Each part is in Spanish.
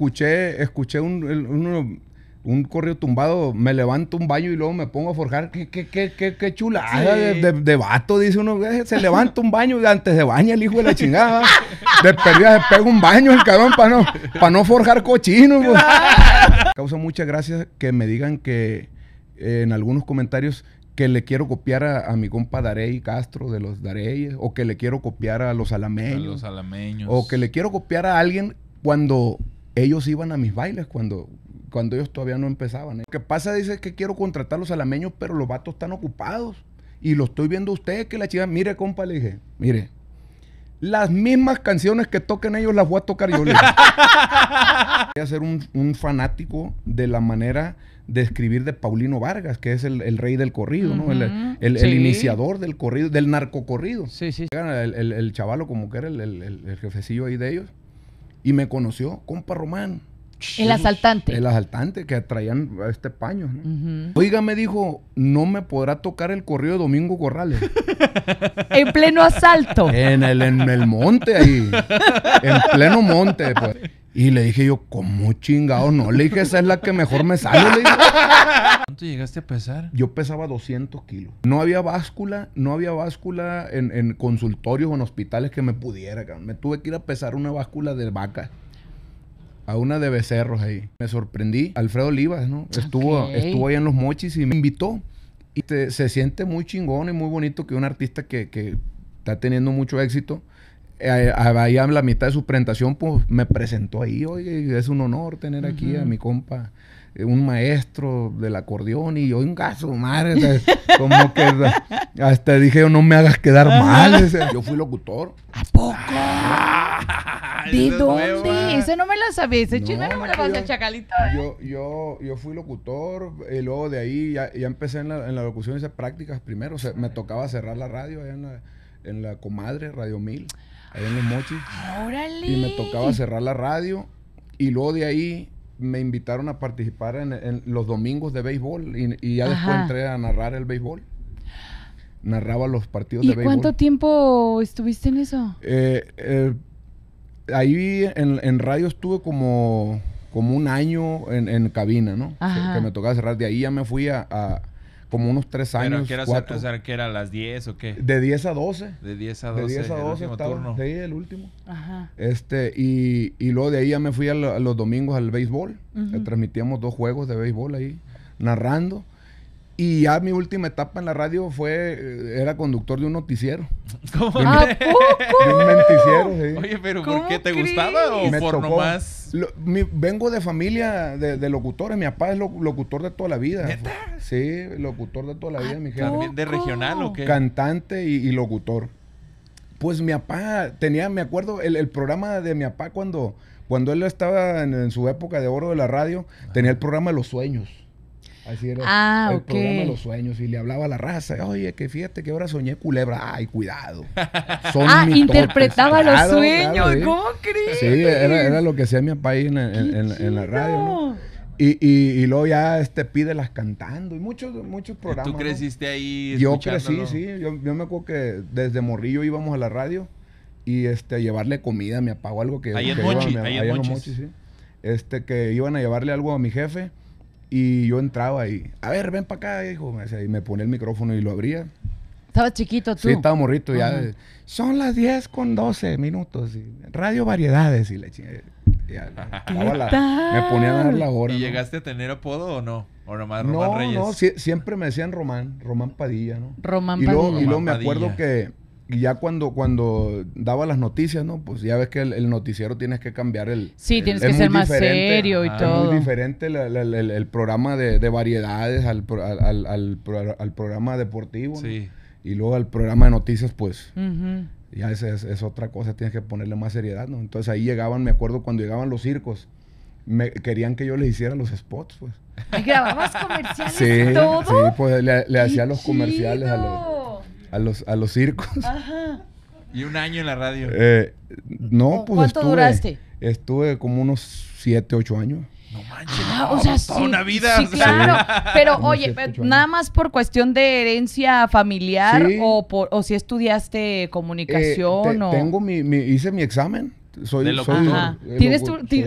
escuché, escuché un, correo tumbado, me levanto un baño y luego me pongo a forjar. Qué, qué, chulada ah, de, vato, dice uno. Eh, se levanta un baño y antes de baña el hijo de la chingada. de pérdida se pega un baño el cabrón para no, no forjar cochino. Pues. Causa muchas gracias que me digan que eh, en algunos comentarios que le quiero copiar a, mi compa Darey Castro de los Dareyes, o que le quiero copiar a los alameños. A los alameños. O que le quiero copiar a alguien cuando ellos iban a mis bailes cuando, cuando ellos todavía no empezaban. Lo que pasa dice que quiero contratar a los alameños, pero los vatos están ocupados. Y lo estoy viendo ustedes que la chica, mire, compa, le dije, mire, las mismas canciones que toquen ellos las voy a tocar yo. voy a ser un, fanático de la manera de escribir de Paulino Vargas, que es el, rey del corrido, ¿no? El, iniciador del corrido, del narcocorrido. Sí, sí. El, el, chavalo como que era el, jefecillo ahí de ellos. Y me conoció, compa Román. El asaltante. El asaltante que traían este paño. Oiga, me dijo, no me podrá tocar el corrido de Domingo Corrales. en pleno asalto. En el, en el monte ahí. en pleno monte. Pues. Y le dije yo, ¿cómo chingado? No, le dije, esa es la que mejor me sale. ¿Cuánto llegaste a pesar? Yo pesaba 200 kilos. No había báscula, no había báscula en, consultorios o en hospitales que me pudiera. Me tuve que ir a pesar una báscula de vaca a una de becerros ahí. Me sorprendí. Alfredo Olivas, ¿no? Estuvo, estuvo ahí en Los Mochis y me invitó. Y se siente muy chingón y muy bonito que un artista que, está teniendo mucho éxito eh, ahí a, la mitad de su presentación, pues me presentó ahí, oye, es un honor tener aquí a mi compa, eh, un maestro del acordeón y yo un caso madre, como que hasta dije, no me hagas quedar mal, yo fui locutor. ¿A poco? Ah, ¿De dónde? Ah. Eso no me lo sabía, ese no, no me lo pasé, chacalito. Yo, yo, yo fui locutor, y luego de ahí ya, ya empecé en la, en la locución, hice prácticas primero, o sea, me tocaba cerrar la radio allá en la, en la comadre, Radio 1000 ahí en los mochis. ¡Órale! Y me tocaba cerrar la radio y luego de ahí me invitaron a participar en, los domingos de béisbol y, ya después entré a narrar el béisbol. Narraba los partidos de béisbol. ¿Y cuánto tiempo estuviste en eso? Eh, eh, ahí en, radio estuve como, como un año en, cabina, ¿no? Que, me tocaba cerrar. De ahí ya me fui a como unos tres años. ¿Pero cuatro. Hacer, que era las 10 o qué? De 10 a 12. De 10 a 12. De 10 a 12 el estaba, turno. Sí, el último. Ajá. Este, y, y luego de ahí ya me fui a, los domingos al béisbol. Eh, transmitíamos dos juegos de béisbol ahí, narrando. Y ya mi última etapa en la radio fue, eh, era conductor de un noticiero. ¿Cómo? un noticiero, sí. Oye, pero ¿por qué te gustaba o por vengo de familia de, locutores. Mi papá es locutor de toda la vida. ¿Neta? Sí, locutor de toda la vida, mi jefe. ¿De regional o qué? Cantante y, locutor. Pues mi papá tenía, me acuerdo, el, programa de mi papá cuando, cuando él estaba en, su época de oro de la radio, tenía el programa Los Sueños. Así era ah, el programa los sueños. Y le hablaba a la raza. Oye, que fíjate que ahora soñé culebra. Ay, cuidado. ah, interpretaba los sueños. ¿Cómo crees? Sí, era, lo que hacía mi papá ahí en, la radio, ¿no? Y, y, luego ya este, las cantando y muchos, muchos programas. ¿Tú creciste ahí? Yo crecí, sí. Yo, me acuerdo que desde morrillo íbamos a la radio y este, llevarle comida a mi papá o algo que. Ahí en Mochi, ahí Este, que iban a llevarle algo a mi jefe y yo entraba y, a ver, ven para acá, hijo. y me ponía el micrófono y lo abría. Estaba chiquito tú. Sí, estaba morrito ya. Son las 10 con 12 minutos. Y radio Variedades y le ya, me ponían a dar la hora. ¿Y llegaste a tener apodo o no? ¿O nomás Román Reyes? No, siempre me decían Román, Román Padilla, ¿no? Román y Padilla. y luego me acuerdo que ya cuando, cuando daba las noticias, ¿no? Pues ya ves que el, noticiero tienes que cambiar el... Sí, tienes que ser más serio y todo. Es muy diferente el, programa de, variedades al, programa deportivo. Sí. Y luego al programa de noticias, pues... Ya es, es, otra cosa, tienes que ponerle más seriedad, ¿no? Entonces ahí llegaban, me acuerdo cuando llegaban los circos, me querían que yo les hiciera los spots, pues. ¿Grababas comerciales sí, todo? Sí, pues le, hacía los comerciales a los a los, a los circos. Ajá. Y un año en la radio. Eh, no, pues ¿Cuánto estuve, duraste? Estuve como unos siete, ocho años. No manches. Ah, o sea, toda una vida. Sí, claro. Pero oye, nada más por cuestión de herencia familiar o por o si estudiaste comunicación eh, Tengo mi, hice mi examen soy, locutor.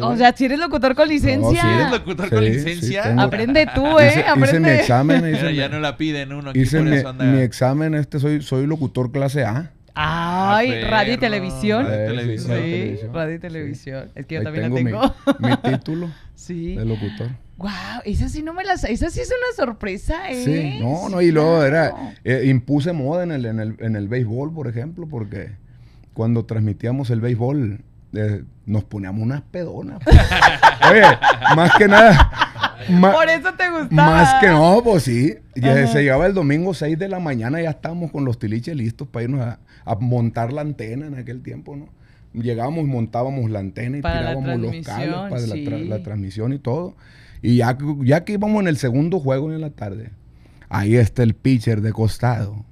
o sea, si eres locutor con licencia. si eres locutor con licencia. aprende tú, ¿eh? Hice, aprende. mi examen. Pero ya no la piden uno. Aquí hice por mi, eso anda. mi examen, este, soy, soy locutor clase A. Ay, ah, eh, radio y televisión. Radio y televisión. Sí, radio y televisión. Es que yo también tengo la tengo. Mi, título sí. de locutor. Wow, esa sí no me la. esa sí es una sorpresa, ¿eh? Sí, no, no, y luego era, eh, impuse moda en el, en el, en el béisbol, por ejemplo, porque cuando transmitíamos el béisbol, nos poníamos unas pedonas. Oye, más que nada. más, Por eso te gustaba. Más que no, pues sí. se llegaba el domingo 6 de la mañana, ya estábamos con los tiliches listos para irnos a, montar la antena en aquel tiempo, ¿no? Llegábamos, montábamos la antena y tirábamos los cables para la, transmisión y todo. Y ya, ya que íbamos en el segundo juego en la tarde, ahí está el pitcher de costado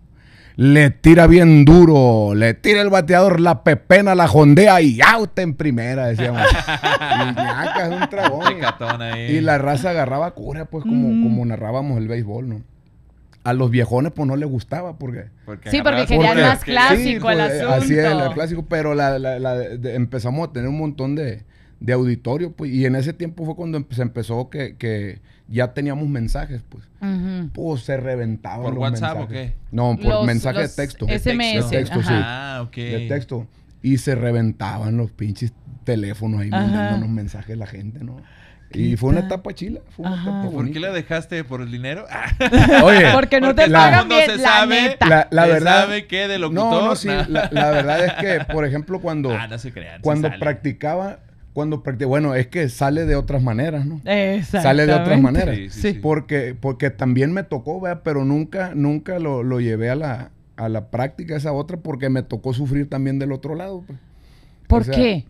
le tira bien duro, le tira el bateador, la pepena, la jondea y out en primera, decíamos. y es un Y la raza agarraba cura, pues, como, como narrábamos el béisbol, ¿no? a los viejones pues no les gustaba porque, sí porque querían más clásico el pues, asunto así es el clásico pero empezamos a tener un montón de, de auditorio, pues, y en ese tiempo fue cuando se empezó que, ya teníamos mensajes, pues. Pues se reventaban ¿Por WhatsApp o qué? No, por mensajes de texto. SMS. texto, Ah, ok. De texto. Y se reventaban los pinches teléfonos ahí mandándonos mensajes la gente, ¿no? Y fue una etapa chila. Fue ¿Por qué la dejaste por el dinero? Oye, porque no te pagan bien, la sabe, neta. La, verdad, que No, sí, la, verdad es que, por ejemplo, cuando, ah, no se crean, cuando practicaba cuando bueno, es que sale de otras maneras, ¿no? Exacto. Sale de otras maneras. Sí, Porque, porque también me tocó, ¿verdad? pero nunca, nunca lo, llevé a la, a la práctica esa otra porque me tocó sufrir también del otro lado. Pues. ¿Por qué?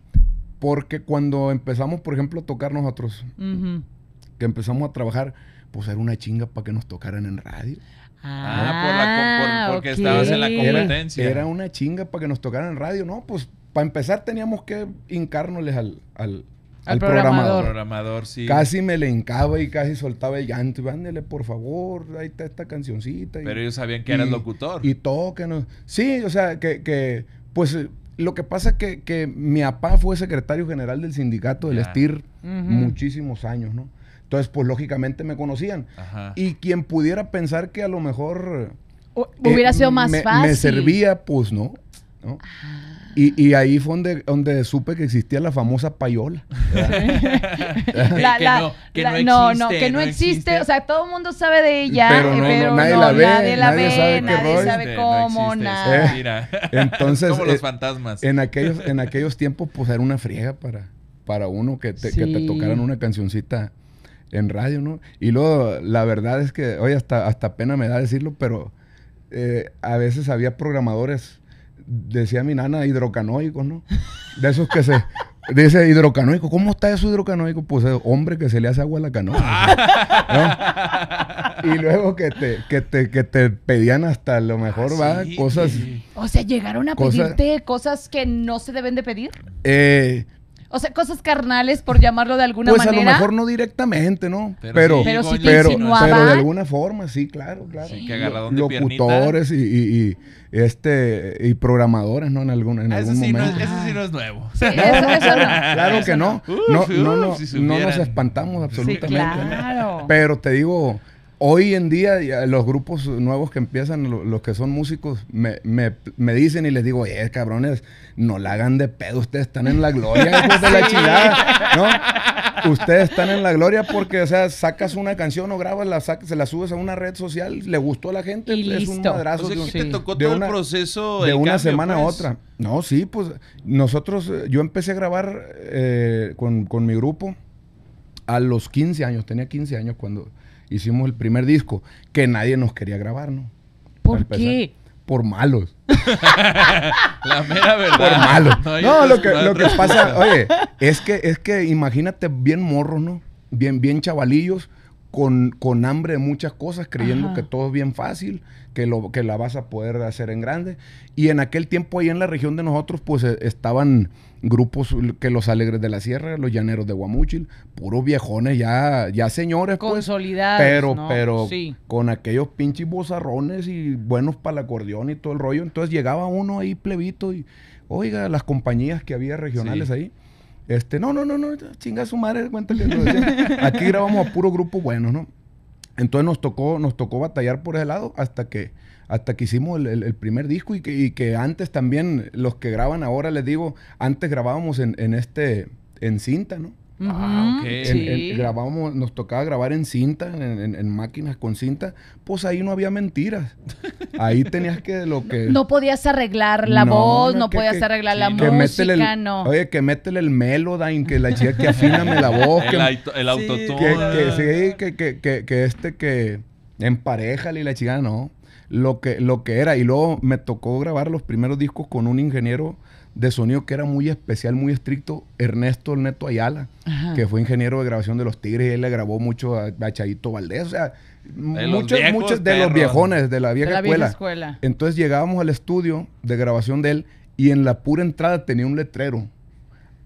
Porque cuando empezamos, por ejemplo, a tocar nosotros, que empezamos a trabajar, pues era una chinga para que nos tocaran en radio. Ah, ah la, porque estabas en la competencia. Era, era una chinga para que nos tocaran en radio, ¿no? Pues para empezar teníamos que hincárnosles al, al, al, al programador. programador sí. Casi me le hincaba y casi soltaba el llanto. ándele, por favor, ahí está esta cancioncita. Pero ellos sabían que era eras locutor. Y todo que no. Sí, o sea, que, que pues eh, lo que pasa es que, que, mi papá fue secretario general del sindicato del Estir. STIR muchísimos años, ¿no? Entonces, pues lógicamente me conocían. Ajá. Y quien pudiera pensar que a lo mejor... hubiera eh, sido más fácil. Me servía, pues no. ¿no? Ah. Y, ahí fue donde, donde supe que existía la famosa payola. no, que no, existe, que no, existe, O sea, todo el mundo sabe de ella, pero, nadie la ve. Nadie la ve, sabe, cómo, nada. Entonces, como los eh, fantasmas. En aquellos, en aquellos tiempos, pues era una friega para, para uno que te, tocaran una cancioncita en radio, ¿no? Y luego, la verdad es que, oye, hasta, hasta pena me da decirlo, pero eh, a veces había programadores decía mi nana, hidrocanoicos, ¿no? De esos que se... Dice hidrocanoico. ¿Cómo está eso hidrocanoico? Pues hombre que se le hace agua a la canoa. y luego que te, que te, que te pedían hasta lo mejor, ah, ¿va? Cosas. O sea, llegaron a pedirte cosas que no se deben de pedir. Eh, o sea, cosas carnales, por llamarlo de alguna manera. Pues a lo mejor no directamente, ¿no? Pero, pero, sí, pero, pero, de alguna forma, sí, claro, claro. Sí, que Locutores y, y, y, este y programadores, ¿no? En algún, en ah, algún momento. eso sí no es nuevo. Claro que no. No, no, uh, no, nos espantamos absolutamente. Claro. Pero te digo, hoy en día los grupos nuevos que empiezan, los que son músicos, me, me, me dicen y les digo, ¡Eh, cabrones, no la hagan de pedo, ustedes están en la gloria, Ustedes están en la gloria porque, o sea, sacas una canción o grabas, sacas, se la subes a una red social, le gustó a la gente, es un madrazo. te tocó todo proceso. De una semana a pues. otra. No, sí, pues nosotros, eh, yo empecé a grabar eh, con mi grupo a los 15 años, tenía 15 años cuando hicimos el primer disco que nadie nos quería grabar, ¿no? ¿Por qué? Por malos. La mera verdad. Por malos. No, lo, que, lo que pasa, oye, es que, es que imagínate bien morro, ¿no? Bien, bien chavalillos con, hambre de muchas cosas, creyendo que todo es bien fácil, que, lo, que la vas a poder hacer en grande. Y en aquel tiempo ahí en la región de nosotros, pues eh, estaban grupos que los alegres de la sierra, los llaneros de Guamuchil, puros viejones ya, ya señores. Pues. Consolidados. pero, pero con aquellos pinches bozarrones y buenos para el acordeón y todo el rollo. Entonces llegaba uno ahí plebito y, oiga, las compañías que había regionales ahí este, no, no, no, no, chinga su madre, cuéntale. Aquí grabamos a puro grupo bueno, ¿no? Entonces nos tocó, nos tocó batallar por ese lado hasta que, hasta que hicimos el, primer disco y que, que, antes también, los que graban ahora, les digo, antes grabábamos en este, en cinta, ¿no? Ah, nos tocaba grabar en cinta, en, máquinas con cinta. Pues ahí no había mentiras. Ahí tenías que lo que. No, podías arreglar la voz, no, podías arreglar la música, Oye, que métele el melody que la chica que afíname la voz. el, el autotune. Que, que, que, este que emparejale y la chica no. Lo que, lo que era. Y luego me tocó grabar los primeros discos con un ingeniero de sonido que era muy especial, muy estricto, Ernesto Neto Ayala, que fue ingeniero de grabación de Los Tigres, y él le grabó mucho a, a Valdés, o sea, muchos, muchos de los viejones, de la, vieja, escuela. vieja, escuela. Entonces llegábamos al estudio de grabación de él y en la pura entrada tenía un letrero.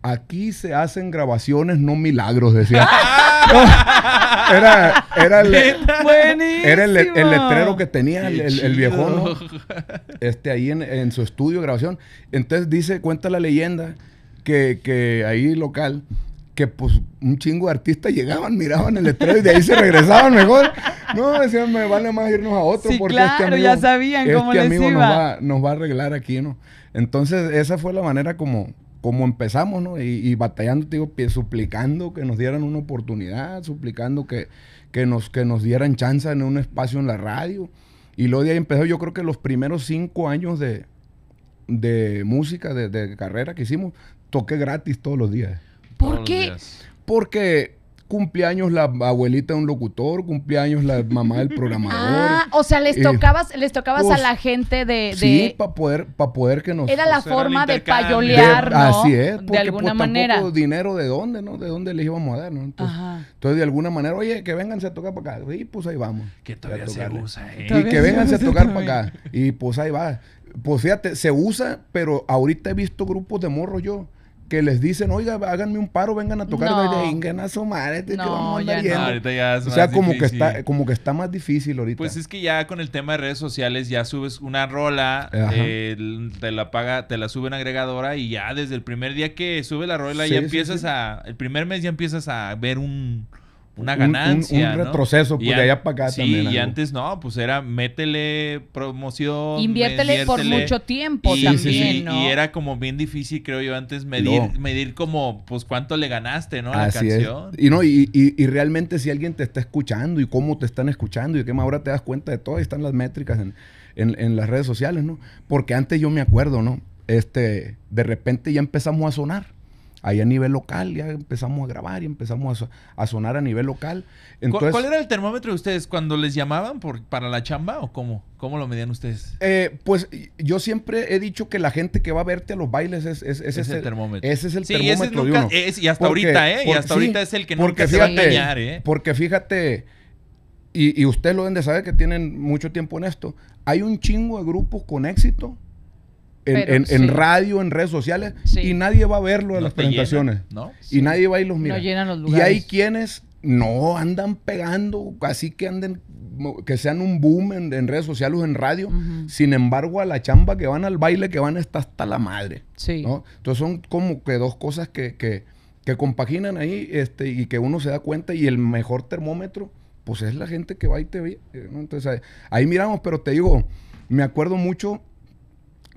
Aquí se hacen grabaciones, no milagros, decía. era, el, letrero que tenía el, el, Este, ahí en, su estudio de grabación. Entonces dice, cuenta la leyenda que, ahí local que pues un chingo de artistas llegaban, miraban el letrero y de ahí se regresaban mejor. No, decían, me vale más irnos a otro porque este amigo, ya sabían este Nos, va, nos va a arreglar aquí, ¿no? Entonces, esa fue la manera como, como empezamos, ¿no? Y, y batallando, digo, suplicando que nos dieran una oportunidad, suplicando que, que, nos, que nos dieran chance en un espacio en la radio. Y luego de ahí empezó, yo creo que los primeros cinco años de, de música, de, de, carrera que hicimos, toqué gratis todos los días. ¿Por qué? Porque cumpleaños la abuelita de un locutor, cumpleaños la mamá del programador. Ah, o sea, les eh, tocabas, les tocabas a pues, la gente de. Sí, para poder, para poder que nos. Era la pues forma de payolear, Así es, de pues, alguna manera. dinero de dónde, ¿no? De dónde les íbamos a dar, ¿no? Entonces, de alguna manera, oye, que venganse a tocar para acá. Y pues ahí vamos. Que todavía se usa, ¿eh? Y que venganse a tocar para acá. Y pues ahí va. Pues fíjate, se usa, pero ahorita he visto grupos de morro yo que les dicen, oiga, háganme un paro, vengan a tocar, vengan a asomar, este vamos a Ahorita ya O sea, como que está, como que está más difícil ahorita. Pues es que ya con el tema de redes sociales ya subes una rola, eh, te la paga, te la suben agregadora y ya desde el primer día que sube la rola ya empiezas a, el primer mes ya empiezas a ver un una ganancia. Un, retroceso ¿no? Pues, de allá para acá sí, Y antes no, pues era métele promoción. Inviértele, por mucho tiempo también. Y era como bien difícil, creo yo, antes medir, medir como pues cuánto le ganaste, ¿no? A la canción. Es. Y no, y, y, realmente si alguien te está escuchando y cómo te están escuchando, y qué más ahora te das cuenta de todo, ahí están las métricas en, en las redes sociales, ¿no? Porque antes yo me acuerdo, ¿no? Este, de repente ya empezamos a sonar ahí a nivel local, ya empezamos a grabar y empezamos a, sonar a nivel local. ¿Cuál era el termómetro de ustedes? ¿Cuando les llamaban por, para la chamba o cómo? ¿Cómo lo medían ustedes? Eh, pues yo siempre he dicho que la gente que va a verte a los bailes es, ese, el termómetro. Ese es el termómetro y hasta ahorita, ¿eh? hasta ahorita es el que nunca fíjate, se va a engañar, ¿eh? Porque fíjate... Y, y ustedes lo deben de saber que tienen mucho tiempo en esto. Hay un chingo de grupos con éxito en, radio, en redes sociales, y nadie va a verlo en las presentaciones. Y nadie va y los mira. los Y hay quienes no andan pegando, así que anden, que sean un boom en, redes sociales o en radio. Sin embargo, a la chamba que van al baile, que van hasta, hasta la madre. Entonces son como que dos cosas que, que, compaginan ahí este, y que uno se da cuenta y el mejor termómetro, pues es la gente que va y te ve. Entonces ahí miramos, pero te digo, me acuerdo mucho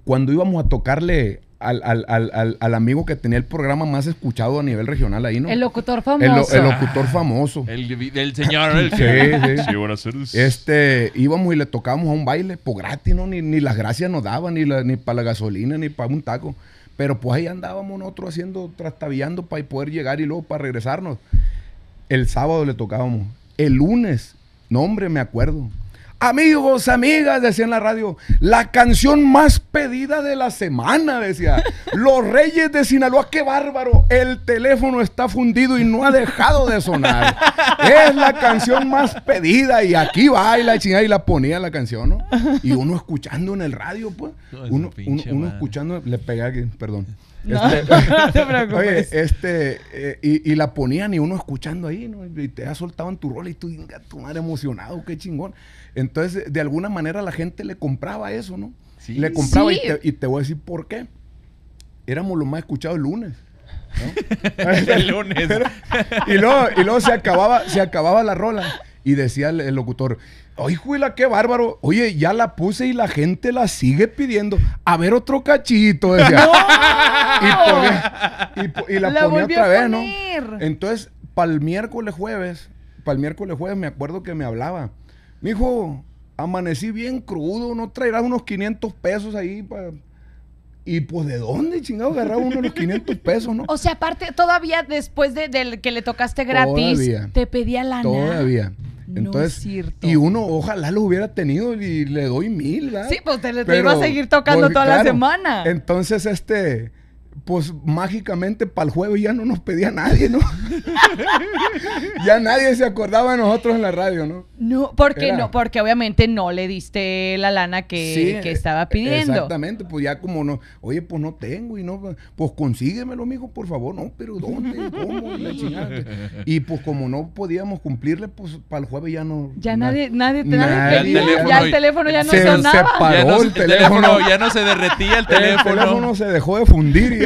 cuando íbamos a tocarle al, amigo que tenía el programa más escuchado a nivel regional ahí, ¿no? El locutor ah. famoso. El, locutor famoso. el, señor. sí, sí. sí, Este, íbamos y le tocábamos a un baile, por pues, gratis, ¿no? Ni, las gracias nos daban, ni, ni para la gasolina, ni para un taco. Pero pues ahí andábamos nosotros haciendo, trastabillando para poder llegar y luego para regresarnos. El sábado le tocábamos. El lunes, no me acuerdo. Amigos, amigas, decía en la radio, la canción más pedida de la semana, decía. Los Reyes de Sinaloa, qué bárbaro. El teléfono está fundido y no ha dejado de sonar. Es la canción más pedida y aquí va y la chingada y la ponía la canción, ¿no? Y uno escuchando en el radio, pues. Uno, escuchando, le pegué aquí, perdón. Este, Oye, este, eh, y, la ponían y uno escuchando ahí, ¿no? Y te soltaban tu rol y tú, tu madre emocionado, qué chingón. Entonces, de alguna manera la gente le compraba eso, ¿no? Sí. Le compraba y, te, voy a decir por qué. Éramos los más escuchados el lunes. el lunes. y, luego, se acababa, se acababa la rola. Y decía el, locutor, ¡ay, juela, qué bárbaro! Oye, ya la puse y la gente la sigue pidiendo. A ver otro cachito, decía. Y, y, la, ponía otra vez, ¿no? Entonces, para el miércoles jueves, para el miércoles jueves me acuerdo que me hablaba hijo, amanecí bien crudo, ¿no traerás unos 500 pesos ahí para... Y pues, ¿de dónde chingado agarraba uno los 500 pesos, no? O sea, aparte, todavía después de, del que le tocaste gratis, te pedía lana. Todavía. Entonces, no es cierto. y uno ojalá lo hubiera tenido y le doy mil, ¿verdad? Sí, pues te, iba a seguir tocando pues, toda la semana. Entonces, este, pues mágicamente para el jueves ya no nos pedía nadie, ¿no? ya nadie se acordaba de nosotros en la radio, ¿no? No, porque no, porque obviamente no le diste la lana que, e, estaba pidiendo. Exactamente, pues ya como no, oye, pues no tengo y no, pues consíguemelo, amigo por favor, no, pero ¿dónde? ¿Cómo? Y, la y pues como no podíamos cumplirle, pues para el jueves ya no. Ya nadie, nadie, nadie ya el teléfono ya no se, sonaba. ya no, el, teléfono. Ya no se derretía el teléfono. El teléfono se dejó de fundir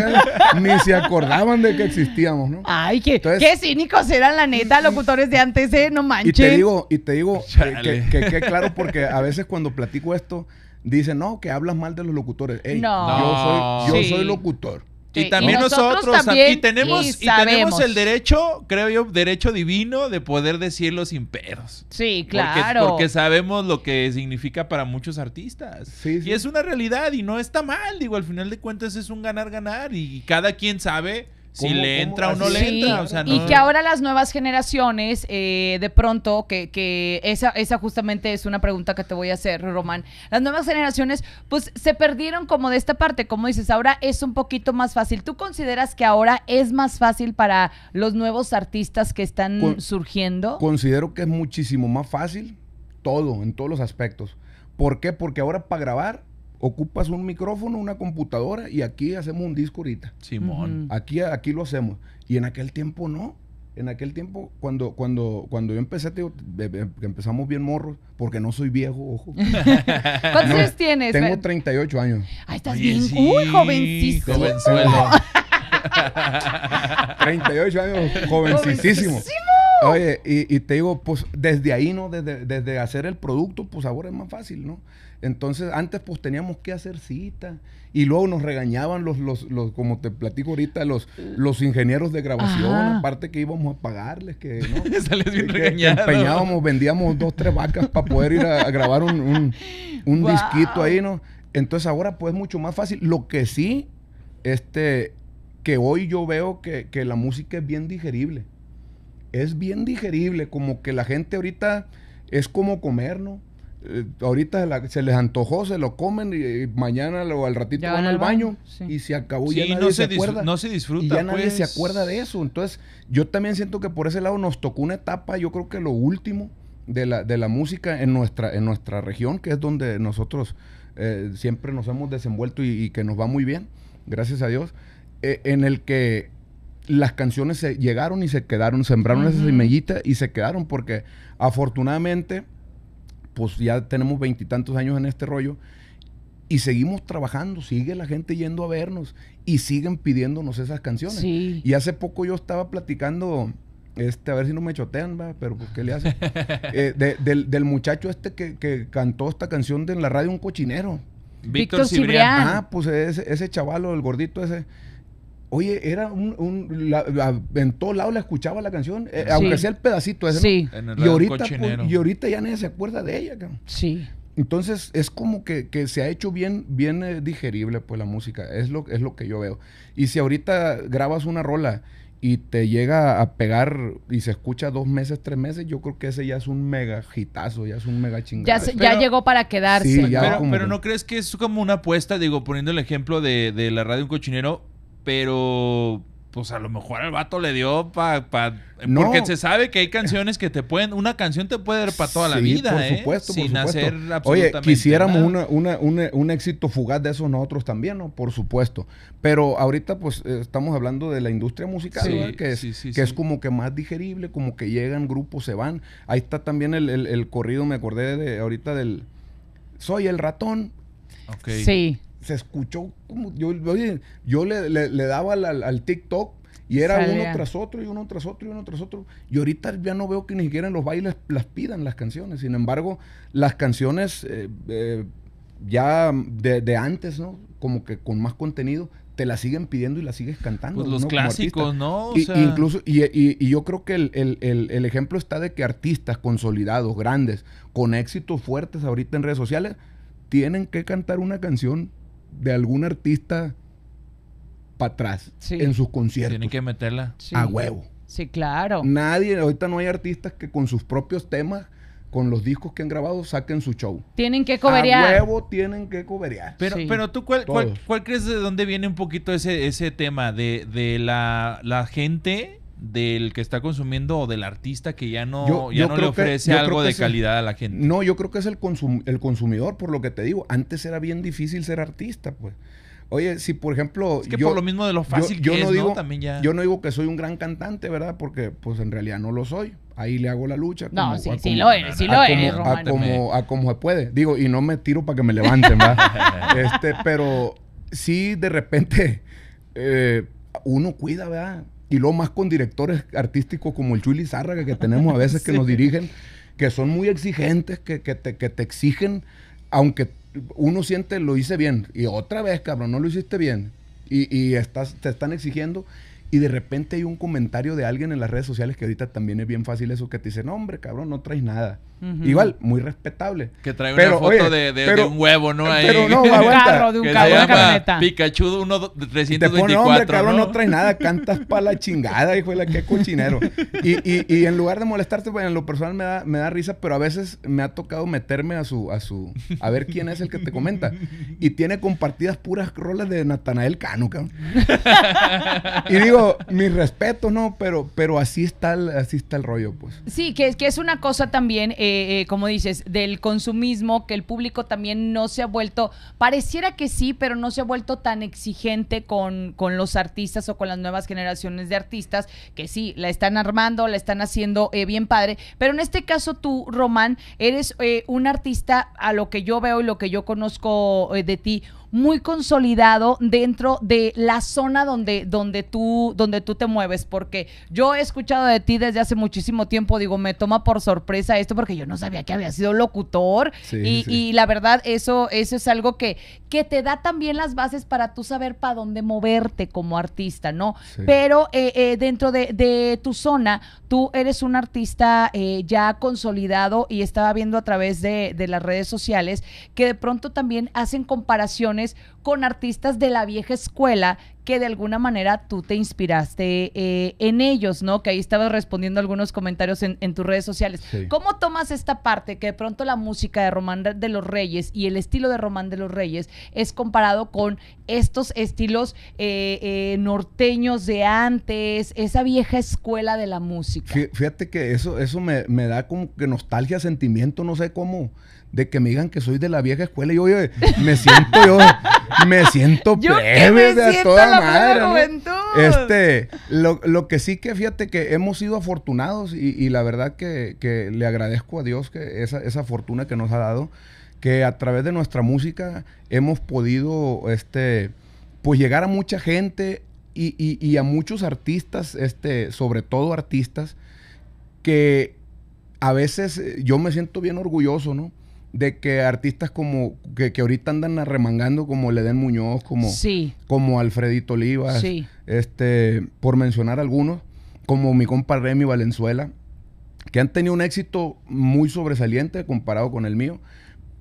ni se acordaban de que existíamos, ¿no? Ay, qué, cínicos eran la neta, locutores de antes, ¿eh? No manches. Y te digo, y te digo que, claro, porque a veces cuando platico esto, dicen, no, que hablas mal de los locutores. Ey, no. yo, soy locutor y también nosotros, y tenemos y, tenemos el derecho, creo yo, derecho divino de poder decirlo sin pedos. Sí, claro. Porque, sabemos lo que significa para muchos artistas. Y es una realidad y no está mal, digo, al final de cuentas es un ganar ganar y cada quien sabe si le entra o no le entra. Y que ahora las nuevas generaciones, eh, de pronto, que, esa, esa justamente es una pregunta que te voy a hacer, Román. Las nuevas generaciones, pues se perdieron como de esta parte, como dices, ahora es un poquito más fácil. ¿Tú consideras que ahora es más fácil para los nuevos artistas que están surgiendo? Considero que es muchísimo más fácil, todo, en todos los aspectos. ¿Por qué? Porque ahora para grabar ocupas un micrófono, una computadora y aquí hacemos un disco ahorita. Simón. Aquí, aquí lo hacemos. Y en aquel tiempo no. En aquel tiempo, cuando, cuando, cuando yo empecé, te, empezamos bien morros, porque no soy viejo, ojo. ¿Cuántos años tienes? Tengo 38 años. Ay, estás bien Uy, jovencísimo. 38 años, jovencísimo. jovencísimo. Oye, y, te digo, pues desde ahí, ¿no? Desde, hacer el producto, pues ahora es más fácil, ¿no? Entonces, antes pues teníamos que hacer citas y luego nos regañaban los, los, los como te platico ahorita, los, los ingenieros de grabación, aparte que íbamos a pagarles, que, ¿no? Sales bien vendíamos dos, tres vacas para poder ir a, grabar un, un, disquito ahí, ¿no? Entonces ahora pues es mucho más fácil. Lo que sí, este, que hoy yo veo que la música es bien digerible es bien digerible, como que la gente ahorita es como comer, ¿no? Eh, ahorita se, les antojó, se lo comen y, mañana o al ratito van al baño, y se acabó y ya no se, No se disfruta. Y ya nadie se pues. acuerda de eso. Entonces, yo también siento que por ese lado nos tocó una etapa, yo creo que lo último de la, de la música en nuestra, en nuestra región, que es donde nosotros eh, siempre nos hemos desenvuelto y, que nos va muy bien, gracias a Dios, eh, en el que las canciones se llegaron y se quedaron, sembraron esas semillitas esa y se quedaron porque afortunadamente, pues ya tenemos veintitantos años en este rollo y seguimos trabajando, sigue la gente yendo a vernos y siguen pidiéndonos esas canciones. Y hace poco yo estaba platicando, este, a ver si no me chotean, pero pues, qué le hace eh, del, muchacho este que, cantó esta canción de en la radio Un Cochinero. Víctor Cibrián. Ah, pues ese, ese chavalo, el gordito ese Oye, era un. un en todos lados la escuchaba la canción, eh, aunque sea el pedacito Sí. y, ahorita, pues, y ahorita ya nadie se acuerda de ella, cabrón. Sí. Entonces es como que, se ha hecho bien, bien eh, digerible pues la música, es lo, es lo que yo veo. Y si ahorita grabas una rola y te llega a pegar y se escucha dos meses, tres meses, yo creo que ese ya es un mega hitazo, ya es un mega chingado. Ya, ya llegó para quedarse. pero, pero, no crees que es como una apuesta, digo, poniendo el ejemplo de, de la radio Un Cochinero, pero pues a lo mejor al vato le dio para... Porque se sabe que hay canciones que te pueden... Una canción te puede dar para toda la vida, por ¿eh? supuesto, por supuesto. hacer absolutamente Oye, quisiéramos un éxito fugaz de esos nosotros también, ¿no? Por supuesto. Pero ahorita pues eh, estamos hablando de la industria musical, Que, es, que es como que más digerible, como que llegan grupos, se van. Ahí está también el, corrido, me acordé de ahorita del... Soy el ratón. Ok. Sí se escuchó como, yo, oye, yo le, daba al, TikTok y era uno tras otro y uno tras otro y uno tras otro. Y ahorita ya no veo que ni siquiera en los bailes las pidan las canciones. Sin embargo, las canciones eh, eh, ya de, antes, ¿no? Como que con más contenido, te las siguen pidiendo y las sigues cantando. Pues los clásicos, ¿no? Incluso, y, y, yo creo que el ejemplo está de que artistas consolidados, grandes, con éxitos fuertes ahorita en redes sociales, tienen que cantar una canción de algún artista para atrás en sus conciertos. Tienen que meterla a huevo. Sí, claro. Nadie, ahorita no hay artistas que con sus propios temas con los discos que han grabado saquen su show. Tienen que coberear. A huevo tienen que coverear Pero, pero tú, ¿cuál, crees de dónde viene un poquito ese, ese tema? De, la, la gente del que está consumiendo o del artista que ya no, ya le ofrece algo de calidad a la gente. No, yo creo que es el, el consumidor, por lo que te digo. Antes era bien difícil ser artista, pues. Oye, si por ejemplo. Es que yo, por lo mismo de lo fácil yo, que no digo, Yo no digo que soy un gran cantante, ¿verdad? Porque, pues en realidad no lo soy. Ahí le hago la lucha. Como, no, sí, lo sí lo A como, se puede. Digo, y no me tiro para que me levanten, ¿verdad? este, pero sí, de repente, eh, uno cuida, ¿verdad? Y lo más con directores artísticos como el Chuli Zárraga, que tenemos a veces que nos dirigen, que son muy exigentes, que, te, exigen, aunque uno siente lo hice bien, y otra vez, cabrón, no lo hiciste bien, y, estás, te están exigiendo, y de repente hay un comentario de alguien en las redes sociales que ahorita también es bien fácil eso, que te dice, no, hombre, cabrón, no traes nada. Igual, muy respetable. Que trae una foto de, de, de, un huevo, ¿no? Eh, Ahí. Pero no, aguanta. carro, de un que carro, de llama camioneta. Pikachu 1, 324, Te no, hombre, Carlos ¿no? no traes nada. Cantas para la chingada, hijo de la que cochinero. y, y, en lugar de molestarte, pues, en lo personal me da, me da risa, pero a veces me ha tocado meterme a su, a su... A ver quién es el que te comenta. Y tiene compartidas puras rolas de Natanael Cano, cabrón. y digo, mi respeto, ¿no? Pero, pero así, está el, así está el rollo, pues. Sí, que, que es una cosa también... Eh, eh, como dices, del consumismo, que el público también no se ha vuelto, pareciera que sí, pero no se ha vuelto tan exigente con, con los artistas o con las nuevas generaciones de artistas, que sí, la están armando, la están haciendo eh, bien padre, pero en este caso tú, Román, eres un artista a lo que yo veo y lo que yo conozco de ti, muy consolidado dentro de la zona donde, donde, tú, donde tú te mueves, porque yo he escuchado de ti desde hace muchísimo tiempo, digo, me toma por sorpresa esto porque yo no sabía que había sido locutor y, la verdad eso, eso es algo que, que te da también las bases para tú saber para dónde moverte como artista, ¿no? Pero eh, eh, dentro de, tu zona, tú eres un artista eh, ya consolidado y estaba viendo a través de las redes sociales que de pronto también hacen comparaciones con artistas de la vieja escuela que de alguna manera tú te inspiraste eh, en ellos, ¿no? Que ahí estabas respondiendo algunos comentarios en, tus redes sociales. ¿Cómo tomas esta parte que de pronto la música de Román de los Reyes y el estilo de Román de los Reyes es comparado con estos estilos eh, eh, norteños de antes, esa vieja escuela de la música? Fíjate que eso, eso me, me da como que nostalgia, sentimiento, no sé cómo de que me digan que soy de la vieja escuela y oye, me siento yo, me siento breve de toda madre. Este, lo, lo, que sí que fíjate que hemos sido afortunados y, la verdad que, le agradezco a Dios que esa, esa fortuna que nos ha dado, que a través de nuestra música hemos podido este, pues llegar a mucha gente y, y a muchos artistas, este, sobre todo artistas, que a veces eh, yo me siento bien orgulloso, ¿no? de que artistas como que, ahorita andan arremangando como Leden Muñoz, como, como Alfredito Olivas, este, por mencionar algunos, como mi compa Remy Valenzuela, que han tenido un éxito muy sobresaliente comparado con el mío,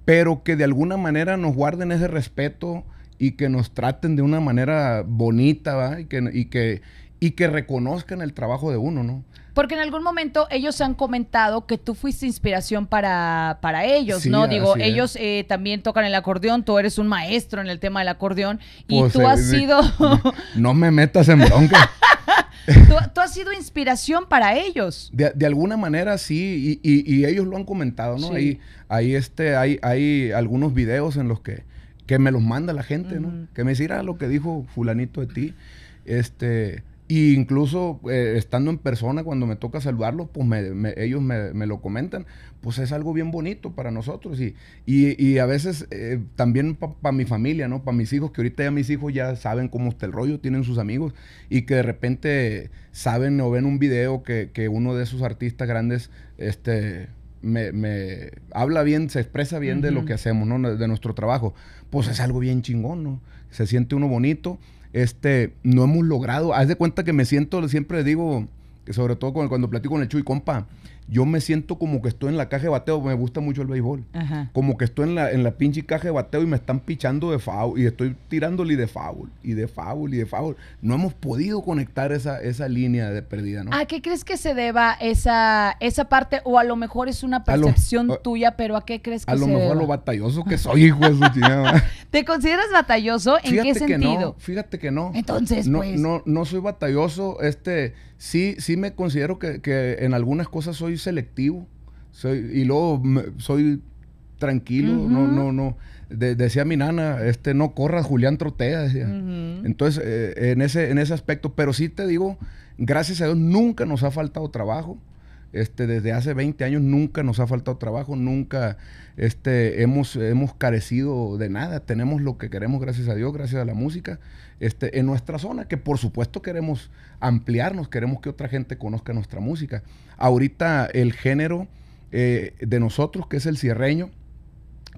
pero que de alguna manera nos guarden ese respeto y que nos traten de una manera bonita, Y que, y que, y que reconozcan el trabajo de uno, ¿no? Porque en algún momento ellos han comentado que tú fuiste inspiración para, para ellos, ¿no? Digo, ellos eh, también tocan el acordeón, tú eres un maestro en el tema del acordeón y pues, tú eh, has eh, sido... No, me metas en bronca. ¿Tú, has sido inspiración para ellos. De, alguna manera sí, y, y, ellos lo han comentado, ¿no? Ahí, este, hay, hay algunos videos en los que, que me los manda la gente, ¿no? Que me dice, lo que dijo fulanito de ti. Este, y incluso eh, estando en persona, cuando me toca saludarlos, pues me, ellos me, lo comentan, pues es algo bien bonito para nosotros. Y, y, a veces eh, también para mi familia, ¿no? Para mis hijos, que ahorita ya mis hijos ya saben cómo está el rollo, tienen sus amigos y que de repente saben o ven un video que, uno de esos artistas grandes, este... Me, habla bien, se expresa bien de lo que hacemos, ¿no? De nuestro trabajo. Pues es algo bien chingón, ¿no? Se siente uno bonito este, no hemos logrado. Haz de cuenta que me siento, siempre digo, que sobre todo cuando, platico con el Chuy, compa, yo me siento como que estoy en la caja de bateo, me gusta mucho el béisbol. Como que estoy en la, en la pinche caja de bateo y me están pichando de foul y estoy tirándole de foul y de foul y de foul. No hemos podido conectar esa, esa línea de pérdida, ¿no? ¿A qué crees que se deba esa, esa parte? O a lo mejor es una percepción tuya, pero ¿a qué crees que se deba? A lo mejor lo batalloso que soy, hijo de su chingada. ¿Te consideras batalloso? ¿En fíjate qué sentido? Que no, fíjate que no. Entonces, no, pues. no, no, soy batalloso. Este, sí, sí me considero que, que en algunas cosas soy selectivo. Soy, y luego soy tranquilo, no, no, no. decía mi nana, este, no corras, Julián trotea, decía. Entonces, eh, en, ese, en ese aspecto, pero sí te digo, gracias a Dios nunca nos ha faltado trabajo. Este, desde hace 20 años nunca nos ha faltado trabajo, nunca este, hemos, hemos carecido de nada. Tenemos lo que queremos, gracias a Dios, gracias a la música, este, en nuestra zona, que por supuesto queremos ampliarnos, queremos que otra gente conozca nuestra música. Ahorita el género eh, de nosotros, que es el cierreño,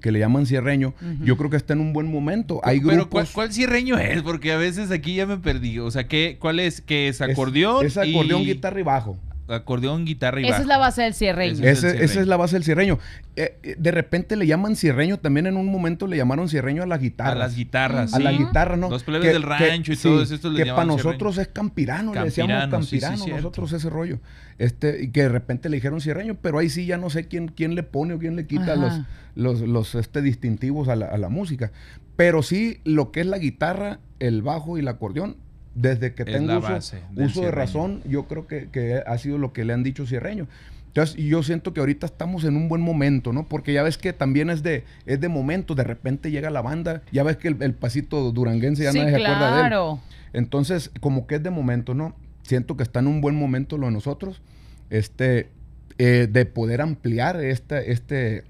que le llaman cierreño, yo creo que está en un buen momento. Hay Pero ¿cuál, cierreño es? Porque a veces aquí ya me perdí. O sea, ¿qué, ¿cuál es? ¿Qué es acordeón? Es, acordeón, guitarra y bajo acordeón, guitarra y bajo. Esa es la base del cierreño. Esa eh, es eh, la base del cierreño. de repente le llaman cierreño, también en un momento le llamaron cierreño a las guitarras. A las guitarras, A la guitarra, ¿no? Los plebes del rancho y todo eso. Que para nosotros es campirano, le decíamos campirano, nosotros ese rollo. Este, y que de repente le dijeron cierreño, pero ahí sí ya no sé quién, quién le pone o quién le quita los, los, este, distintivos a la, a la música. Pero sí, lo que es la guitarra, el bajo y el acordeón desde que tengo uso, de razón, yo creo que, ha sido lo que le han dicho cierreño. Entonces, yo siento que ahorita estamos en un buen momento, ¿no? Porque ya ves que también es de, es de momento, de repente llega la banda, ya ves que el, pasito duranguense ya no nadie se acuerda de él. Entonces, como que es de momento, ¿no? Siento que está en un buen momento lo de nosotros, este, eh, de poder ampliar este, este,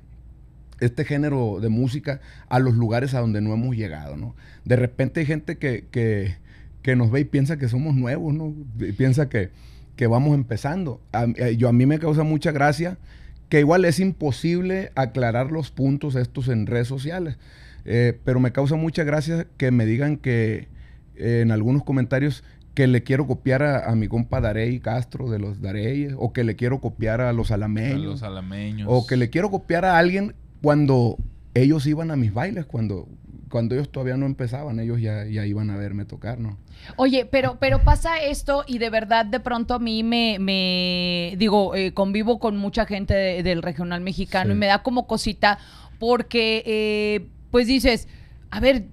este género de música a los lugares a donde no hemos llegado, ¿no? De repente hay gente que, que que nos ve y piensa que somos nuevos, ¿no? Y piensa que, vamos empezando. A, eh, yo, a mí me causa mucha gracia que igual es imposible aclarar los puntos estos en redes sociales, eh, pero me causa mucha gracia que me digan que eh, en algunos comentarios que le quiero copiar a, a mi compa Darey Castro de los Dareyes, o que le quiero copiar a los alameños, a los alameños, o que le quiero copiar a alguien cuando ellos iban a mis bailes, cuando cuando ellos todavía no empezaban, ellos ya, iban a verme tocar, ¿no? Oye, pero, pero pasa esto y de verdad de pronto a mí me, digo, eh, convivo con mucha gente del regional mexicano y me da como cosita porque, eh, pues dices, a ver,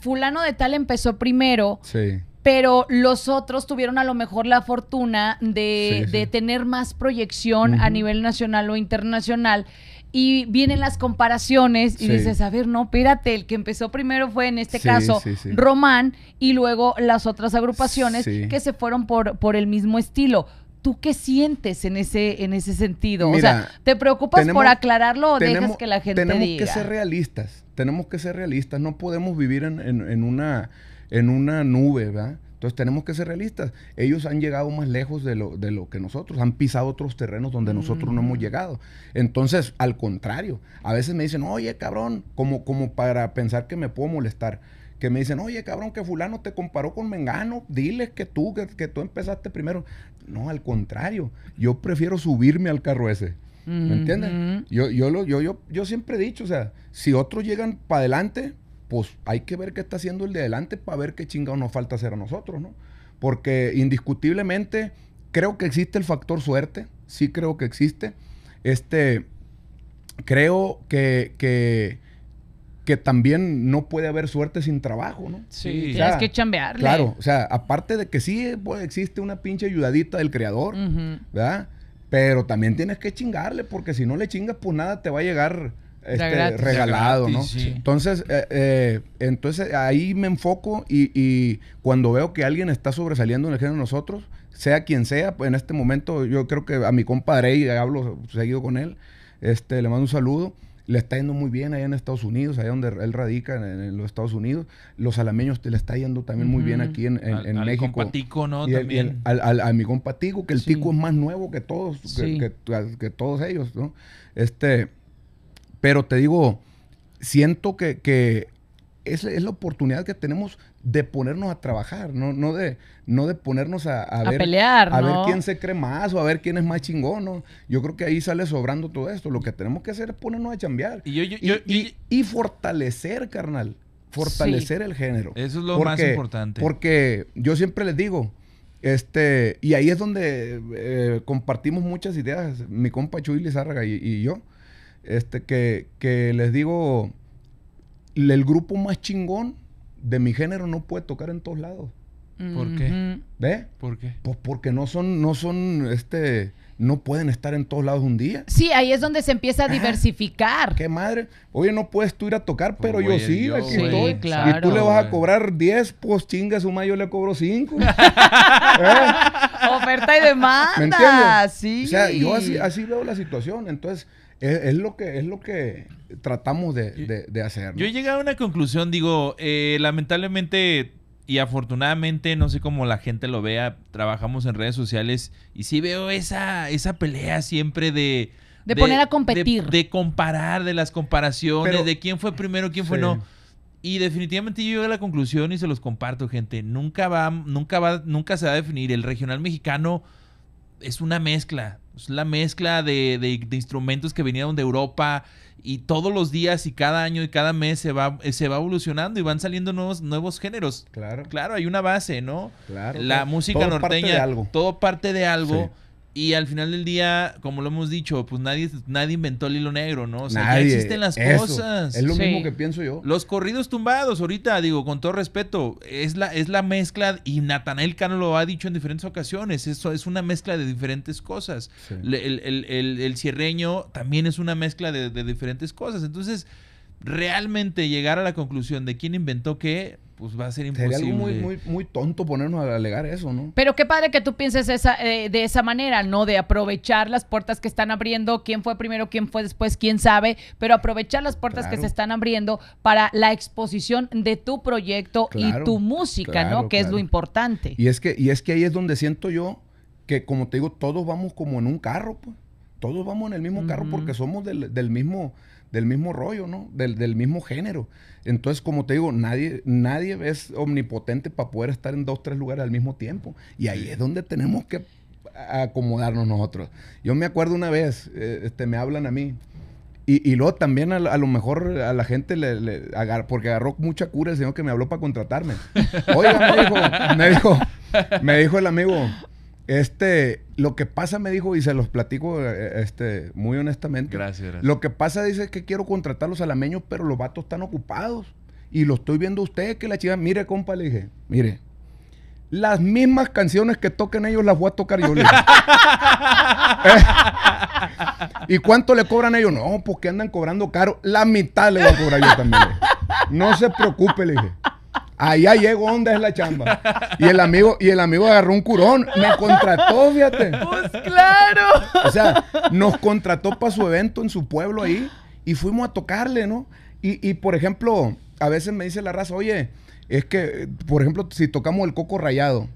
fulano de tal empezó primero. Sí pero los otros tuvieron a lo mejor la fortuna de, de tener más proyección a nivel nacional o internacional y vienen las comparaciones y dices, a ver, no, espérate, el que empezó primero fue en este caso Román y luego las otras agrupaciones que se fueron por, por el mismo estilo. ¿Tú qué sientes en ese, en ese sentido? o sea, ¿te preocupas por aclararlo o dejas que la gente diga? Tenemos que ser realistas, tenemos que ser realistas, no podemos vivir en, en una nube, ¿verdad? Entonces tenemos que ser realistas. Ellos han llegado más lejos de lo, que nosotros, han pisado otros terrenos donde nosotros no hemos mm. llegado. Entonces, al contrario, a veces me dicen, oye, cabrón, como, como para pensar que me puedo molestar. Que me dicen, oye, cabrón, que fulano te comparó con Mengano, diles que tú, que, tú empezaste primero. No, al contrario, yo prefiero subirme al carro ese. ¿Me entiendes? Yo, yo, lo, yo, yo, yo siempre he dicho, o sea, si otros llegan para adelante, pues hay que ver qué está haciendo el de adelante para ver qué chingado nos falta hacer a nosotros, ¿no? Porque indiscutiblemente creo que existe el factor suerte, sí creo que existe. Este, creo que, que, también no puede haber suerte sin trabajo, ¿no? Sí, tienes que chambearle. Claro, o sea, aparte de que sí pues, existe una pinche ayudadita del creador, ¿verdad? Pero también tienes que chingarle, porque si no le chingas, pues nada te va a llegar este, regalado, ¿no? Entonces, eh, eh, entonces ahí me enfoco y, cuando veo que alguien está sobresaliendo en el género de nosotros, sea quien sea, pues en este momento yo creo que a mi compadre, y hablo seguido con él, este, le mando un saludo. Le está yendo muy bien allá en Estados Unidos, allá donde él radica, en, los Estados Unidos. Los alameños le está yendo también muy bien aquí en, en, A Compatico, ¿no? también. al, a mi compatico, que el tico es más nuevo que todos, que, que, todos ellos, ¿no? Este, pero te digo, siento que, es, la oportunidad que tenemos de ponernos a trabajar, no, de, no de ponernos a, a, ver, pelear, a ver quién se cree más o a ver quién es más chingón. ¿no? Yo creo que ahí sale sobrando todo esto. Lo que tenemos que hacer es ponernos a chambear y, y, fortalecer, carnal. Fortalecer el género. Eso es lo más importante. Porque yo siempre les digo, este, y ahí es donde eh, compartimos muchas ideas, mi compa Chuy Lizárraga y yo este, que, que les digo, el grupo más chingón de mi género no puede tocar en todos lados. ¿Por qué? ¿Ve? ¿Por qué? Pues porque no son, no son, este, no pueden estar en todos lados un día. Sí, ahí es donde se empieza a diversificar. Qué madre. Oye, no puedes tú ir a tocar, pues pero yo sí, Sí, claro, y tú le vas a cobrar 10, pues chinga su yo le cobro 5. ¿Eh? Oferta y demanda. Sí. O sea, yo así, así veo la situación. Entonces, es, lo que es lo que tratamos de, hacer. Yo he llegado a una conclusión, digo, eh, lamentablemente y afortunadamente, no sé cómo la gente lo vea, trabajamos en redes sociales y sí veo esa, esa pelea siempre de... De, poner a competir. De, comparar, de las comparaciones, de quién fue primero, quién fue no. Y definitivamente yo llegué a la conclusión y se los comparto, gente. Nunca va, nunca va, nunca se va a definir. El regional mexicano es una mezcla la mezcla de, instrumentos que vinieron de Europa y todos los días y cada año y cada mes se va, eh, se va evolucionando y van saliendo nuevos, nuevos géneros. Claro. Claro, hay una base, ¿no? La música norteña. Todo parte de algo. Y al final del día, como lo hemos dicho, pues nadie, nadie inventó el hilo negro, ¿no? O sea, existen las cosas. Es lo mismo que pienso yo. Los corridos tumbados, ahorita, digo, con todo respeto, es la, es la mezcla, y Natanael Cano lo ha dicho en diferentes ocasiones, eso es una mezcla de diferentes cosas. El, el, cierreño también es una mezcla de diferentes cosas. Entonces, realmente llegar a la conclusión de quién inventó qué, pues va a ser imposible. Sería algo muy, muy, muy tonto ponernos a alegar eso, ¿no? Pero qué padre que tú pienses esa, eh, de esa manera, ¿no? De aprovechar las puertas que están abriendo, quién fue primero, quién fue después, quién sabe, pero aprovechar las puertas que se están abriendo para la exposición de tu proyecto y tu música, ¿no? Que es lo importante. Y es que, y es que ahí es donde siento yo que, como te digo, todos vamos como en un carro, pues. Todos vamos en el mismo carro porque somos del, del mismo del mismo rollo, ¿no? Del, mismo género. Entonces, como te digo, nadie, nadie es omnipotente para poder estar en dos, tres lugares al mismo tiempo. Y ahí es donde tenemos que acomodarnos nosotros. Yo me acuerdo una vez, eh, este, me hablan a mí, y, y, luego también a, lo mejor a la gente le, porque agarró mucha cura el señor que me habló para contratarme. Oiga, me dijo, me dijo, me dijo el amigo, este, lo que pasa, me dijo, y se los platico eh, este, muy honestamente. Gracias, gracias. Lo que pasa, dice, es que quiero contratar a los alameños, pero los vatos están ocupados. Y lo estoy viendo a ustedes que la chica, mire, compa, le dije, mire, las mismas canciones que toquen ellos las voy a tocar yo. Eh, ¿Y cuánto le cobran ellos? No, porque pues andan cobrando caro. La mitad le voy a cobrar yo también. No se preocupe, le dije. Allá llegó onda es la chamba. Y el amigo, y el amigo agarró un curón. Me contrató, fíjate. Pues claro. O sea, nos contrató para su evento en su pueblo ahí. Y fuimos a tocarle, ¿no? Y, por ejemplo, a veces me dice la raza, oye, es que, por ejemplo, si tocamos el coco rayado,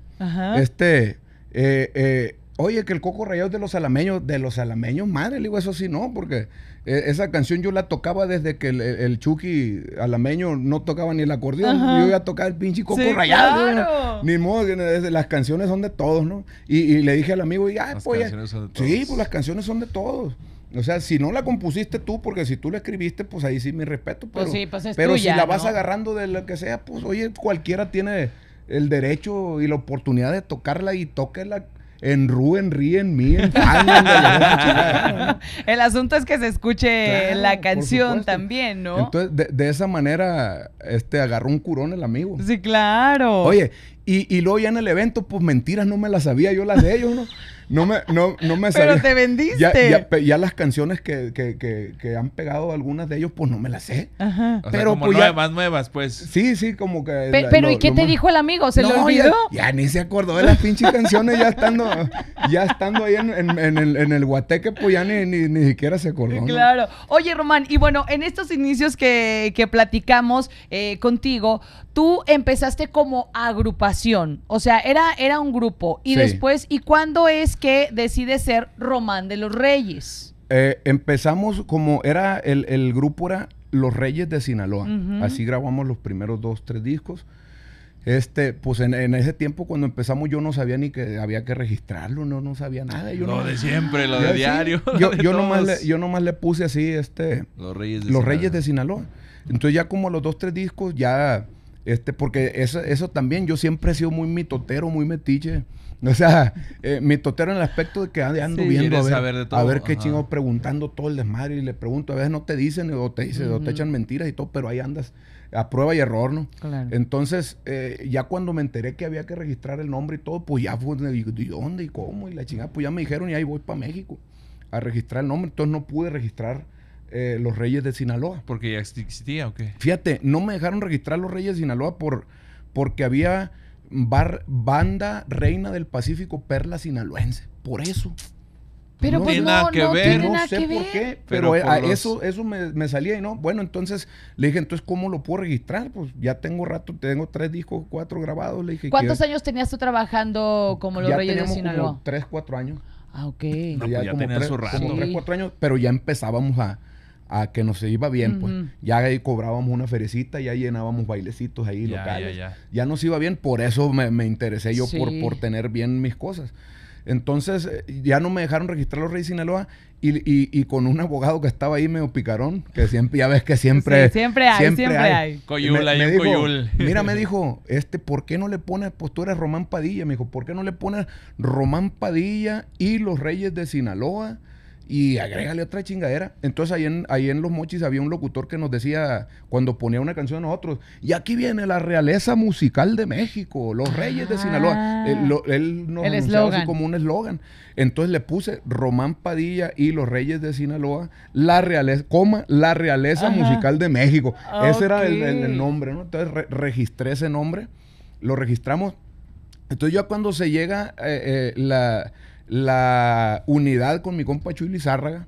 este, eh, eh, oye, que el coco rayado es de los alameños, de los alameños, madre, le digo, eso sí, no, porque e, esa canción yo la tocaba desde que el, Chucky alameño no tocaba ni el acordeón. Yo iba a tocar el pinche coco rayado. Ni modo, las canciones son de todos, ¿no? Y, le dije al amigo, pues ya, pues. sí, pues las canciones son de todos. O sea, si no la compusiste tú, porque si tú la escribiste, pues ahí sí mi respeto. Pues pero, pues pero si la vas agarrando de lo que sea, pues oye, cualquiera tiene el derecho y la oportunidad de tocarla y toque la en Ru, en en El asunto es que se escuche la canción también, ¿no? Entonces, de, de, esa manera, este, agarró un curón el amigo. Sí, claro. Oye, y, luego ya en el evento, pues mentiras, no me las sabía yo las de ellos, ¿no? No me, no, no me sabía. Pero te vendiste. Ya, las canciones que, han pegado algunas de ellos, pues no me las sé. Ajá. pero como pues, nuevas, más nuevas, pues. Sí, sí, como que. pero ¿y qué te dijo el amigo? ¿Se lo olvidó? Ya, ni se acordó de las pinches canciones, ya estando, ya estando ahí en, el, en el guateque, pues ya ni, siquiera se acordó. Claro. Oye, Román, y bueno, en estos inicios que, platicamos eh, contigo, tú empezaste como agrupación, o sea, era, era un grupo. Y después, ¿y cuándo es que decide ser Román de los Reyes? Eh, empezamos como era, el, grupo era Los Reyes de Sinaloa. Así grabamos los primeros dos, tres discos. Este, pues en, ese tiempo cuando empezamos yo no sabía ni que había que registrarlo, no, no sabía nada. lo de siempre, lo de diario. yo, yo, nomás le, puse así, este... Los Reyes los Reyes de Sinaloa. Entonces ya como los dos, tres discos ya este, porque eso, eso también, yo siempre he sido muy mitotero, muy metiche. O sea, eh, mitotero en el aspecto de que ando viendo a ver, a ver qué chingo preguntando todo el desmadre y le pregunto, a veces no te dicen o te dicen o te echan mentiras y todo, pero ahí andas a prueba y error, ¿no? Claro. Entonces, eh, ya cuando me enteré que había que registrar el nombre y todo, pues ya fue, y dónde y cómo? Y la chingada, pues ya me dijeron y ahí voy para México a registrar el nombre, entonces no pude registrar eh, los Reyes de Sinaloa. Porque ya existía ok. Fíjate, no me dejaron registrar los Reyes de Sinaloa por, porque había bar, banda Reina del Pacífico Perla Sinaloense. Por eso. Pero no, pues nada que ver. no sé por qué, pero, eh, eso, eso me, salía y no. Bueno, entonces le dije, entonces, ¿cómo lo puedo registrar? Pues ya tengo rato, tengo tres discos, cuatro grabados. Le dije, ¿Cuántos años tenías tú trabajando como los Reyes de Sinaloa? tres, cuatro años. Ah, ok. Pues ya, como, tres, tres, cuatro años, pero ya empezábamos a, a que nos iba bien, pues. Ya ahí cobrábamos una ferecita, ya llenábamos bailecitos ahí ya, locales. Ya, nos iba bien, por eso me, interesé yo por, por tener bien mis cosas. Entonces, eh, ya no me dejaron registrar los Reyes de Sinaloa y, con un abogado que estaba ahí medio picarón, que siempre, ya ves que siempre. siempre hay, siempre, hay. Coyul, ahí coyul. Mira, me dijo, este, ¿por qué no le pones, pues tú eres Román Padilla? Me dijo, ¿por qué no le pones Román Padilla y los Reyes de Sinaloa? y agrégale otra chingadera. Entonces ahí en, ahí en Los Mochis había un locutor que nos decía, cuando ponía una canción a nosotros, y aquí viene la realeza musical de México, los reyes de Sinaloa. Ah. Él, nos anunciaba así como un eslogan. Entonces le puse Román Padilla y los reyes de Sinaloa, la realeza, la realeza musical de México. Ese era el, nombre, ¿no? Entonces registré ese nombre, lo registramos. Entonces ya cuando se llega eh, eh, la la unidad con mi compa Chuy Lizárraga,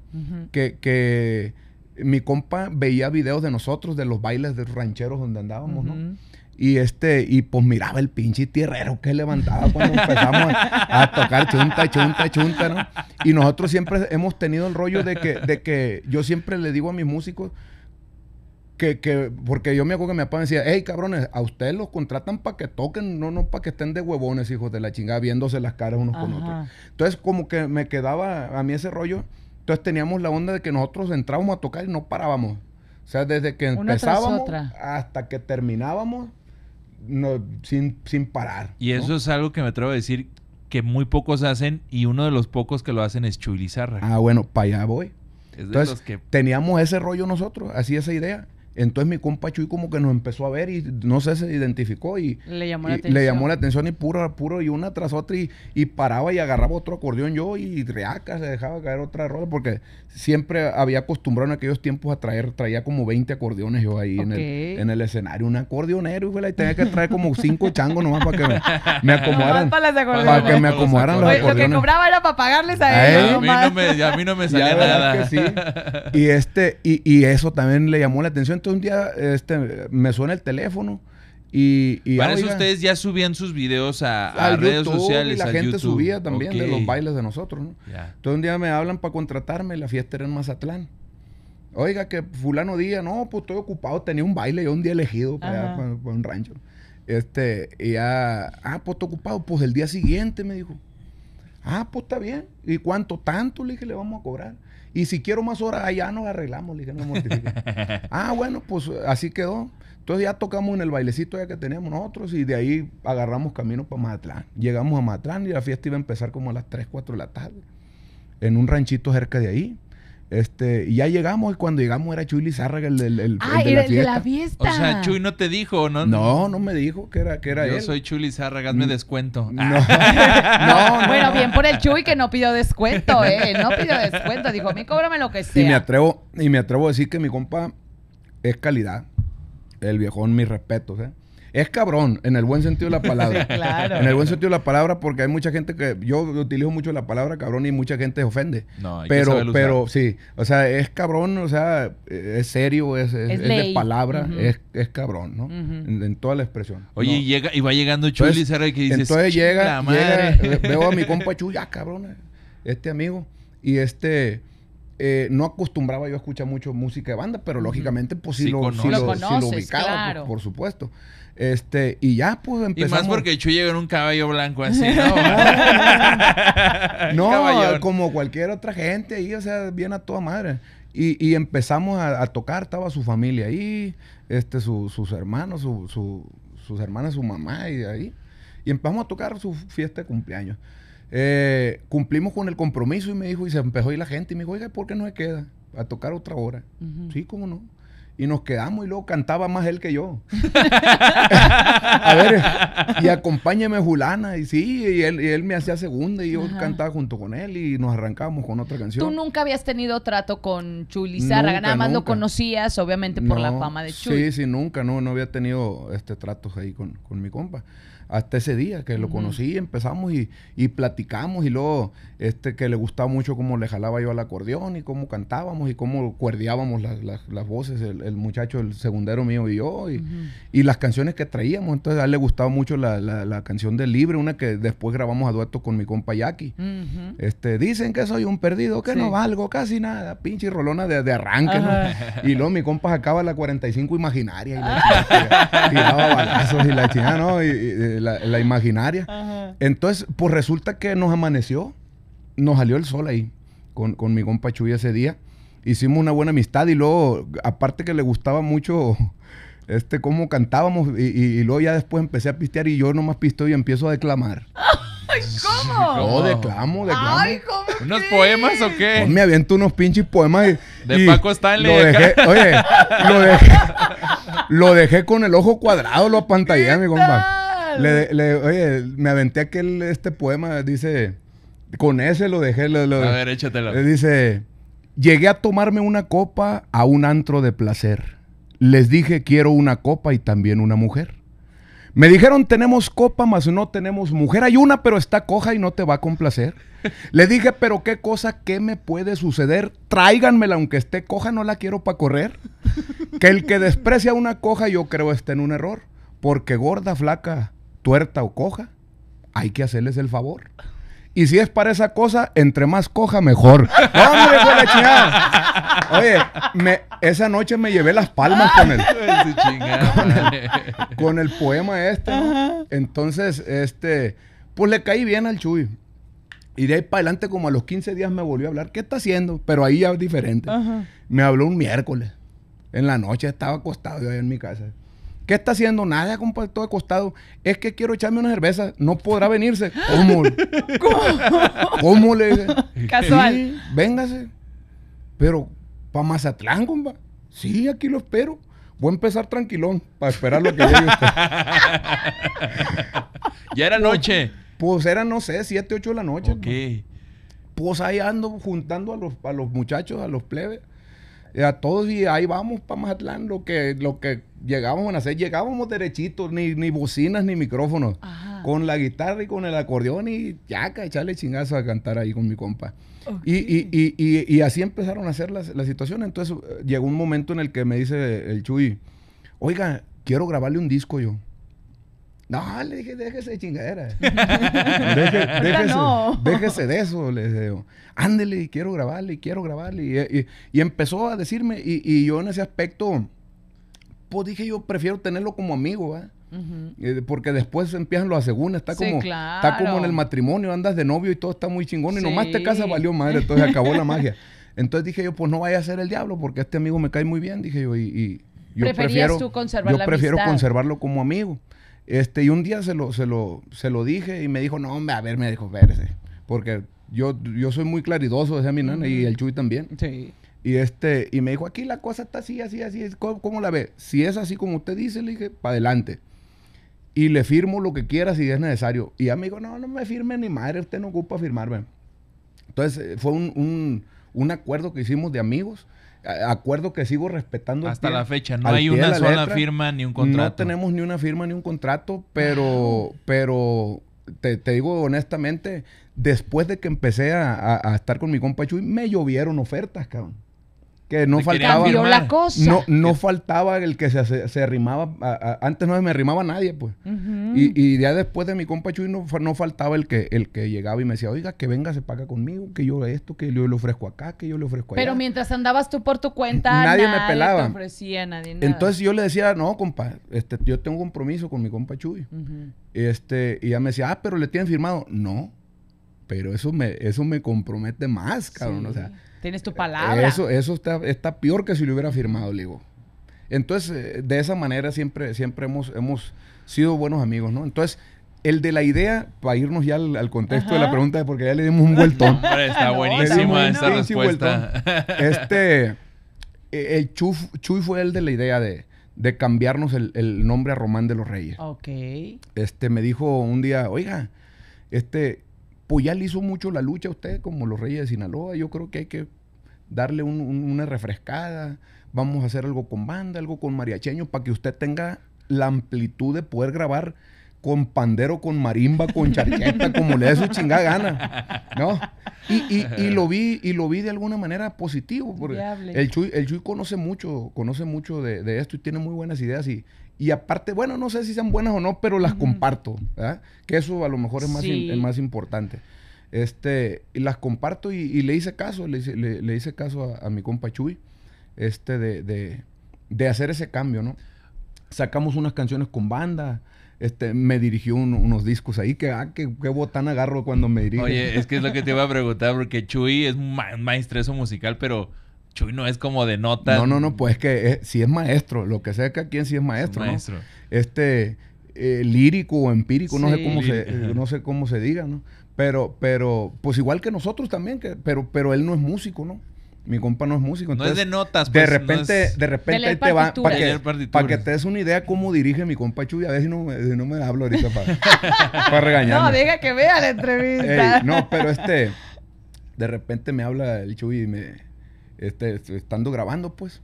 que, que, mi compa veía videos de nosotros, de los bailes de rancheros donde andábamos, ¿no? Y este, y pues miraba el pinche tierrero que levantaba cuando empezamos a, tocar chunta, chunta, chunta, ¿no? Y nosotros siempre hemos tenido el rollo de que, de que yo siempre le digo a mis músicos, que, que, porque yo me acuerdo que mi papá decía, hey cabrones, a ustedes los contratan para que toquen, no, no para que estén de huevones, hijos de la chingada, viéndose las caras unos con otros. Entonces, como que me quedaba a mí ese rollo. Entonces teníamos la onda de que nosotros entrábamos a tocar y no parábamos. O sea, desde que empezábamos hasta que terminábamos, no, sin, sin parar. Y eso es algo que me atrevo a decir que muy pocos hacen, y uno de los pocos que lo hacen es Chuy Ah, bueno, para allá voy. Entonces, teníamos ese rollo nosotros, así esa idea. Entonces mi compa Chuy como que nos empezó a ver y no sé, se identificó y le llamó, la, atención. Le llamó la atención y puro, puro y una tras otra y, y paraba y agarraba otro acordeón yo y reaca, se dejaba caer otra rola porque siempre había acostumbrado en aquellos tiempos a traer, traía como 20 acordeones yo ahí en, el, escenario, un acordeonero y tenía que traer como cinco changos nomás para que me, acomodaran. para, que me acomodaran los acordeones. Pues, lo que cobraba era para pagarles a ¿Ah, él. Eh? A, mí no me, a mí no me salía nada. Y, este, y, y eso también le llamó la atención un día este, me suena el teléfono. Y, ah, Para eso ustedes ya subían sus videos a, redes YouTube, sociales. Y la gente subía también de los bailes de nosotros. ¿no? Entonces un día me hablan para contratarme, la fiesta era en Mazatlán. Oiga, que fulano día, no, pues estoy ocupado, tenía un baile, yo un día elegido para, un rancho. Este, y ya, ah, pues estoy ocupado, pues el día siguiente me dijo. Ah, pues está bien. ¿Y cuánto tanto? Le dije, le vamos a cobrar. Y si quiero más horas, allá ah, nos arreglamos. Le no ah, bueno, pues así quedó. Entonces ya tocamos en el bailecito ya que tenemos nosotros y de ahí agarramos camino para Matlán. Llegamos a Matlán y la fiesta iba a empezar como a las 3, 4 de la tarde en un ranchito cerca de ahí. Este, y ya llegamos, y cuando llegamos era Chuy Lizárraga el, el, el, ah, el de, la fiesta. O sea, Chuy no te dijo, ¿no? No, no me dijo que era, que era Yo soy Chuy Lizárraga, hazme mm. descuento. No. no, Bueno, bien por el Chuy que no pidió descuento, ¿eh? No pidió descuento. Dijo, a mí cóbrame lo que sea. Y me atrevo, y me atrevo a decir que mi compa es calidad. El viejón, mis respetos, ¿eh? Es cabrón, en el buen sentido de la palabra. En el buen sentido de la palabra, porque hay mucha gente que. Yo utilizo mucho la palabra cabrón y mucha gente se ofende. No, pero, pero sí. O sea, es cabrón, o sea, eh, es serio, es, de palabra, es, cabrón, ¿no? en, toda la expresión. Oye, y, llega, y va llegando Chuli, entonces, que dice. Entonces llega, llega veo a mi compa Chuy, ah, cabrón, eh, este amigo. Y este. Eh, no acostumbraba yo a escuchar mucho música de banda, pero lógicamente, pues si lo, ubicaba, por supuesto. Este, y ya, pues empezamos. Y más porque Chuy llegó en un caballo blanco así, ¿no? no, como cualquier otra gente ahí, o sea, bien a toda madre. Y, empezamos a, tocar, estaba su familia ahí, este, sus hermanos, sus hermanas, su mamá y ahí. Y empezamos a tocar su fiesta de cumpleaños. Eh, cumplimos con el compromiso y me dijo, y se empezó ahí la gente y me dijo, oiga, ¿por qué no se queda? A tocar otra hora. Sí, cómo no. Y nos quedamos y luego cantaba más él que yo. a ver, y acompáñeme Julana. Y sí, y él, y él me hacía segunda y yo cantaba junto con él y nos arrancamos con otra canción. ¿Tú nunca habías tenido trato con Chuli Nada más lo conocías, obviamente, por la fama de Chuli. Sí, sí, nunca, no, no había tenido este tratos ahí con, con mi compa hasta ese día que lo conocí, empezamos y, platicamos y luego este que le gustaba mucho cómo le jalaba yo al acordeón y cómo cantábamos y cómo cuerdeábamos las, las, voces, el, muchacho, el segundero mío y yo, y, las canciones que traíamos. Entonces a él le gustaba mucho la, la, canción de Libre, una que después grabamos a dueto con mi compa Jackie. este, dicen que soy un perdido, que no valgo casi nada, pinche rolona de, arranque. Y luego mi compa sacaba la 45 imaginaria y ah. tiraba balazos y la china, ¿no? y la, imaginaria. Entonces, pues resulta que nos amaneció, nos salió el sol ahí con, mi compa Chuy ese día. Hicimos una buena amistad y luego, aparte que le gustaba mucho este cómo cantábamos y, luego ya después empecé a pistear y yo nomás pisteo y empiezo a declamar. ¿cómo? No, declamo, declamo. ¿Unos poemas o qué? Pues me aviento unos pinches poemas y, De Paco Stanley. Lo dejé, oye, lo dejé, con el ojo cuadrado, lo apantallé, mi compa le, oye, me aventé que este poema, dice, con ese lo dejé. Lo, a ver, échatelo. Dice, llegué a tomarme una copa a un antro de placer. Les dije, quiero una copa y también una mujer. Me dijeron, tenemos copa, mas no tenemos mujer. Hay una, pero está coja y no te va a complacer. Le dije, pero qué cosa, qué me puede suceder. Tráiganmela, aunque esté coja, no la quiero para correr. Que el que desprecia una coja, yo creo está en un error. Porque gorda, flaca, tuerta o coja, hay que hacerles el favor. Y si es para esa cosa, entre más coja, mejor. Oye, esa noche me llevé las palmas con el, con el, poema este. Entonces, este, pues le caí bien al Chuy. Y de ahí para adelante, como a los 15 días, me volvió a hablar. ¿Qué está haciendo? Pero ahí ya es diferente. Me habló un miércoles. En la noche estaba acostado yo ahí en mi casa. ¿Qué está haciendo? Nada, compa, todo costado. Es que quiero echarme una cerveza. No podrá venirse. ¿Cómo? ¿Cómo? ¿Cómo le Casual. véngase. Pero, pa' Mazatlán, compa. Sí, aquí lo espero. Voy a empezar tranquilón para esperar lo que llegue usted. ya era pues, noche. Pues, era, no sé, 7, 8 de la noche. Ok. Pues ahí ando juntando a los, los muchachos, a los plebes, a todos y ahí vamos pa' Mazatlán, lo que, lo que llegábamos a hacer llegábamos derechitos, ni, bocinas ni micrófonos. Con la guitarra y con el acordeón y ya, echarle chingazo a cantar ahí con mi compa. Y, y, y, y, así empezaron a hacer las, situación Entonces eh, llegó un momento en el que me dice el Chuy, oiga, quiero grabarle un disco yo. No, le dije, déjese de chingadera. déjese, déjese, de eso, le digo. Ándele, quiero grabarle, quiero grabarle. Y, empezó a decirme, y, yo en ese aspecto pues dije yo prefiero tenerlo como amigo, ¿eh? porque después empiezan los asegúnes, está como está como en el matrimonio, andas de novio y todo está muy chingón y nomás te casas valió madre, entonces acabó la magia. Entonces dije yo, pues no vaya a ser el diablo porque este amigo me cae muy bien, dije yo y, yo prefiero tú yo prefiero conservarlo como amigo. Este y un día se lo se lo se lo dije y me dijo, "No, hombre, a ver", me dijo, "Verse", porque yo yo soy muy claridoso, decía mi nana y el Chuy también. Sí. Y, este, y me dijo, aquí la cosa está así, así, así, ¿cómo, la ve? Si es así como usted dice, le dije, para adelante. Y le firmo lo que quiera si es necesario. Y ya me dijo, no, no me firme ni madre, usted no ocupa firmarme. Entonces eh, fue un, un, acuerdo que hicimos de amigos acuerdo que sigo respetando. Hasta la fecha, no hay una sola firma ni un contrato. No tenemos ni una firma ni un contrato, pero, pero te, digo honestamente, después de que empecé a, a estar con mi compa Chuy, me llovieron ofertas, cabrón que no faltaba la no faltaba el que se, arrimaba antes no me arrimaba nadie pues y, ya después de mi compa Chuy no, faltaba el que el que llegaba y me decía oiga que venga se paga conmigo que yo esto que yo le ofrezco acá que yo le ofrezco allá pero mientras andabas tú por tu cuenta nadie, me pelaba nadie, entonces yo le decía no compa este yo tengo un compromiso con mi compa Chuy este y ya me decía ah pero le tienen firmado no pero eso me eso me compromete más cabrón o sea Tienes tu eh, palabra. Eso, está, peor que si lo hubiera firmado, Ligo. Entonces, eh, de esa manera siempre, siempre hemos, hemos sido buenos amigos, ¿no? Entonces, el de la idea, para irnos ya al, contexto de la pregunta, porque ya le dimos un vueltón. está buenísima esa respuesta. Este, el Chuy, fue el de la idea de, cambiarnos el, el, nombre a Román de los Reyes. Ok. Este, me dijo un día, oiga, este, pues ya le hizo mucho la lucha a usted, como los Reyes de Sinaloa. Yo creo que hay que darle una refrescada. Vamos a hacer algo con banda, algo con mariacheño, para que usted tenga la amplitud de poder grabar con pandero, con marimba, con charqueta, como le dé su chingada gana. ¿No? Y, lo vi, y lo vi de alguna manera positivo, porque el Chuy, conoce mucho, conoce mucho de, de, esto y tiene muy buenas ideas y, y aparte, bueno, no sé si sean buenas o no, pero las comparto, Que eso a lo mejor es más, más importante. Este, las comparto y, le hice caso, le, hice, caso a, mi compa Chuy, este, de, hacer ese cambio, ¿no? Sacamos unas canciones con banda, este, me dirigió unos discos ahí, que, ah, que, botán agarro cuando me dirige. Oye, es que es lo que te iba a preguntar, porque Chuy es un musical, pero Chuy no es como de notas. No, no, no, pues que eh, si es maestro, lo que sea que aquí en sí es maestro. maestro. Este eh, lírico o empírico, no sé cómo se, no sé cómo se diga, ¿no? Pero, pero, pues igual que nosotros también, que, pero, pero él no es músico, ¿no? Mi compa no es músico. Entonces, no es de notas, De pues, repente, de repente te va. Para que, te des una idea cómo dirige mi compa Chuy. A ver si no, me hablo ahorita para regañar. No, diga que vea la entrevista. no, pero este. De repente me habla el Chuy y me este, estando grabando, pues.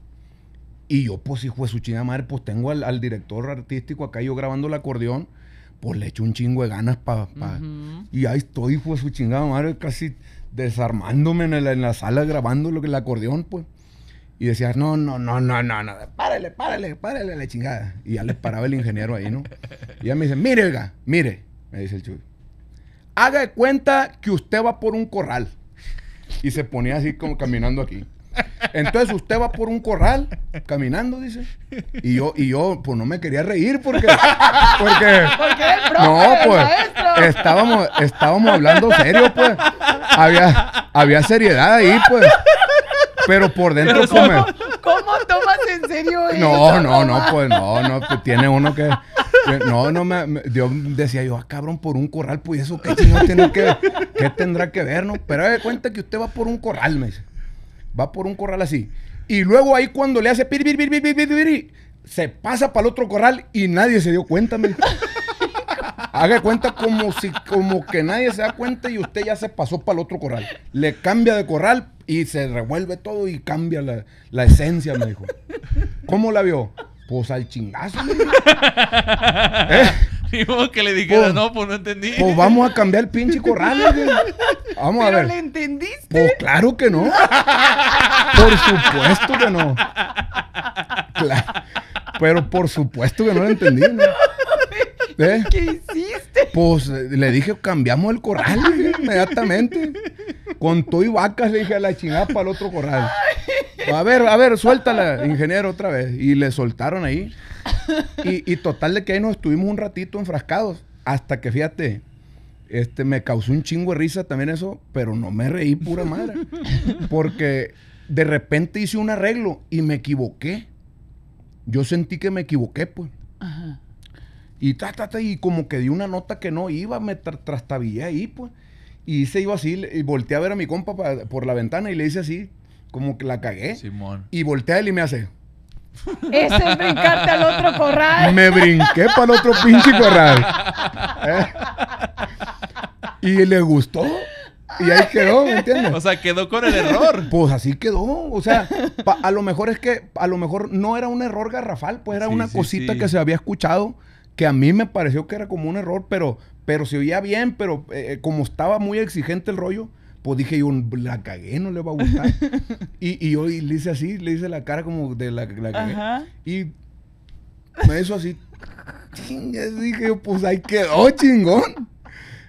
Y yo, pues, hijo de su chingada madre, pues tengo al, director artístico acá, yo grabando el acordeón, pues le echo un chingo de ganas para. Pa, Y ahí estoy, hijo de su chingada madre, casi desarmándome en, la sala grabando lo que el acordeón, pues. Y decía no, no, no, no, no, no, párale, párale, párale la chingada. Y ya les paraba el ingeniero ahí, ¿no? Y ya me dice, mire, oiga, mire, me dice el chuy, haga cuenta que usted va por un corral. Y se ponía así como caminando aquí. Entonces usted va por un corral caminando, dice. Y yo, y yo pues no me quería reír porque. Porque. no, pues. estábamos, estábamos hablando serio, pues. Había, seriedad ahí, pues. Pero por dentro, ¿cómo, tomas en serio eso? No, no, no, pues no, no, pues, tiene uno que. No, no me, dios decía yo, ah, cabrón, por un corral, pues eso qué tiene que, qué tendrá que ver, ¿no? Pero de cuenta que usted va por un corral, me dice va por un corral así. Y luego ahí cuando le hace pir, pir, pir, pir, pir, se pasa para el otro corral y nadie se dio cuenta, me Haga cuenta como si, como que nadie se da cuenta y usted ya se pasó para el otro corral. Le cambia de corral y se revuelve todo y cambia la, la esencia, me dijo. ¿Cómo la vio? Pues al chingazo. ¿Eh? que le dijera, pues, no, pues no entendí. Pues vamos a cambiar el pinche corral. Vamos a ver. le entendiste? Pues claro que no. Por supuesto que no. Claro. Pero por supuesto que no lo entendí. ¿Eh? ¿Qué hiciste? Pues le dije, cambiamos el corral inmediatamente. Con todo y vacas le dije a la chingada para el otro corral. A ver, a ver, suéltala, ingeniero, otra vez. Y le soltaron ahí. Y, total de que ahí nos estuvimos un ratito enfrascados. Hasta que, fíjate, este, me causó un chingo de risa también eso, pero no me reí pura madre. Porque de repente hice un arreglo y me equivoqué. Yo sentí que me equivoqué, pues. Y ta, ta, y como que di una nota que no iba, me trastabillé ahí, pues. Y se iba así, y volteé a ver a mi compa por la ventana y le hice así, como que la cagué. Simón. Y voltea él y me hace. Ese es brincarte al otro corral. Me brinqué para el otro pinche corral. Y le gustó. Y ahí quedó, ¿me entiendes? O sea, quedó con el error. Pues así quedó. O sea, a lo mejor es que, a lo mejor no era un error garrafal, pues era una cosita que se había escuchado que a mí me pareció que era como un error, pero, pero se oía bien, pero eh, eh, como estaba muy exigente el rollo, pues dije yo, la cagué, no le va a gustar. y, y yo le hice así, le hice la cara como de la, la cagué. Y me hizo así. dije yo, pues ahí quedó, chingón.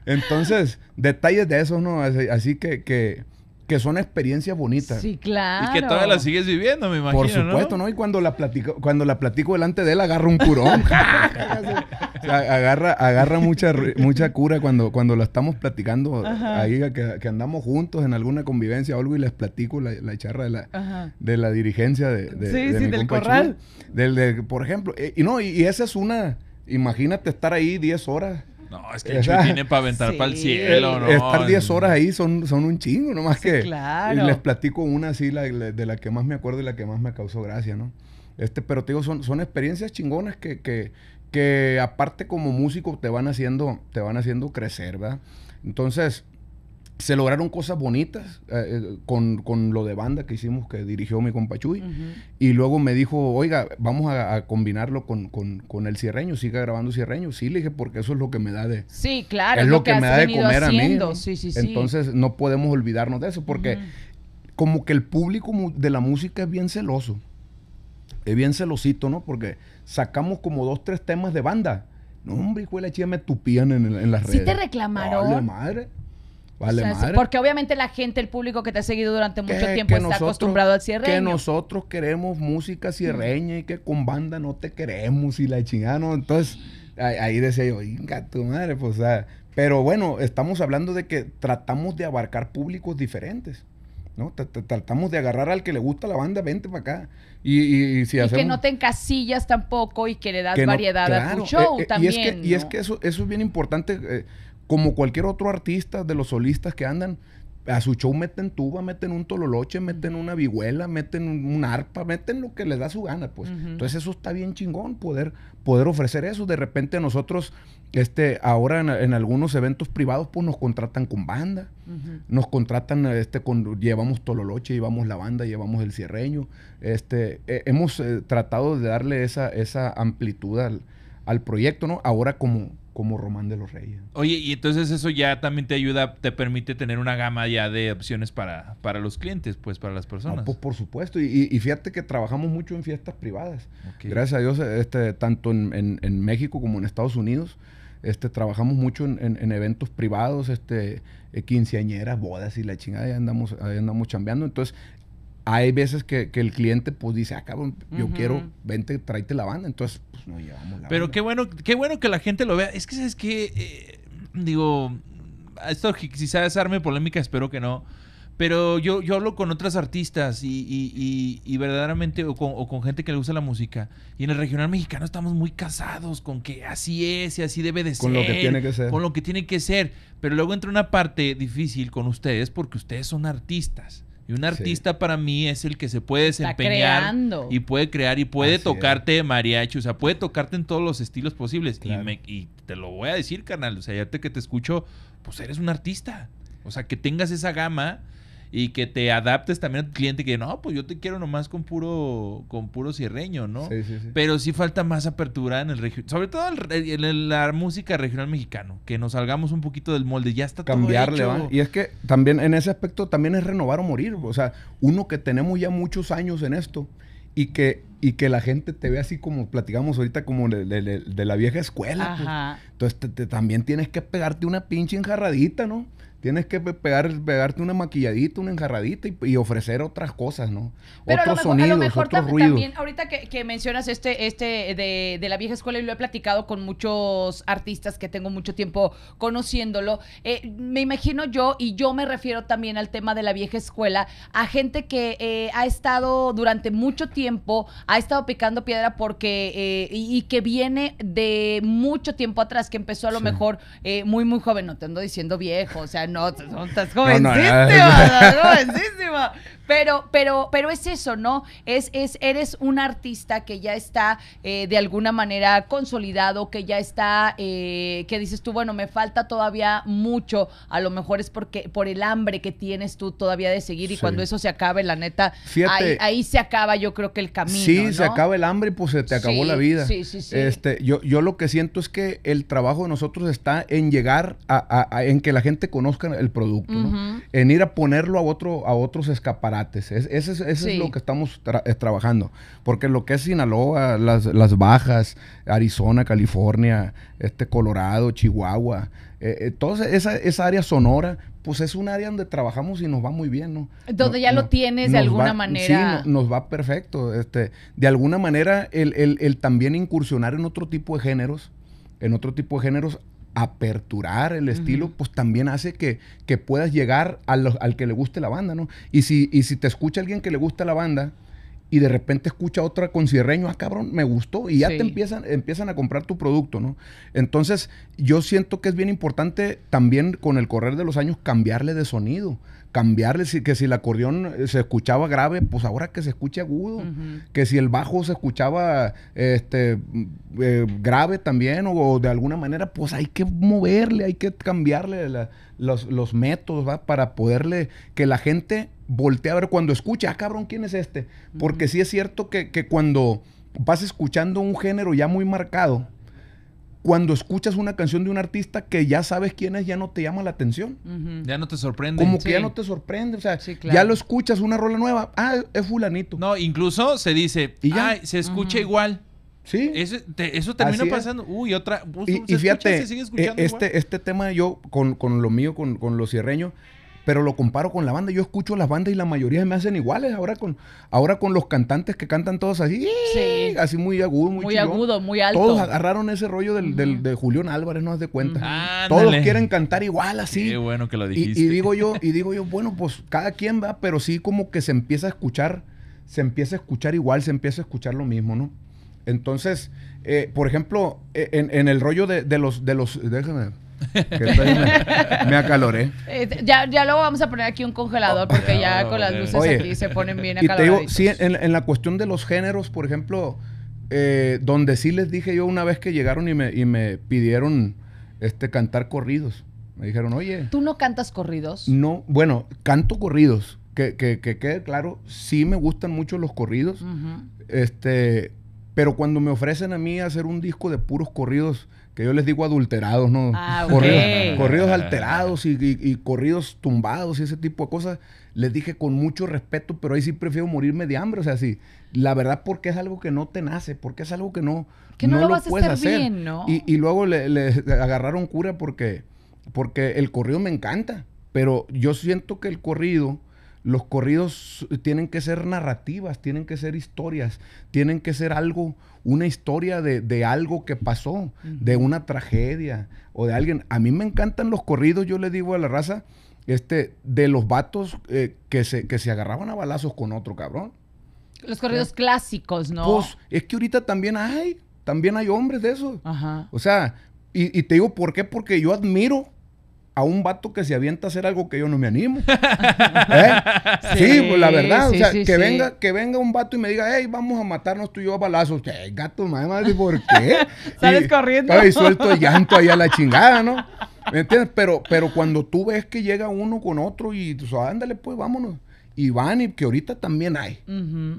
Entonces, detalles de eso, ¿no? Así, que, que son experiencias bonitas. Sí, claro. Y que todas las sigues viviendo, me imagino. Por supuesto, ¿no? Y cuando la platico, cuando la platico delante de él, agarra un curón. agarra, agarra mucha, mucha cura cuando, cuando la estamos platicando ahí, que, andamos juntos en alguna convivencia o algo y les platico la, la charra de la, de la dirigencia de, sí, sí, del corral. por ejemplo, eh, y no, y, y esa es una, imagínate estar ahí 10 horas no, es que el tiene para aventar para el cielo, ¿no? Estar 10 horas ahí son, son un chingo, No más que les platico una así la, de la que más me acuerdo y la que más me causó gracia, ¿no? Este, pero te digo, son, son experiencias chingonas que, que, aparte como músico te van haciendo, te van haciendo crecer, ¿verdad? Entonces, se lograron cosas bonitas eh, eh, con, lo de banda que hicimos, que dirigió mi compa Chuy. Y luego me dijo, oiga, vamos a, combinarlo con, el cierreño, siga grabando cierreño. Sí, le dije, porque eso es lo que me da de... Sí, claro. Es lo, que, me da de comer a mí. Entonces no podemos olvidarnos de eso, porque como que el público de la música es bien celoso. Es bien celosito, ¿no? Porque sacamos como dos, tres temas de banda. No, hombre, hijo de la chía, me tupían en, en las redes. ¿Sí te reclamaron? madre! Porque obviamente la gente, el público que te ha seguido durante mucho tiempo está acostumbrado al cierre. Que nosotros queremos música cierreña y que con banda no te queremos y la chingada, ¿no? Entonces, ahí, decía yo, inga madre, pues, pero bueno, estamos hablando de que tratamos de abarcar públicos diferentes. ¿no? Tratamos de agarrar al que le gusta la banda, vente para acá. Y, si que no te encasillas tampoco y que le das variedad al a tu show eh, eh, también. Y es que, y es que eso, es bien importante. Eh, como cualquier otro artista de los solistas que andan, a su show meten tuba, meten un tololoche, meten una vihuela, meten un, arpa, meten lo que les da su gana, pues. Entonces eso está bien chingón, poder, poder ofrecer eso. De repente nosotros, este, ahora en, algunos eventos privados, pues nos contratan con banda, nos contratan, este, con, llevamos tololoche, llevamos la banda, llevamos el cierreño. Este, eh, hemos eh, tratado de darle esa, esa amplitud al, al proyecto, ¿no? Ahora como, como Román de los Reyes. Oye, y entonces eso ya también te ayuda, te permite tener una gama ya de opciones para, para los clientes, pues para las personas. Ah, pues, por supuesto, y, fíjate que trabajamos mucho en fiestas privadas. Gracias a Dios, este, tanto en, México como en Estados Unidos, este, trabajamos mucho en, eventos privados, este, eh, quinceañeras, bodas y la chingada, ...ya andamos, andamos chambeando. Entonces, hay veces que, el cliente pues dice, ah, yo quiero, vente, tráete la banda. Entonces, pues no llevamos la Pero qué bueno, qué bueno que la gente lo vea. Es que, es que eh, digo, esto quizás arme polémica, espero que no. Pero yo, yo hablo con otras artistas y, verdaderamente, o con, gente que le gusta la música. Y en el regional mexicano estamos muy casados con que así es y así debe de ser. Con lo que tiene que ser. Con lo que tiene que ser. Pero luego entra una parte difícil con ustedes porque ustedes son artistas un artista para mí es el que se puede desempeñar y puede crear y puede tocarte mariachi, o sea, puede tocarte en todos los estilos posibles. Y, me, te lo voy a decir, carnal, o sea, ya te, que te escucho, pues eres un artista. O sea, que tengas esa gama y que te adaptes también al cliente que no, pues yo te quiero nomás con puro con puro cierreño, ¿no? Sí, sí, sí. Pero sí falta más apertura en el sobre todo en la música regional mexicano, que nos salgamos un poquito del molde, ya está cambiarle, todo Y es que también en ese aspecto también es renovar o morir, o sea, uno que tenemos ya muchos años en esto y que y que la gente te ve así como platicamos ahorita, como de, la vieja escuela. Pues. Entonces también tienes que pegarte una pinche enjarradita, ¿no? Tienes que pegar, pegarte una maquilladita, una enjarradita y, ofrecer otras cosas, ¿no? Pero otros a lo mejor, sonidos, otros También, ahorita que, mencionas este, este de, la vieja escuela y lo he platicado con muchos artistas que tengo mucho tiempo conociéndolo, eh, me imagino yo, y yo me refiero también al tema de la vieja escuela, a gente que eh, ha estado durante mucho tiempo, ha estado picando piedra porque, eh, y, que viene de mucho tiempo atrás, que empezó a lo mejor muy, muy joven, no te ando diciendo viejo, o sea, no, estás jovencísima, no, jovencísima. Pero, pero, pero es eso, ¿no? Es, es, eres un artista que ya está eh, de alguna manera consolidado, que ya está, eh, que dices tú, bueno, me falta todavía mucho. A lo mejor es porque, por el hambre que tienes tú todavía de seguir, y cuando eso se acabe, la neta, ahí, se acaba, yo creo que el camino. Sí, se acaba el hambre y pues se te acabó la vida. Sí, sí, sí. Este, yo, yo lo que siento es que el trabajo de nosotros está en llegar a, en que la gente conozca el producto, ¿no? En ir a ponerlo a otro, a otros escapar ese, es lo que estamos eh, trabajando. Porque lo que es Sinaloa, las, Bajas, Arizona, California, este Colorado, Chihuahua, eh, eh, toda esa, área sonora, pues es un área donde trabajamos y nos va muy bien, Donde ya lo tienes de alguna manera. Sí, nos va perfecto. Este, de alguna manera, el, el también incursionar en otro tipo de géneros, en otro tipo de géneros aperturar el estilo, pues también hace que, que puedas llegar a al que le guste la banda, ¿no? Y si, y si te escucha alguien que le gusta la banda, y de repente escucha otra con cierreño, ah, cabrón, me gustó, y ya te empiezan, empiezan a comprar tu producto, ¿no? Entonces, yo siento que es bien importante también con el correr de los años cambiarle de sonido, cambiarle, que si el acordeón eh, se escuchaba grave, pues ahora que se escuche agudo, que si el bajo se escuchaba este, eh, grave también, o, de alguna manera, pues hay que moverle, hay que cambiarle los, los métodos, ¿va? Para poderle, que la gente voltea a ver cuando escuchas. ah, cabrón, ¿quién es este? Porque sí es cierto que, cuando vas escuchando un género ya muy marcado, cuando escuchas una canción de un artista que ya sabes quién es, ya no te llama la atención. Ya no te sorprende. Como que ya no te sorprende. O sea, ya lo escuchas, una rola nueva. Ah, es fulanito. No, incluso se dice, ¿Y ya? se escucha igual. Sí. Eso, termina pasando. Uy, otra. y, fíjate, e, este, este tema yo, con, lo mío, con, con lo cierreño, pero lo comparo con la banda. Yo escucho las bandas y la mayoría me hacen iguales ahora con, ahora con los cantantes que cantan todos así, sí. así muy agudo, muy, muy agudo, muy alto. Todos agarraron ese rollo de Julián Álvarez, no has de cuenta. todos quieren cantar igual así. Qué bueno que lo dijiste. Y, digo yo, y digo yo, bueno, pues cada quien va, pero sí como que se empieza a escuchar, se empieza a escuchar igual, se empieza a escuchar lo mismo, ¿no? Entonces, eh, por ejemplo, e, en, el rollo de, de los, de los, déjame, me, me, acaloré. Este, ya, luego vamos a poner aquí un congelador porque ya oh, con las luces aquí se ponen bien acaloraditos. sí, en, la cuestión de los géneros, por ejemplo, eh, donde sí les dije yo una vez que llegaron y me, pidieron este, cantar corridos. Me dijeron, oye. ¿Tú no cantas corridos? No, bueno, canto corridos. Que, quede claro, sí me gustan mucho los corridos. Este, pero cuando me ofrecen a mí hacer un disco de puros corridos, que yo les digo adulterados, ¿no? Ah, corridos, ah. alterados y, corridos tumbados y ese tipo de cosas. Les dije con mucho respeto, pero ahí sí prefiero morirme de hambre. O sea, sí, la verdad, porque es algo que no te nace, porque es algo que no, que no, lo, vas puedes a hacer, Bien, ¿no? Y, luego le, agarraron cura porque, porque el corrido me encanta, pero yo siento que el corrido los corridos tienen que ser narrativas, tienen que ser historias, tienen que ser algo una historia de, algo que pasó, de una tragedia o de alguien. A mí me encantan los corridos, yo le digo a la raza, este, de los vatos eh, que, se, que se agarraban a balazos con otro cabrón. Los corridos clásicos, ¿no? Pues es que ahorita también hay, también hay hombres de eso. Ajá. O sea, y te digo, ¿por qué? Porque yo admiro a un vato que se avienta a hacer algo que yo no me animo. ¿Eh? sí, pues la verdad. o sea, que, venga, que venga un vato y me diga, hey, vamos a matarnos tú y yo a balazos. Hey, gato, madre, madre, ¿por qué? Sales corriendo. Y suelto el llanto ahí a la chingada, ¿no? ¿Me entiendes? Pero, pero cuando tú ves que llega uno con otro y tú dices, ándale, pues vámonos. Y van y que ahorita también hay.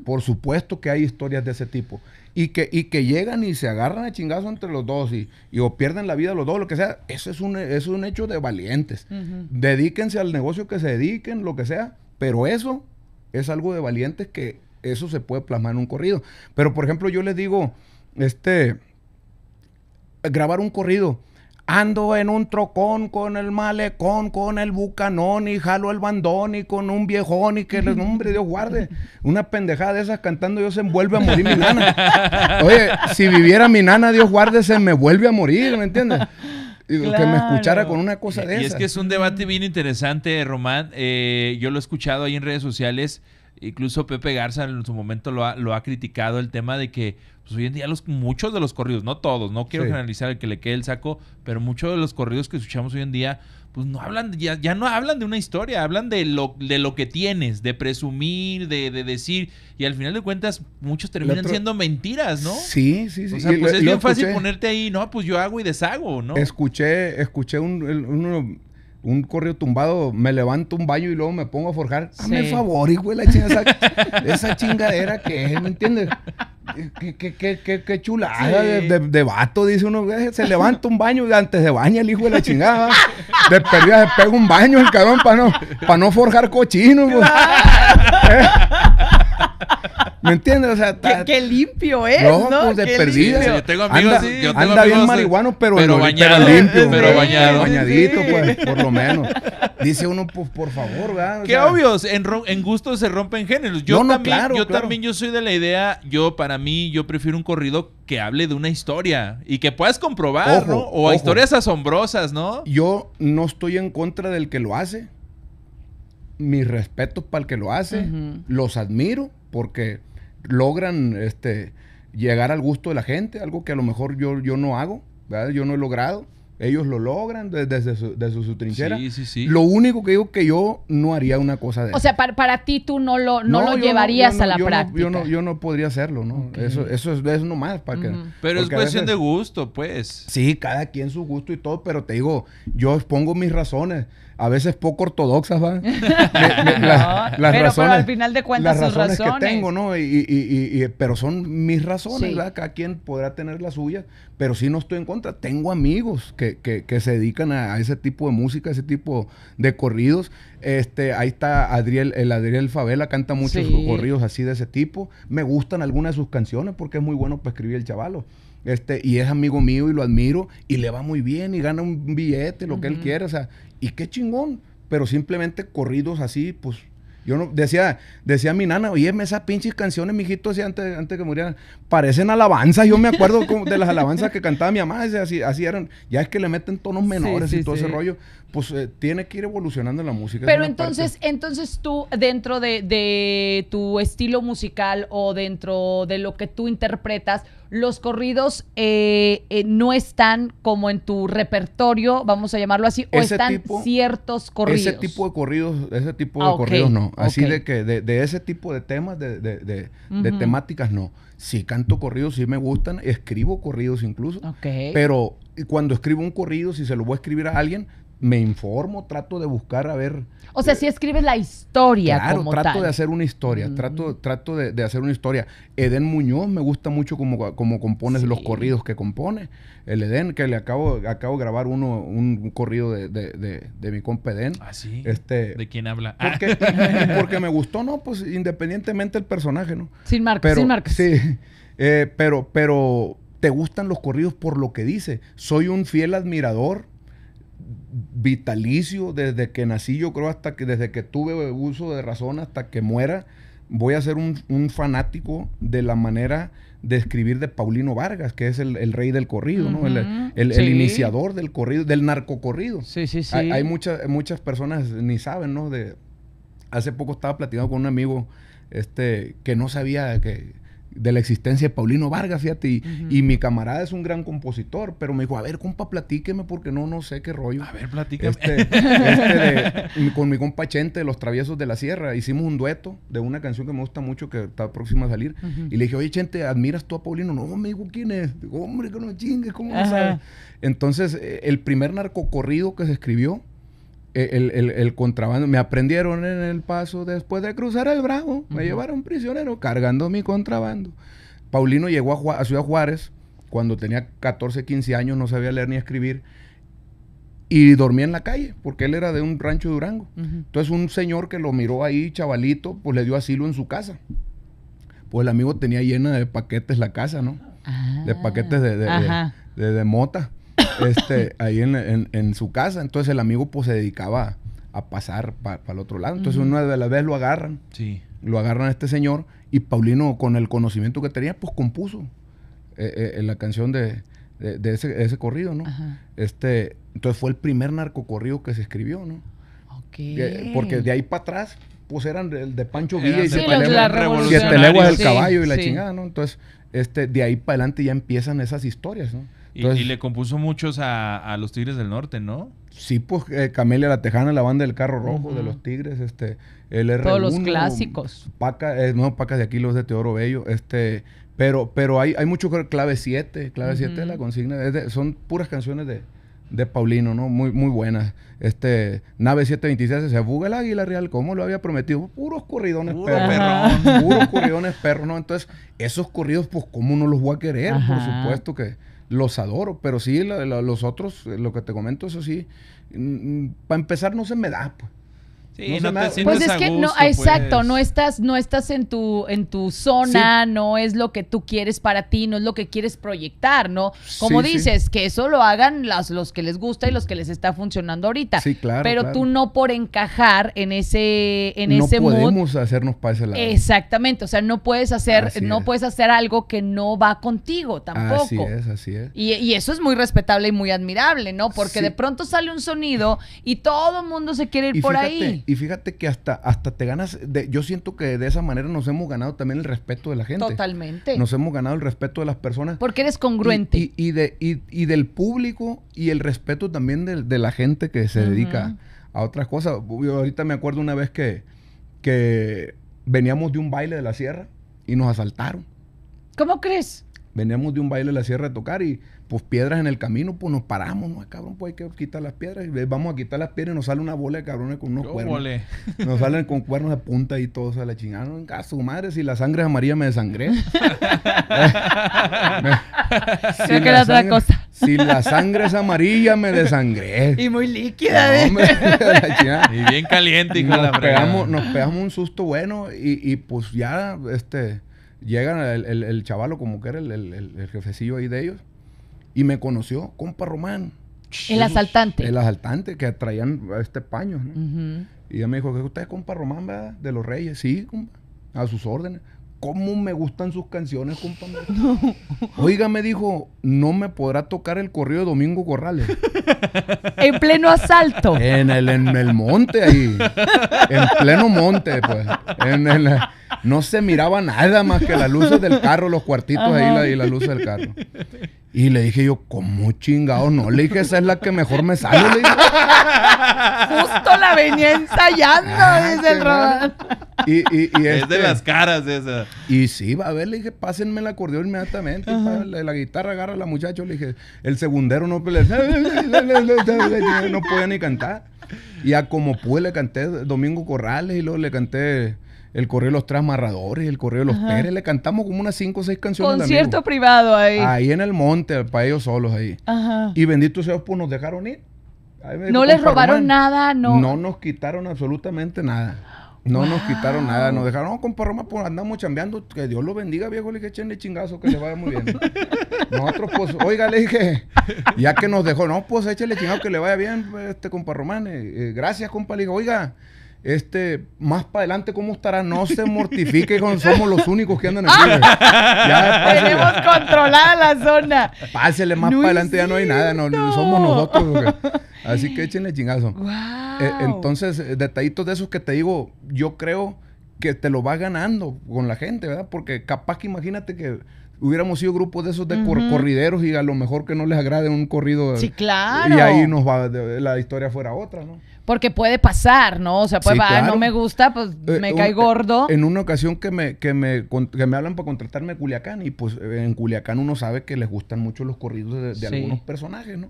Por supuesto que hay historias de ese tipo y que, y que llegan y se agarran a chingazo entre los dos y, o pierden la vida los dos, lo que sea, eso es un, es un hecho de valientes. Dedíquense al negocio que se dediquen, lo que sea, pero eso es algo de valientes que eso se puede plasmar en un corrido. Pero por ejemplo, yo les digo, este, grabar un corrido, Ando en un trocón con el malecón, con el bucanón y jalo el bandón y con un viejón y que el nombre Dios guarde. Una pendejada de esas cantando yo se vuelve a morir mi nana. Oye, si viviera mi nana, Dios guarde, se me vuelve a morir, ¿me entiendes? Que me escuchara con una cosa de esas. Y es que es un debate bien interesante, Román. Eh, yo lo he escuchado ahí en redes sociales Incluso Pepe Garza en su momento lo ha, lo ha criticado el tema de que pues, hoy en día los, muchos de los corridos, no todos, no quiero generalizar el que le quede el saco, pero muchos de los corridos que escuchamos hoy en día, pues no hablan, ya, ya no hablan de una historia, hablan de lo, de lo que tienes, de presumir, de, de decir, y al final de cuentas muchos terminan siendo mentiras, ¿no? Sí, sí, sí. O sea, pues es bien fácil ponerte ahí, no, pues yo hago y deshago, ¿no? Escuché, escuché un, uno un correo tumbado, me levanto un baño y luego me pongo a forjar. Hazme favor, hijo de la chingada. Esa, chingadera que es, ¿me entiendes? Qué, chulada de, vato, dice uno. Se levanta un baño y antes de baña el hijo de la chingada. De perdida se pega un baño el cabrón para no, no forjar cochino. ¿Me entiendes? O sea, qué, limpio es, ¿no? Pues, de perdida. yo tengo amigos anda, bien marihuano, pero, bañado, pero limpio. Pero Bañadito, pues, por lo menos. Dice uno, pues, por favor, ¿verdad? Qué obvio, en, gusto se rompen géneros. Yo, también, yo también yo soy de la idea, yo para mí, yo prefiero un corrido que hable de una historia y que puedas comprobar, ¿no? O historias asombrosas, ¿no? Yo no estoy en contra del que lo hace. Mis respetos para el que lo hace. Los admiro porque logran este, llegar al gusto de la gente, algo que a lo mejor yo, yo no hago, ¿verdad? yo no he logrado. Ellos lo logran desde, su, su, trinchera. Sí, Lo único que digo que yo no haría una cosa de O sea, para, ti tú no lo, lo llevarías a la práctica. yo, no, yo no podría hacerlo, ¿no? Eso, eso, es, eso nomás. Para que, pero es cuestión de gusto, pues. Sí, cada quien su gusto y todo, pero te digo, yo expongo mis razones a veces poco ortodoxas, van pero, razones, al final de cuentas sus razones, razones. que tengo, ¿no? Y, pero son mis razones, ¿verdad? Cada quien podrá tener la suya, pero sí no estoy en contra. Tengo amigos que, se dedican a, ese tipo de música, a ese tipo de corridos. Este, ahí está Adriel, el Adriel Favela canta muchos corridos así de ese tipo. Me gustan algunas de sus canciones porque es muy bueno para escribir el chavalo. Este, y es amigo mío y lo admiro y le va muy bien y gana un billete, lo que él quiera, o sea, y qué chingón. Pero simplemente corridos así, pues yo no, decía, decía mi nana, oye, esas pinches canciones, mijito, así antes, antes que murieran, parecen alabanzas. Yo me acuerdo como de las alabanzas que cantaba mi mamá, así, así eran. Ya es que le meten tonos menores y todo ese rollo pues eh, tiene que ir evolucionando la música. Pero entonces, entonces tú, dentro de, tu estilo musical o dentro de lo que tú interpretas, los corridos eh, eh, no están como en tu repertorio, vamos a llamarlo así, o están ciertos corridos. Ese tipo de corridos, ese tipo ah, de corridos no. Así de que de, ese tipo de temas, de, temáticas no. Sí canto corridos, sí me gustan, escribo corridos incluso. Pero cuando escribo un corrido, si se lo voy a escribir a alguien, me informo, trato de buscar a ver. O sea, eh, si escribes la historia. Claro, trato de hacer una historia, mm. trato, trato de, hacer una historia. Eden Muñoz me gusta mucho como, como compones los corridos que compone. El Eden, que le acabo, acabo de grabar uno, un, corrido de, mi compa Eden. Ah, sí. Este, ¿De quién habla? Ah. Porque, me gustó, ¿no? Pues independientemente del personaje, ¿no? Sin marcas, sin marcas. Sí. Eh, pero, pero te gustan los corridos por lo que dice. Soy un fiel admirador vitalicio desde que nací, yo creo, hasta que desde que tuve uso de razón hasta que muera, voy a ser un, fanático de la manera de escribir de Paulino Vargas, que es el, rey del corrido, El, iniciador del corrido, del narcocorrido. Sí, sí, Hay, hay muchas, muchas personas ni saben, ¿no? De, hace poco estaba platicando con un amigo este, que no sabía que de la existencia de Paulino Vargas, fíjate, y, a y, mi camarada es un gran compositor, pero me dijo, a ver, compa, platíqueme porque no, no sé qué rollo. A ver, platíqueme. Este, este con mi compa Chente de Los Traviesos de la Sierra, hicimos un dueto de una canción que me gusta mucho, que está próxima a salir, y le dije, oye, Chente, ¿admiras tú a Paulino? No, me dijo, ¿quién es? Digo, hombre, que no me chingues, ¿cómo sabes? Entonces, eh, el primer narcocorrido que se escribió, eh, el, contrabando. Me aprendieron en el paso después de cruzar el Bravo. Me llevaron prisionero cargando mi contrabando. Paulino llegó a, Ciudad Juárez cuando tenía 14, 15 años, no sabía leer ni escribir. Y dormía en la calle, porque él era de un rancho de Durango. Entonces un señor que lo miró ahí, chavalito, pues le dio asilo en su casa. Pues el amigo tenía llena de paquetes la casa, ¿no? Ah. de paquetes de, de, de, de mota este, ahí en, su casa. Entonces el amigo pues se dedicaba a pasar para el otro lado. Entonces una de las veces lo agarran. Sí. Lo agarran a este señor y Paulino con el conocimiento que tenía pues compuso eh, eh, eh, la canción de, ese, corrido, ¿no? Este, entonces fue el primer narcocorrido que se escribió, ¿no? porque de ahí para atrás pues eran el de Pancho Villa y sí, de Leguas del Caballo y la chingada, ¿no? Entonces, este, de ahí para adelante ya empiezan esas historias, ¿no? Y, le compuso muchos a, los Tigres del Norte, ¿no? Sí, pues eh, Camelia La Tejana, la banda del Carro Rojo, de los Tigres, este, el r Todos los clásicos. Paca, eh, no, Pacas de aquí, los de Teodoro Bello, este, pero, pero hay, hay mucho clave 7, clave 7 de la consigna, son puras canciones de, Paulino, ¿no? Muy, muy buenas. Este, nave 726 se fuga el águila real, como lo había prometido. Puros corridones perros. puros corridones perros, ¿no? Entonces, esos corridos, pues, ¿cómo no los voy a querer? Por supuesto que los adoro, pero sí, los otros, eh, lo que te comento, eso sí, mm, mm, para empezar no se me da, pues. Pues es que no, exacto, pues. no estás, no estás en tu, en tu zona, no es lo que tú quieres para ti, no es lo que quieres proyectar, ¿no? Como dices, que eso lo hagan las, los que les gusta y los que les está funcionando ahorita. Sí, claro. Pero tú no por encajar en ese, en ese mood. No podemos hacernos pase la Exactamente, o sea, no puedes hacer, no puedes hacer algo que no va contigo tampoco. Así es, así es. Y, eso es muy respetable y muy admirable, ¿no? Porque de pronto sale un sonido y todo el mundo se quiere ir por ahí. Y fíjate que hasta, hasta te ganas, yo siento que de esa manera nos hemos ganado también el respeto de la gente. Totalmente. Nos hemos ganado el respeto de las personas. Porque eres congruente. Y, de, del público y el respeto también de, la gente que se dedica a otras cosas. ahorita me acuerdo una vez que, que veníamos de un baile de la sierra y nos asaltaron. ¿Cómo crees? Veníamos de un baile de la sierra a tocar y pues piedras en el camino, pues nos paramos, ¿no? Cabrón, pues hay que quitar las piedras. Vamos a quitar las piedras y nos sale una bola de cabrones con unos cuernos. Nos salen con cuernos de punta y todo, o sea, la chingada. No, a madre, si la sangre es amarilla me desangré. si la sangre es amarilla me desangré. Y muy líquida. ¿eh? y bien caliente y con nos pegamos, Nos pegamos un susto bueno y, pues ya, este, llegan el, chavalo como que era el, el jefecillo ahí de ellos y me conoció, compa Román. El asaltante. El asaltante que traían este paño. Y ella me dijo, que usted es compa Román, De los Reyes. Sí, compa. A sus órdenes. ¿Cómo me gustan sus canciones, compa? Oiga, me dijo, no me podrá tocar el corrido de Domingo Corrales. en pleno asalto. En el, en el monte ahí. en pleno monte, pues. no se miraba nada más que las luces del carro, los cuartitos ahí y las luces del carro. Y le dije yo, ¿cómo chingado? No, le dije, esa es la que mejor me sale. Le dije. Justo la venía ensayando, ah, dice el robot. Y, es de este, las caras esa. Y sí, va a ver, le dije, pásenme el acordeón inmediatamente. la, guitarra agarra a la muchacha, Le dije, el segundero no, no podía ni cantar. Y a como pude le canté Domingo Corrales y luego le canté el correo de los trasmarradores, el correo de los Pérez. Le cantamos como unas cinco o seis canciones. Concierto privado ahí. Ahí en el monte, para ellos solos ahí. Y bendito sea pues nos dejaron ir. no les robaron nada, no. No nos quitaron absolutamente nada. No nos quitaron nada, nos dejaron, no, compa Roma, pues andamos chambeando, que Dios lo bendiga, viejo, le dije, echenle chingazo, que le vaya muy bien. Nosotros, pues, oiga, le dije, ya que nos dejó, no, pues échale chingazo, que le vaya bien, este compa Román, eh, eh, gracias, compa, le dije, oiga, este, más para adelante, ¿cómo estará? No se mortifique con somos los únicos que andan en Ya, Tenemos controlada la zona. Pásele más para adelante, ya no hay nada, no, somos nosotros. Así que échenle chingazo. Eh, entonces, eh, detallitos de esos que te digo, yo creo que te lo vas ganando con la gente, ¿verdad? Porque capaz que imagínate que hubiéramos sido grupos de esos de corrideros y a lo mejor que no les agrade un corrido. Sí, eh, claro. Y ahí nos va, la historia fuera otra, ¿no? Porque puede pasar, ¿no? O sea, pues, va, no me gusta, pues eh, me cae eh, gordo. En una ocasión que me, que me, que me hablan para contratarme a Culiacán y pues en Culiacán uno sabe que les gustan mucho los corridos de, algunos personajes, ¿no?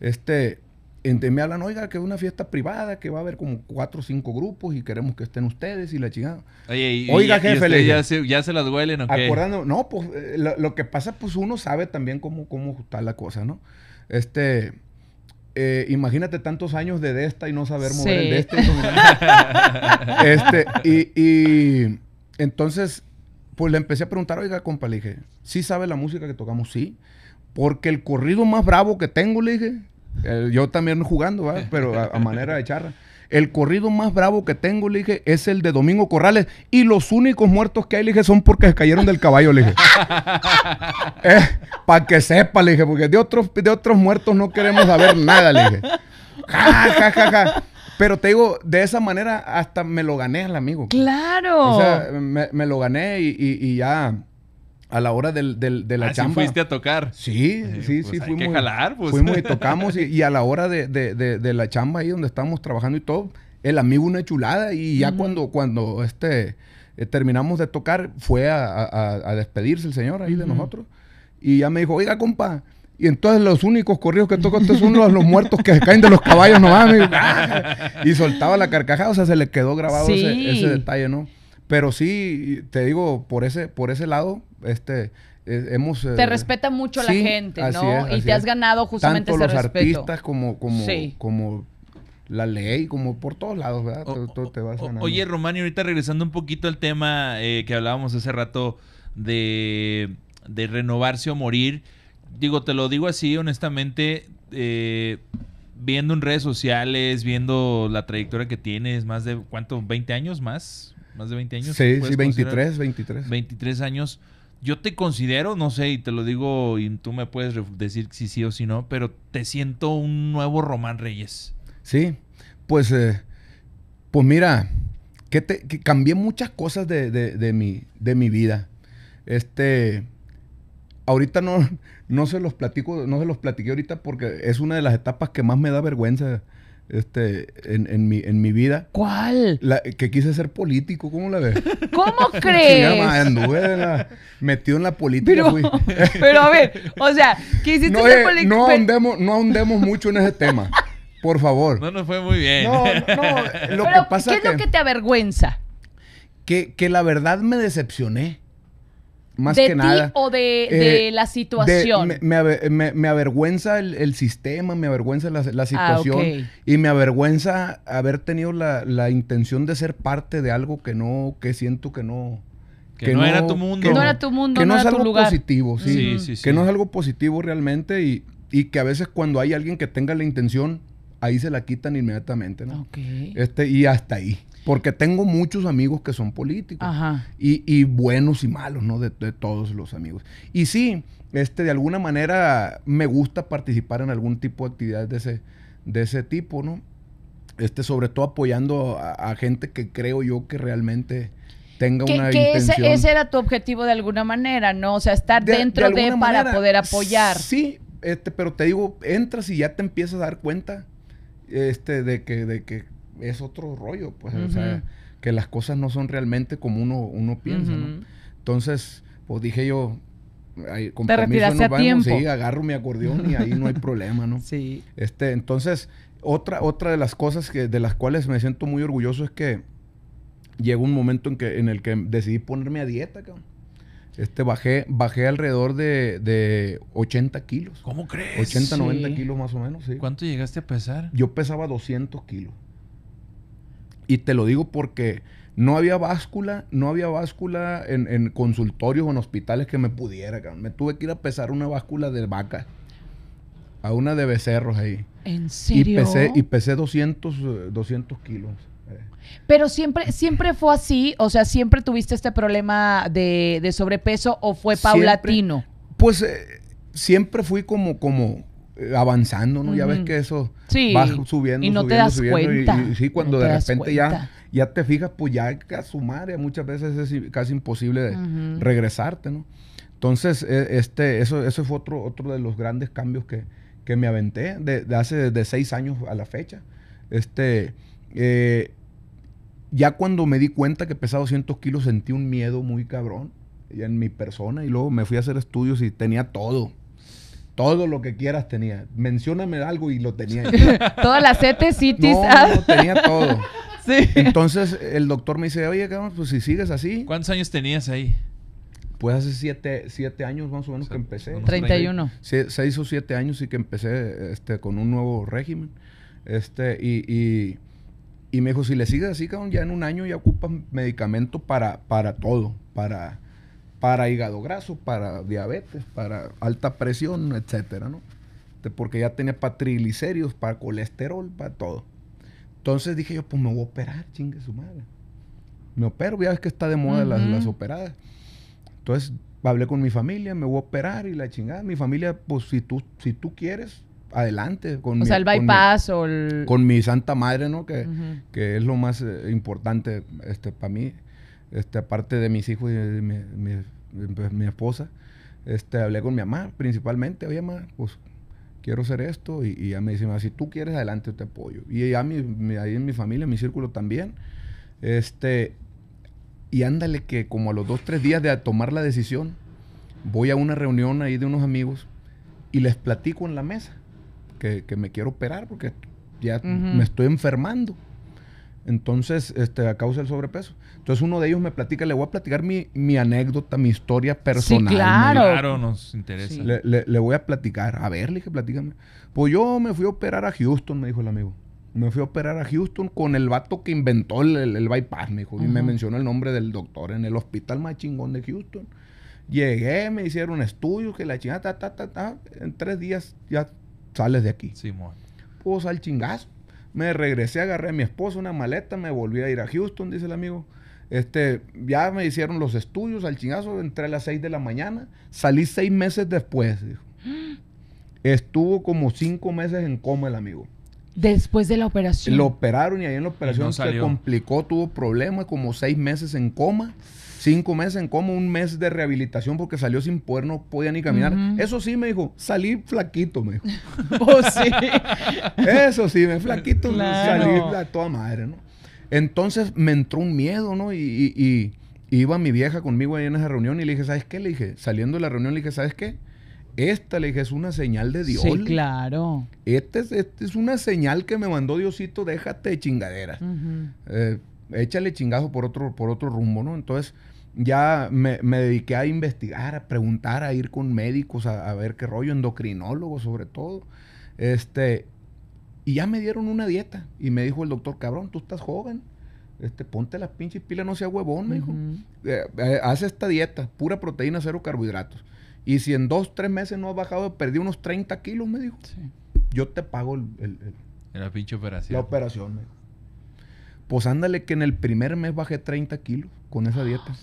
Este, entonces me hablan, oiga, que es una fiesta privada, que va a haber como cuatro o cinco grupos y queremos que estén ustedes y la chingada. oiga, jefe, ya, se, las duelen, Acordando, no, pues eh, lo, que pasa, pues uno sabe también cómo, cómo ajustar la cosa, ¿no? Este, eh, imagínate tantos años de, desta y no saber mover el de este, y, y entonces, pues le empecé a preguntar, oiga, compa, le dije, ¿sí sabe la música que tocamos? Sí. Porque el corrido más bravo que tengo, le dije, eh, yo también jugando, ¿va? pero a, manera de charra. El corrido más bravo que tengo, le dije, es el de Domingo Corrales. Y los únicos muertos que hay, le dije, son porque se cayeron del caballo, le dije. Eh, Para que sepa, le dije, porque de otros, de otros muertos no queremos saber nada, le dije. Ja, Pero te digo, de esa manera hasta me lo gané al amigo. Claro. O sea, me, lo gané y ya a la hora de la ah, chamba. ¿sí fuiste a tocar. Sí, eh, sí, sí. Pues fuimos, que jalar, pues. Fuimos y tocamos y, a la hora de, la chamba ahí donde estábamos trabajando y todo, el amigo una chulada y ya cuando, cuando este, eh, terminamos de tocar fue a, despedirse el señor ahí de nosotros y ya me dijo, oiga compa, y entonces los únicos corridos que toco uno de los muertos que caen de los caballos ¿no, nomás. Y soltaba la carcajada, o sea, se le quedó grabado ese, ese, detalle, ¿no? Pero sí, te digo, por ese, por ese lado, este eh, hemos te eh, respeta mucho la gente, ¿no? y te has ganado justamente Tanto los artistas como como como la ley, como por todos lados, ¿verdad? todo, te oye, Román, ahorita regresando un poquito al tema eh, que hablábamos hace rato de, de, renovarse o morir, digo, te lo digo así, honestamente, viendo en redes sociales, viendo la trayectoria que tienes, más de, ¿cuánto? ¿20 años más? ¿Más de 20 años? Sí, sí, 23, 23. 23 años yo te considero, no sé, y te lo digo y tú me puedes decir si sí o si no, pero te siento un nuevo Román Reyes. Sí, pues, eh, pues mira, que, te, cambié muchas cosas de, mi, de mi vida. Este, ahorita no, no se los platico, no se los platiqué ahorita porque es una de las etapas que más me da vergüenza este, en, en, mi, en mi vida. ¿Cuál? que quise ser político, ¿cómo la ves? ¿Cómo crees? Metió en la, metido en la política. Pero, a ver, o sea, quisiste ser eh, político. No ahondemos, no ahondemos mucho en ese tema, por favor. No nos fue muy bien. No, pero, ¿qué es lo que te avergüenza? Que, que la verdad me decepcioné más que nada. O de, eh, la situación. me, avergüenza el, sistema, me avergüenza la, ah, situación. Y me avergüenza haber tenido la, intención de ser parte de algo que no, que siento que no. Que, no, era tu mundo. Que no, era tu mundo, que no, es algo positivo, ¿sí? Sí, Que no es algo positivo realmente y, que a veces cuando hay alguien que tenga la intención, ahí se la quitan inmediatamente, ¿no? Este, y hasta ahí. Porque tengo muchos amigos que son políticos. Y, buenos y malos, ¿no? De, todos los amigos. Y sí, este, de alguna manera me gusta participar en algún tipo de actividades de ese, de ese tipo, ¿no? Este, sobre todo apoyando a, gente que creo yo que realmente tenga una que Ese, era tu objetivo de alguna manera, ¿no? O sea, estar dentro de, para poder apoyar. Sí, este, pero te digo, entras y ya te empiezas a dar cuenta este, de que, de que es otro rollo, pues, o sea, que las cosas no son realmente como uno, uno piensa, ¿no? Entonces, pues dije yo, ahí, con permiso nos vamos, sí, agarro mi acordeón y ahí no hay problema, ¿no? Sí. Este, entonces, otra, otra de las cosas que, de las cuales me siento muy orgulloso es que llegó un momento en, que, en el que decidí ponerme a dieta, cabrón. Este, bajé, bajé alrededor de, 80 kilos. ¿Cómo crees? 80, 90 kilos más o menos, sí. ¿Cuánto llegaste a pesar? Yo pesaba 200 kilos. Y te lo digo porque no había báscula, no había báscula en, consultorios o en hospitales que me pudiera. Me tuve que ir a pesar una báscula de vaca a una de becerros ahí. ¿En serio? Y pesé, 200, eh, kilos. Eh. Pero siempre, siempre fue así, o sea, siempre tuviste este problema de, sobrepeso o fue paulatino. pues eh, siempre fui como, como, avanzando, ¿no? Ya ves que eso va subiendo, y no te das Cuenta. Y, sí, cuando de repente ya, ya te fijas, pues ya a su madre, muchas veces es casi imposible regresarte, ¿no? Entonces, e, este, eso, eso fue otro, otro de los grandes cambios que, me aventé de, hace de seis años a la fecha. Este, eh, ya cuando me di cuenta que pesaba 200 kilos, sentí un miedo muy cabrón en mi persona y luego me fui a hacer estudios y tenía todo todo lo que quieras tenía. Mencióname algo y lo tenía. Todas las siete e no, no, tenía todo. Sí. Entonces el doctor me dice, oye, cabrón, pues si sigues así. ¿Cuántos años tenías ahí? Pues hace siete, años más o menos que empecé. 31. Se, seis o siete años y que empecé este, con un nuevo régimen. Este, y, y, me dijo, si le sigues así, cabrón, ya en un año ya ocupas medicamento para, para todo. Para para hígado graso, para diabetes, para alta presión, etcétera, ¿no? Porque ya tenía para para colesterol, para todo. Entonces dije yo, pues me voy a operar, chingue su madre. Me opero, ya ves que está de moda las, operadas. Entonces hablé con mi familia, me voy a operar y la chingada. Mi familia, pues si tú, si tú quieres, adelante. Con o mi, sea, el bypass o Con mi santa madre, ¿no? Que, que es lo más eh, importante este, para mí este, aparte de mis hijos y mi, esposa, este, hablé con mi mamá principalmente, oye mamá, pues quiero hacer esto y, ella me dice, si tú quieres adelante te apoyo. Y ya ahí en mi familia, en mi círculo también, este, y ándale que como a los dos, tres días de tomar la decisión, voy a una reunión ahí de unos amigos y les platico en la mesa que, que me quiero operar porque ya me estoy enfermando. Entonces, este, a causa del sobrepeso. Entonces, uno de ellos me platica, le voy a platicar mi, anécdota, mi historia personal. Sí, claro. Claro, nos interesa. Le, voy a platicar. A ver, le dije, platícame. Pues yo me fui a operar a Houston, me dijo el amigo. Me fui a operar a Houston con el vato que inventó el, bypass, me dijo. Y me mencionó el nombre del doctor en el hospital más chingón de Houston. Llegué, me hicieron estudios, que la chingada, ta, ta, ta, En tres días ya sales de aquí. Sí, mon. Pues al chingazo me regresé, agarré a mi esposa una maleta, me volví a ir a Houston, dice el amigo. Este, ya me hicieron los estudios al chingazo, entré a las 6 de la mañana, salí seis meses después. Estuvo como cinco meses en coma el amigo. Después de la operación. Lo operaron y ahí en la operación se complicó, tuvo problemas, como seis meses en coma cinco meses, en como un mes de rehabilitación porque salió sin poder, no podía ni caminar. Eso sí me dijo, salí flaquito, me dijo. oh, sí. Eso sí, me flaquito, salí a toda madre, ¿no? Entonces me entró un miedo, ¿no? Y, iba mi vieja conmigo ahí en esa reunión y le dije, ¿sabes qué? Le dije, saliendo de la reunión, le dije, ¿sabes qué? Esta, le dije, es una señal de Dios. Sí, claro. Esta es, este es una señal que me mandó Diosito, déjate de chingaderas. Eh, échale chingazo por otro, por otro rumbo, ¿no? Entonces, ya me, dediqué a investigar, a preguntar, a ir con médicos, a, ver qué rollo, endocrinólogos sobre todo. Este, y ya me dieron una dieta. Y me dijo el doctor, cabrón, tú estás joven. Este, ponte las pinches pilas, no sea huevón, me dijo. Eh, eh, haz esta dieta, pura proteína, cero carbohidratos. Y si en dos, tres meses no has bajado, perdí unos 30 kilos, me dijo. Yo te pago el, la pinche operación. La operación, Pues ándale que en el primer mes bajé 30 kilos con esa ah, dieta.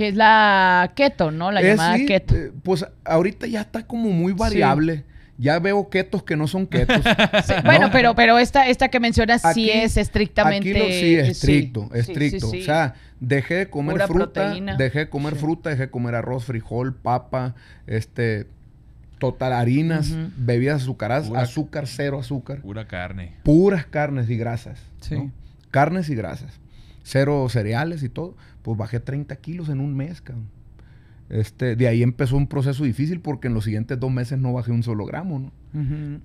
Que es la keto, ¿no? La eh, llamada keto. Eh, pues ahorita ya está como muy variable. Ya veo ketos que no son ketos. Bueno, pero, pero esta, esta que mencionas sí es estrictamente. sí, estricto, estricto. O sea, dejé de comer fruta, dejé de comer fruta, dejé comer arroz, frijol, papa, este, total harinas, bebidas azucaradas, azúcar, cero azúcar. Pura carne. Puras carnes y grasas. Sí. Carnes y grasas. Cero cereales y todo pues bajé 30 kilos en un mes, cabrón. Este, de ahí empezó un proceso difícil porque en los siguientes dos meses no bajé un solo gramo, ¿no?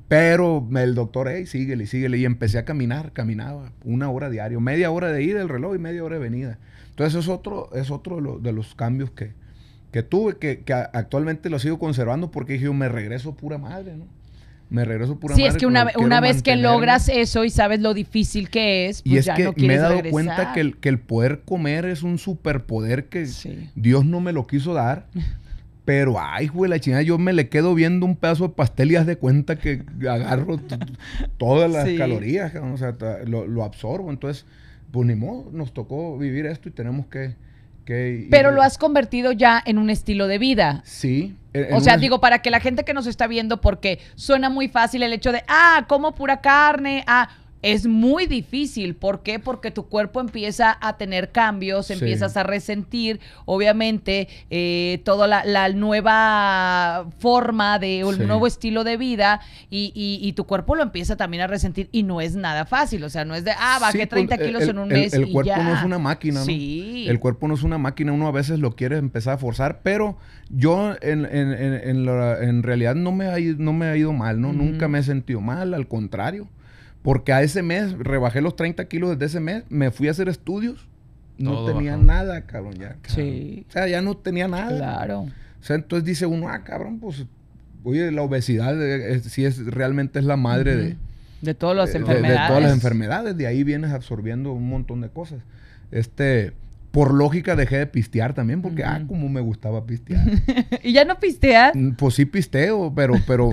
Pero el doctor, hey, síguele, síguele. Y empecé a caminar, caminaba una hora diario, media hora de ida del reloj y media hora de venida. Entonces es otro, es otro de, los, cambios que, tuve, que, que, actualmente lo sigo conservando porque dije, yo me regreso pura madre, ¿no? me regreso pura sí, Sí, es que una, vez que logras eso y sabes lo difícil que es, pues y es que me he dado cuenta que el, que el, poder comer es un superpoder que Dios no me lo quiso dar. Pero, ay, güey, la chingada, yo me le quedo viendo un pedazo de pastel y haz de cuenta que agarro todas las calorías, o sea, lo, lo absorbo. Entonces, pues ni modo, nos tocó vivir esto y tenemos que, pero lo has convertido ya en un estilo de vida. Sí. O sea, digo, para que la gente que nos está viendo, porque suena muy fácil el hecho de, ah, como pura carne, ah, es muy difícil. ¿Por qué? Porque tu cuerpo empieza a tener cambios, empiezas a resentir, obviamente, eh, toda la, la, nueva forma de, un nuevo estilo de vida y, y, tu cuerpo lo empieza también a resentir y no es nada fácil. O sea, no es de, ah, bajé 30 pues, eh, kilos en un mes. El, el cuerpo no es una máquina, ¿no? Sí. El cuerpo no es una máquina, uno a veces lo quiere empezar a forzar, pero yo en, en, en, realidad no me, ha, no me ha ido mal, ¿no? Nunca me he sentido mal, al contrario porque a ese mes rebajé los 30 kilos desde ese mes, me fui a hacer estudios, no tenía nada, cabrón, ya. Sí. O sea, ya no tenía nada. Claro. O sea, entonces dice uno, ah, cabrón, pues, oye, la obesidad eh, eh, si es, realmente es la madre de... De todas las enfermedades. de, todas las enfermedades, de ahí vienes absorbiendo un montón de cosas. Este, por lógica dejé de pistear también, porque, ah, como me gustaba pistear. ¿Y ya no pisteas? Mm, pues sí pisteo, pero, pero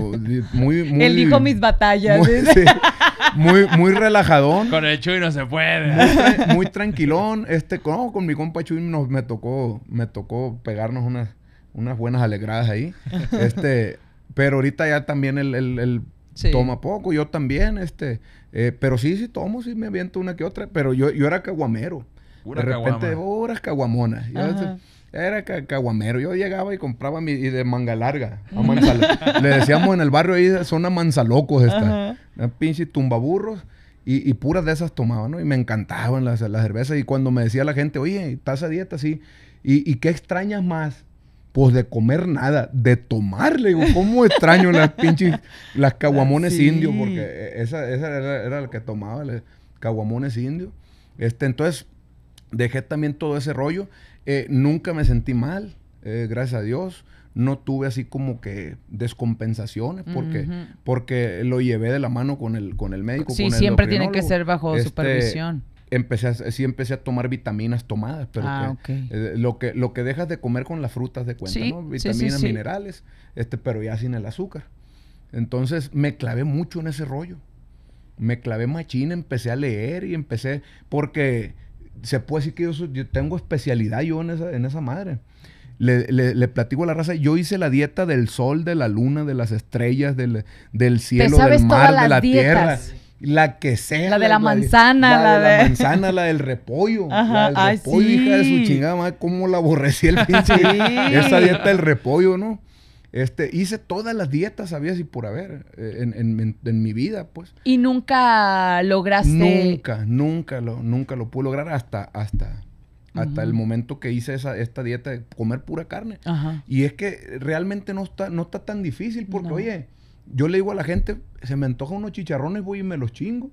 muy, muy... Él dijo mis batallas. Muy, muy, relajadón. Con el Chuy no se puede. Muy, tranquilón. Este, oh, con mi compa Chuy nos, me, tocó, me tocó pegarnos unas, unas buenas alegradas ahí. Este, pero ahorita ya también el, el, toma poco, yo también, este, eh, pero sí, sí tomo, sí me aviento una que otra, pero yo, yo era caguamero de repente, puras caguamonas. era caguamero. Yo llegaba y compraba mi y de manga larga. Le decíamos en el barrio ahí, son a manzalocos estas. Pinches tumbaburros. Y, y, puras de esas tomaba, ¿no? Y me encantaban las, cervezas. Y cuando me decía la gente, oye, estás a dieta, sí. ¿Y, y qué extrañas más? Pues de comer nada, de tomarle. Digo, ¿cómo extraño las pinches, las caguamones indios? Porque eh, esa, esa era, era, la que tomaba, caguamones indios. Este, entonces, dejé también todo ese rollo. Eh, nunca me sentí mal, eh, gracias a Dios. No tuve así como que descompensaciones porque, porque lo llevé de la mano con el, con el médico. Sí, siempre tiene que ser bajo este, supervisión empecé a, sí empecé a tomar vitaminas tomadas, pero ah, eh, lo que lo que dejas de comer con las frutas de cuenta, ¿no? Vitaminas, minerales, este, pero ya sin el azúcar. Entonces me clavé mucho en ese rollo. Me clavé machina, empecé a leer y empecé porque se puede decir que yo, tengo especialidad yo en esa, en esa madre. Le, le, platico la raza, yo hice la dieta del sol, de la luna, de las estrellas, del, del cielo, del mar, de la tierra. La que sea. La de la, manzana. La, de la manzana, la del repollo. la del repollo, hija de su chingada madre, cómo la aborrecí el pinche. esa dieta del repollo, ¿no? Este, hice todas las dietas, había y por haber, eh, en, mi vida, pues. ¿Y nunca lograste? Nunca, nunca lo, nunca lo pude lograr hasta, hasta, hasta el momento que hice esa, esta dieta de comer pura carne. Y es que realmente no está, no está tan difícil, porque, oye, yo le digo a la gente, se me antojan unos chicharrones, voy y me los chingo.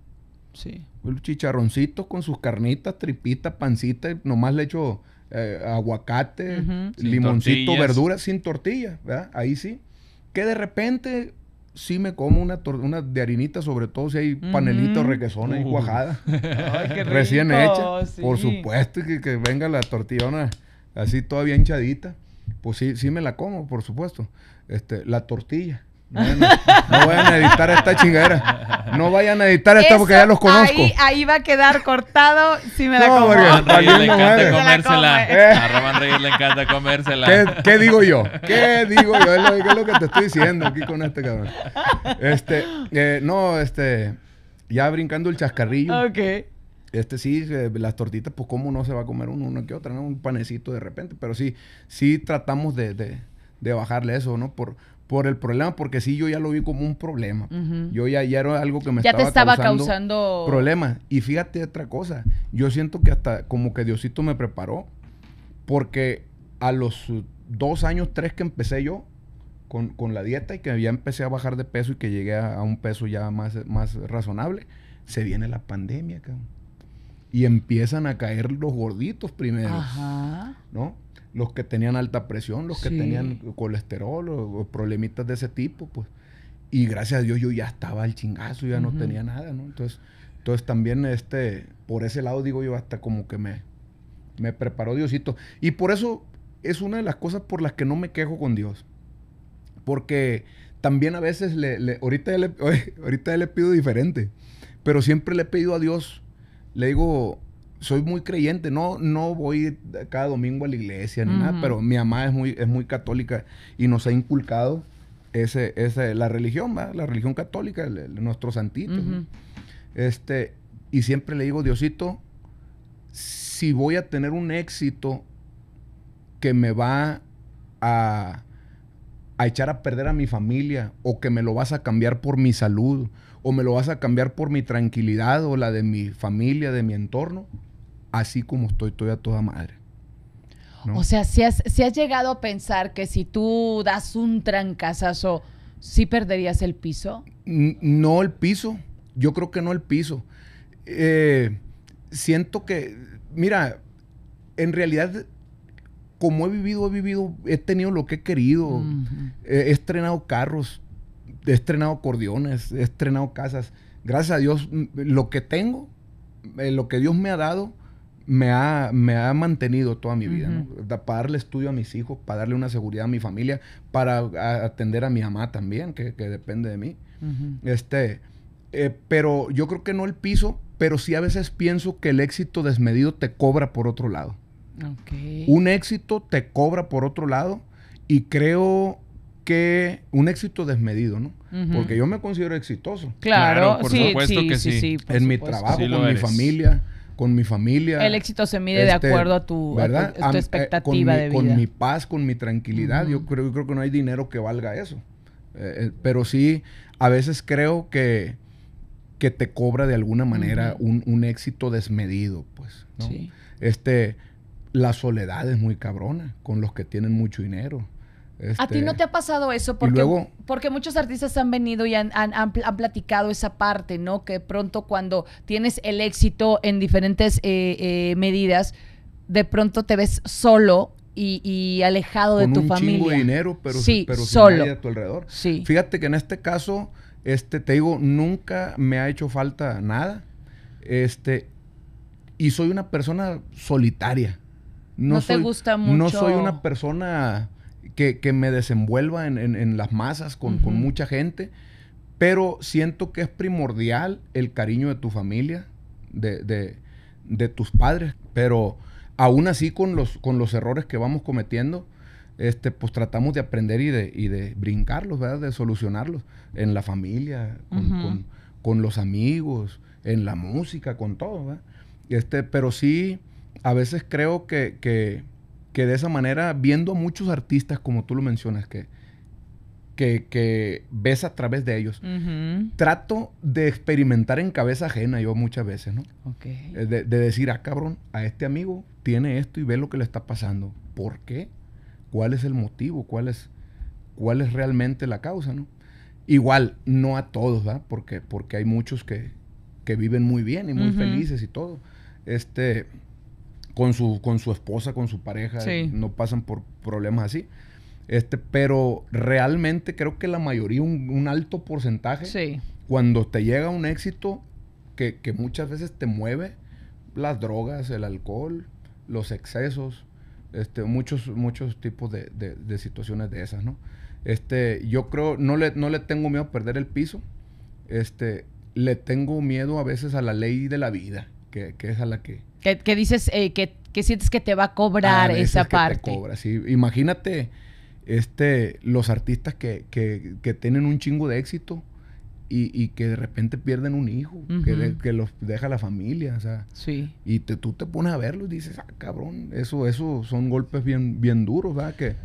Sí. Los chicharroncitos con sus carnitas, tripitas, pancita nomás le echo eh, aguacate, limoncito, verdura, sin tortilla, ¿verdad? Ahí sí. Que de repente sí me como una, una de harinita, sobre todo si hay panelitos requesones y uh. cuajada. recién hecha. Por supuesto que, que venga la tortillona así todavía hinchadita. Pues sí, sí me la como, por supuesto. Este, la tortilla. No, no, vayan a editar esta chingadera. No vayan a editar esta porque ya los conozco. Ahí, va a quedar cortado si me la no, como. A Reyes eh. le encanta comérsela. A Ramón le encanta comérsela. ¿Qué, digo yo? ¿Qué digo yo? Es lo, es lo, que te estoy diciendo aquí con este cabrón. Este, eh, no, este, ya brincando el chascarrillo. Ok. Este sí, eh, las tortitas, pues cómo no se va a comer uno, que otra, ¿no? Un panecito de repente. Pero sí, sí tratamos de, de, de bajarle eso, ¿no? Por, por el problema, porque sí, yo ya lo vi como un problema. Yo ya, era algo que me ya estaba, te estaba causando, problemas. Y fíjate otra cosa, yo siento que hasta como que Diosito me preparó, porque a los dos años, tres que empecé yo con, la dieta y que ya empecé a bajar de peso y que llegué a, un peso ya más, más razonable, se viene la pandemia, cabrón. Y empiezan a caer los gorditos primero. Ajá. ¿No? los que tenían alta presión, los que tenían colesterol o, problemitas de ese tipo, pues. Y gracias a Dios yo ya estaba al chingazo, ya no tenía nada, ¿no? Entonces, entonces también este, por ese lado digo yo, hasta como que me, me preparó Diosito. Y por eso es una de las cosas por las que no me quejo con Dios. Porque también a veces le, ahorita, le, ahorita le pido diferente, pero siempre le he pedido a Dios, le digo, soy muy creyente, no, no voy cada domingo a la iglesia ni nada, pero mi mamá es muy, es muy católica y nos ha inculcado ese, la religión, la religión católica, nuestro santito. Este, y siempre le digo, Diosito, si voy a tener un éxito que me va a, a echar a perder a mi familia, o que me lo vas a cambiar por mi salud, o me lo vas a cambiar por mi tranquilidad o la de mi familia, de mi entorno, así como estoy, estoy a toda madre. O sea, si has, llegado a pensar que si tú das un trancazazo, ¿sí perderías el piso? no el piso. Yo creo que no el piso. Eh, siento que, mira, en realidad, como he vivido, he vivido, he tenido lo que he querido. he estrenado carros, he estrenado acordeones, he estrenado casas. Gracias a Dios, lo que tengo, eh, lo que Dios me ha dado, me ha, mantenido toda mi vida, ¿no? Para darle estudio a mis hijos, para darle una seguridad a mi familia, para atender a mi mamá también, que, depende de mí. Este, eh, pero yo creo que no el piso, pero sí a veces pienso que el éxito desmedido te cobra por otro lado. Un éxito te cobra por otro lado y creo que un éxito desmedido, ¿no? Porque yo me considero exitoso. Claro, por supuesto que sí. en mi trabajo, con mi familia con mi familia. El éxito se mide de este, acuerdo a tu, ¿verdad? tu, eh, expectativa con de mi, vida. Con mi paz, con mi tranquilidad. yo, creo, yo creo que no hay dinero que valga eso. Eh, eh, pero sí, a veces creo que, que te cobra de alguna manera un, éxito desmedido, pues. Este, la soledad es muy cabrona con los que tienen mucho dinero. Este, ¿A ti no te ha pasado eso? Porque, porque muchos artistas han venido y han, platicado esa parte, ¿no? Que pronto cuando tienes el éxito en diferentes eh, eh, medidas, de pronto te ves solo y, alejado de tu familia. Chingo dinero, pero, sí, pero solo. a tu alrededor. Sí. Fíjate que en este caso, este, te digo, nunca me ha hecho falta nada. Este, y soy una persona solitaria. No, te gusta mucho. No soy una persona que, me desenvuelva en, las masas con, mucha gente, pero siento que es primordial el cariño de tu familia, de, tus padres, pero aún así con los, con los errores que vamos cometiendo, este, pues tratamos de aprender y de, de brincarlos, De solucionarlos en la familia, con, los amigos, en la música, con todo, ¿verdad? Este, pero sí, a veces creo que, que que de esa manera, viendo a muchos artistas, como tú lo mencionas, que, que, ves a través de ellos, trato de experimentar en cabeza ajena yo muchas veces, ¿no? Eh, de, decir, ah, cabrón, a este amigo tiene esto y ve lo que le está pasando. ¿Por qué? ¿Cuál es el motivo? ¿Cuál es, cuál es realmente la causa, no? Igual, no a todos, ¿verdad? Porque, porque hay muchos que, que viven muy bien y muy felices y todo. Este, con su, con su esposa, con su pareja, no pasan por problemas así. Este, pero realmente creo que la mayoría, un, alto porcentaje, cuando te llega un éxito que, muchas veces te mueve, las drogas, el alcohol, los excesos, este, muchos, muchos tipos de, situaciones de esas, ¿no? Este, yo creo, no le, no le tengo miedo a perder el piso, este, le tengo miedo a veces a la ley de la vida, que, que es a la que, que, dices eh, que, sientes que te va a cobrar ah, esa parte. Que te cobra, sí. Imagínate este, los artistas que, que, tienen un chingo de éxito y, y, que de repente pierden un hijo, que, los deja la familia, o sea. Sí. Y tú te pones a verlo y dices, ah, cabrón, eso, eso son golpes bien, bien duros, ¿verdad? Que,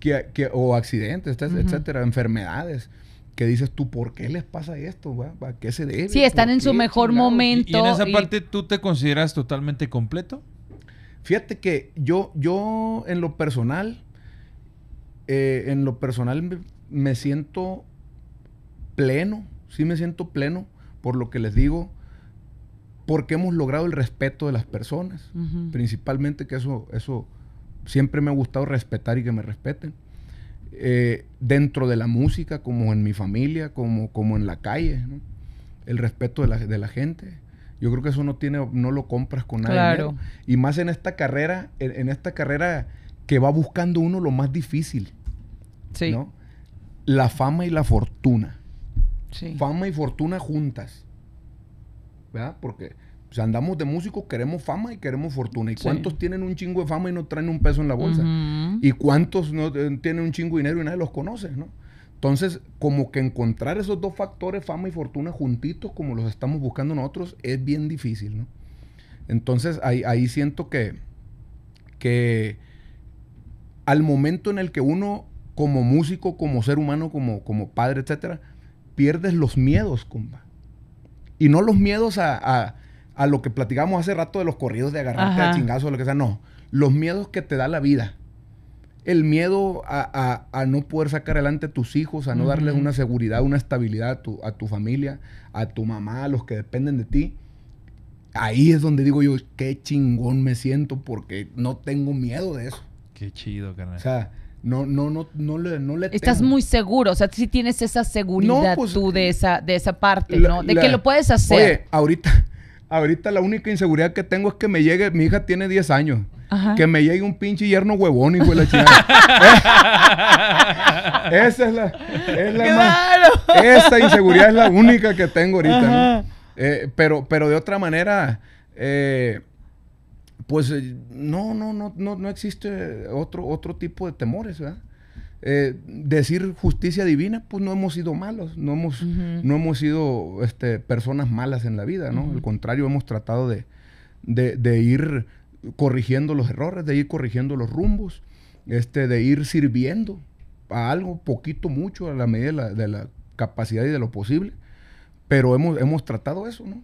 que, o accidentes, etcétera, enfermedades que dices tú, ¿por qué les pasa esto? ¿A qué se debe? Sí, están en su mejor momento. ¿Y, en esa parte tú te consideras totalmente completo? Fíjate que yo, yo en lo personal, eh, en lo personal me, siento pleno, sí me siento pleno por lo que les digo, porque hemos logrado el respeto de las personas, principalmente que eso, eso siempre me ha gustado respetar y que me respeten eh, dentro de la música, como en mi familia, como, como en la calle, el respeto de la, gente. Yo creo que eso no tiene, no lo compras con nadie. Y más en esta carrera, en, esta carrera que va buscando uno lo más difícil. Sí. ¿no? La fama y la fortuna. Fama y fortuna juntas. ¿Verdad? Porque o sea, andamos de músicos, queremos fama y queremos fortuna. ¿Y cuántos tienen un chingo de fama y no traen un peso en la bolsa? ¿Y cuántos no eh, tienen un chingo de dinero y nadie los conoce, no? Entonces, como que encontrar esos dos factores, fama y fortuna, juntitos, como los estamos buscando nosotros, es bien difícil, ¿no? Entonces, ahí, siento que, que al momento en el que uno, como músico, como ser humano, como, como padre, etcétera, pierdes los miedos, compa. Y no los miedos a a lo que platicamos hace rato de los corridos de agarrarte al chingazo o lo que sea. No, los miedos que te da la vida. El miedo a, no poder sacar adelante a tus hijos, a no darles una seguridad, una estabilidad a tu, familia, a tu mamá, a los que dependen de ti. Ahí es donde digo yo, qué chingón me siento porque no tengo miedo de eso. Qué chido, carnal. O sea, no, no, no, no le, no le Estás muy seguro, o sea, sí tienes esa seguridad pues, tú de eh, esa, de esa parte, ¿no? De que lo puedes hacer. Oye, ahorita, Ahorita la única inseguridad que tengo es que me llegue, mi hija tiene 10 años. Que me llegue un pinche yerno huevón, hijo de la chingada. esa es la, es Esa inseguridad es la única que tengo ahorita. pero, pero de otra manera, pues no, no, no, no, no existe otro, otro tipo de temores, ¿verdad? Eh, decir justicia divina, pues no hemos sido malos, no hemos, no hemos sido este, personas malas en la vida, ¿no? Al contrario, hemos tratado de, ir corrigiendo los errores, de ir corrigiendo los rumbos, este, de ir sirviendo a algo, poquito, mucho, a la medida de la, capacidad y de lo posible, pero hemos, hemos tratado eso, ¿no?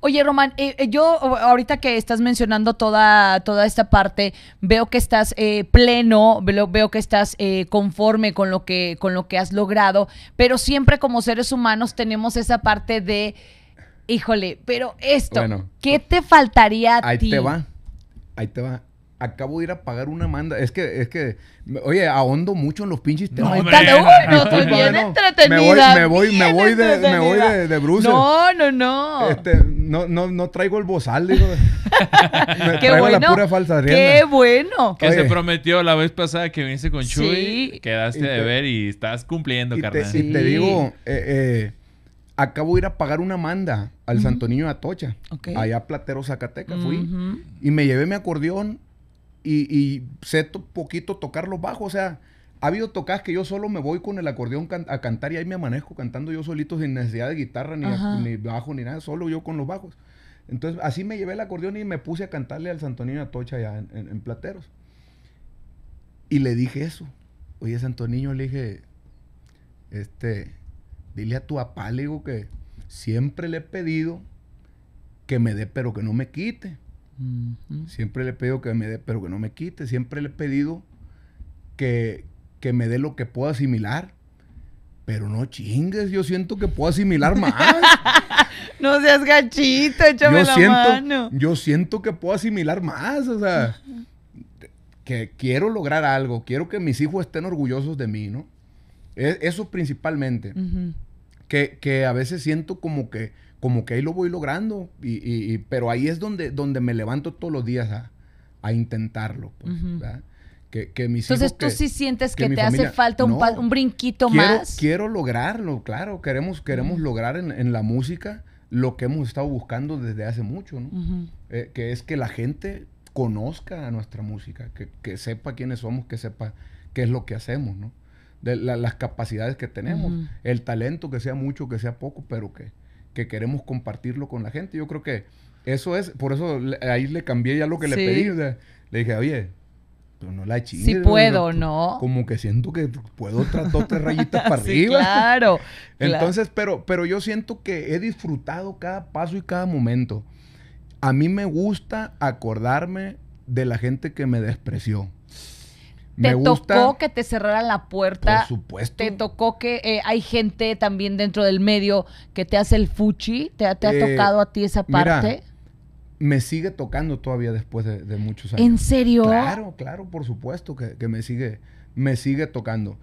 Oye, Román, eh, eh, yo ahorita que estás mencionando toda, toda esta parte, veo que estás eh, pleno, veo, que estás conforme con lo que, con lo que has logrado, pero siempre como seres humanos tenemos esa parte de, híjole, pero esto, ¿qué te faltaría a ti? Ahí te va, ahí te va acabo de ir a pagar una manda. Es que, es que, oye, ahondo mucho en los pinches temas. No, no, estoy bien no, entretenida. Me voy, me voy, me voy de, me voy de, de No, no, no. Este, no, no, no traigo el bozal, digo. Qué bueno. pura falsa Qué bueno. Que se prometió la vez pasada que viniste con Chuy. Quedaste de ver y estás cumpliendo, carnal. sí. Y te digo, eh, eh, acabo de ir a pagar una manda al Santo Niño de Atocha. Allá Platero, Zacateca. fui. Y me llevé mi acordeón y, sé poquito tocar los bajos, o sea, ha habido tocas que yo solo me voy con el acordeón a cantar y ahí me amanezco cantando yo solito sin necesidad de guitarra, ni, bajo, ni nada, solo yo con los bajos. Entonces, así me llevé el acordeón y me puse a cantarle al Santonino Atocha allá en, Plateros. Y le dije eso. Oye, Niño le dije, este, dile a tu apáligo que siempre le he pedido que me dé, pero que no me quite. Siempre le pido que me dé, pero que no me quite. Siempre le he pedido que, me dé lo que pueda asimilar. Pero no chingues, yo siento que puedo asimilar más. no seas gachito, échame yo la siento, mano. Yo siento que puedo asimilar más, o sea, que quiero lograr algo, quiero que mis hijos estén orgullosos de mí, ¿no? E, eso principalmente. que, a veces siento como que como que ahí lo voy logrando, y, pero ahí es donde, donde me levanto todos los días a, intentarlo. Pues, que, Entonces tú sí sientes que, te hace falta un, brinquito más. Quiero lograrlo, claro, queremos, queremos lograr en, la música lo que hemos estado buscando desde hace mucho, eh, que es que la gente conozca a nuestra música, que, sepa quiénes somos, que sepa qué es lo que hacemos, ¿no? De las capacidades que tenemos, el talento, que sea mucho, que sea poco, pero que, que queremos compartirlo con la gente. Yo creo que eso es, por eso ahí le cambié ya lo que le pedí. le dije, oye, pero pues, no la chingues. Si puedo, ¿no? Como que siento que puedo otras tres rayitas para Claro. Entonces, Pero, pero yo siento que he disfrutado cada paso y cada momento. A mí me gusta acordarme de la gente que me despreció. Te tocó que te cerraran la puerta. Por supuesto. Te tocó que eh, hay gente también dentro del medio que te hace el fuchi. ¿Te, ha eh, tocado a ti esa parte? me sigue tocando todavía después de, muchos años. ¿En serio? Claro, claro, por supuesto que, me sigue, me sigue tocando.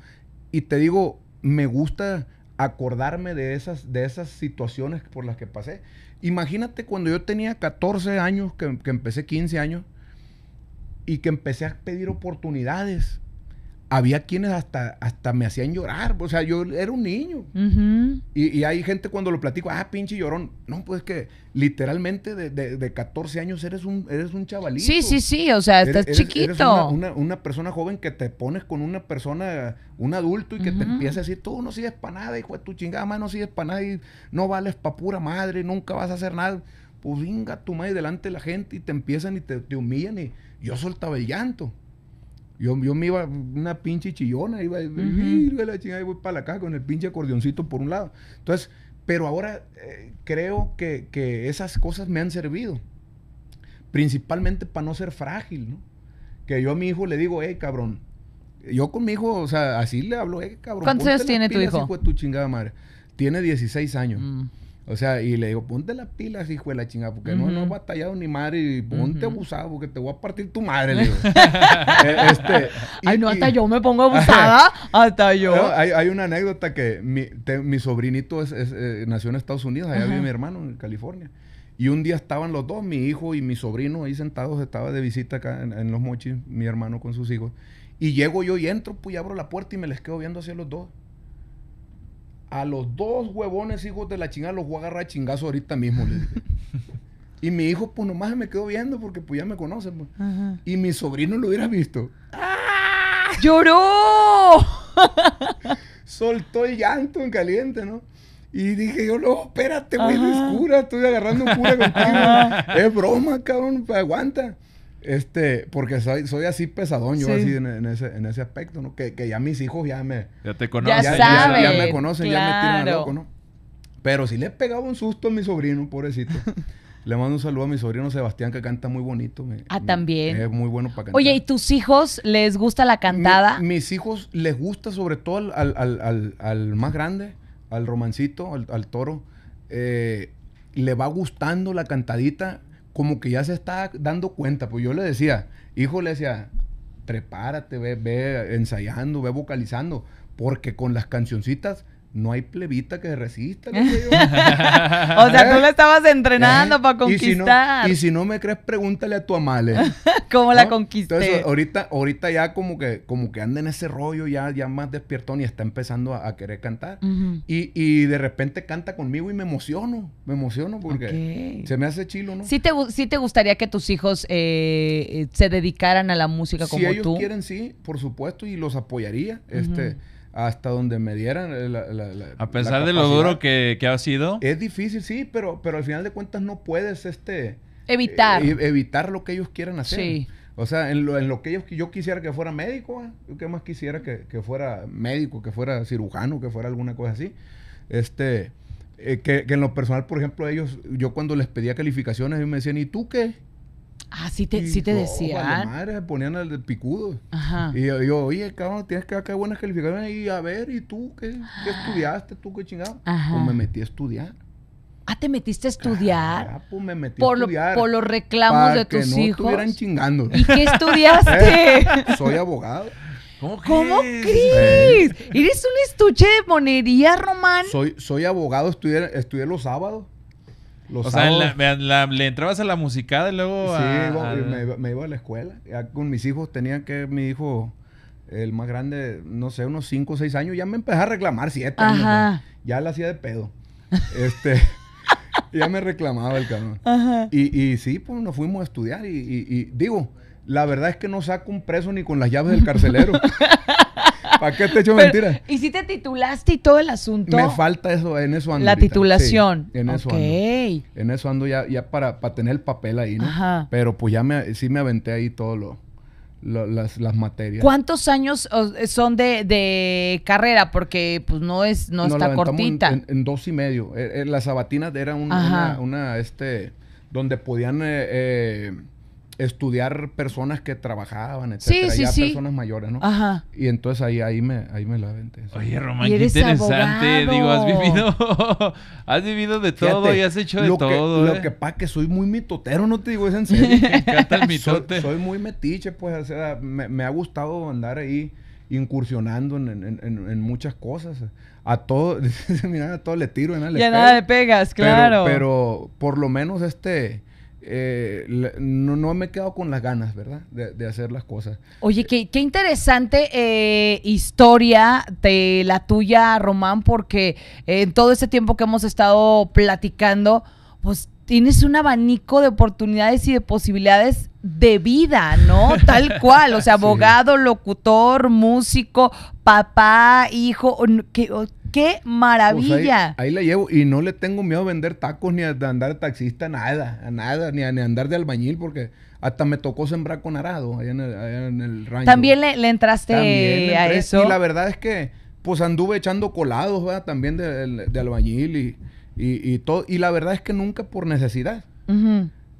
Y te digo, me gusta acordarme de esas, de esas situaciones por las que pasé. Imagínate cuando yo tenía 14 años, que empecé 15 años, y que empecé a pedir oportunidades. Había quienes hasta, hasta me hacían llorar. O sea, yo era un niño. y, hay gente cuando lo platico, ah, pinche llorón. No, pues que literalmente de, 14 años eres un, eres un chavalito. Sí, sí, sí. O sea, estás chiquito. una, persona joven que te pones con una persona, un adulto, y que te empieza a decir, tú no sigues para nada, hijo de tu chingada madre, no sigues para nada, y no vales para pura madre, nunca vas a hacer nada. Pues venga tu madre delante de la gente y te empiezan y te, te humillan y yo soltaba el llanto. Yo, yo me iba una pinche chillona, iba, a la chingada voy para la casa con el pinche acordeoncito por un lado. Entonces, pero ahora eh, creo que, esas cosas me han servido. Principalmente para no ser frágil, ¿no? Que yo a mi hijo le digo, hey, cabrón. Yo con mi hijo, o sea, así le hablo, hey, cabrón. ¿Cuántos años tiene tu hijo? tu Tiene 16 años. Mm. O sea, y le digo, ponte las pilas, hijo de la chingada, porque no, no he batallado ni madre, y ponte abusado, porque te voy a partir tu madre, le digo. Eh, este, Ay, no, hasta yo me pongo abusada, hasta yo. hay, hay, una anécdota que mi, mi sobrinito es, eh, nació en Estados Unidos, allá vive mi hermano en California. Y un día estaban los dos, mi hijo y mi sobrino, ahí sentados, estaba de visita acá en, Los Mochis, mi hermano con sus hijos. Y llego yo y entro, pues y abro la puerta y me les quedo viendo hacia los dos a los dos huevones hijos de la chingada los voy a agarrar a chingazo ahorita mismo, Y mi hijo, pues nomás me quedó viendo porque pues ya me conocen. Pues. Y mi sobrino lo hubiera visto. ¡Ah! ¡Lloró! Soltó el llanto en caliente, ¿no? Y dije yo, no, espérate, güey, es cura, estoy agarrando un cura contigo. es broma, cabrón, aguanta. Este, porque soy, así pesadón, yo así en, ese, aspecto, ¿no? Que, ya mis hijos ya me... Ya te conocen. Ya, me conocen, ya me tiran loco, ¿no? Pero si le he pegado un susto a mi sobrino, pobrecito. Le mando un saludo a mi sobrino Sebastián que canta muy bonito. ah, también. Es muy bueno para cantar. Oye, ¿y tus hijos les gusta la cantada? mis hijos les gusta sobre todo al, más grande, al romancito, al, toro. Eh, le va gustando la cantadita como que ya se está dando cuenta. Pues yo le decía, hijo, le decía, prepárate, ve, ve ensayando, ve vocalizando, porque con las cancioncitas no hay plebita que resista. que o sea, tú le estabas entrenando eh, para conquistar. Y si, no, me crees, pregúntale a tu amale. ¿Cómo la conquisté? Entonces, ahorita, ahorita ya como que, como que anda en ese rollo, ya, ya más despiertón y está empezando a, querer cantar. y, y, de repente canta conmigo y me emociono, me emociono porque se me hace chilo, ¿no? ¿Sí te, gustaría que tus hijos eh, eh, se dedicaran a la música como si ellos tú? quieren, sí, por supuesto, y los apoyaría. Este hasta donde me dieran eh, la, A pesar de lo duro que, ha sido. Es difícil, sí, pero, pero al final de cuentas no puedes este... Evitar. Eh, evitar lo que ellos quieran hacer. O sea, en lo, en lo que ellos, yo quisiera que fuera médico, ah, ¿qué más quisiera que, fuera médico, que fuera cirujano, que fuera alguna cosa así. Este, eh, que, que, en lo personal, por ejemplo, ellos, yo cuando les pedía calificaciones, ellos me decían, ¿y tú qué? Ah, sí te, y sí te yo, decía. Vale, madre, ponían el picudo. Ajá. Y yo, oye, cabrón, tienes que sacar buenas calificaciones. Y a ver, ¿y tú qué, estudiaste? ¿Tú qué chingado? Ajá. Pues me metí a estudiar. Ah, te metiste a estudiar. Ah, pues me metí por a estudiar. por los reclamos de tus que no hijos. Estuvieran ¿Y qué estudiaste? Soy abogado. ¿Cómo, ¿Cómo crees? Eres un estuche de monería, Román. Soy, soy abogado, estudié, estudié los sábados o sea, le entrabas a la musicada y luego. Sí, a, Me, iba, a la escuela. con mis hijos tenía que. Mi hijo, el más grande, no sé, unos 5 o 6 años, ya me empezaba a reclamar 7 años. Ya la hacía de pedo. este. ya me reclamaba el cabrón. Ajá. Y, sí, pues nos fuimos a estudiar. Y, y, digo, la verdad es que no saco un preso ni con las llaves del carcelero. ¿Para qué te he hecho mentiras? ¿Y si te titulaste y todo el asunto? Me falta eso, en eso ando. La titulación. en eso okay. ando. En eso ando ya, ya para, para tener el papel ahí, ¿no? Ajá. Pero pues ya me, sí me aventé ahí todo lo... las, materias. ¿Cuántos años son de, carrera? Porque pues no es no está cortita. En, dos y medio. Eh, eh, las sabatinas eran una, este, donde podían eh, estudiar personas que trabajaban, etcétera, sí, sí, ya sí. personas mayores, ¿no? Ajá. Y entonces ahí, ahí me, ahí me la venté. Oye, Román, qué interesante. Digo, has vivido, has vivido de todo y has hecho de todo. Que, ¿eh? Lo que ¿eh? pasa que soy muy mitotero, no te digo, es en serio. me encanta el mitote. Soy, muy metiche, pues, o sea, me, ha gustado andar ahí incursionando en, muchas cosas. A todo, mira, a todo le tiro, en le Ya nada de pegas, claro. pero por lo menos este eh, no, me he quedado con las ganas, ¿verdad? De, hacer las cosas. Oye, qué, interesante eh, historia de la tuya, Román, porque eh, en todo este tiempo que hemos estado platicando, pues tienes un abanico de oportunidades y de posibilidades de vida, ¿no? Tal cual, o sea, abogado, locutor, músico, papá, hijo, que ¡Qué maravilla! Pues ahí, la llevo y no le tengo miedo a vender tacos ni a andar de taxista, nada, a nada, ni a, ni andar de albañil porque hasta me tocó sembrar con arado allá en el, rancho. También le, entraste a eso. Y la verdad es que pues anduve echando colados, También de, albañil y, y, todo. Y la verdad es que nunca por necesidad.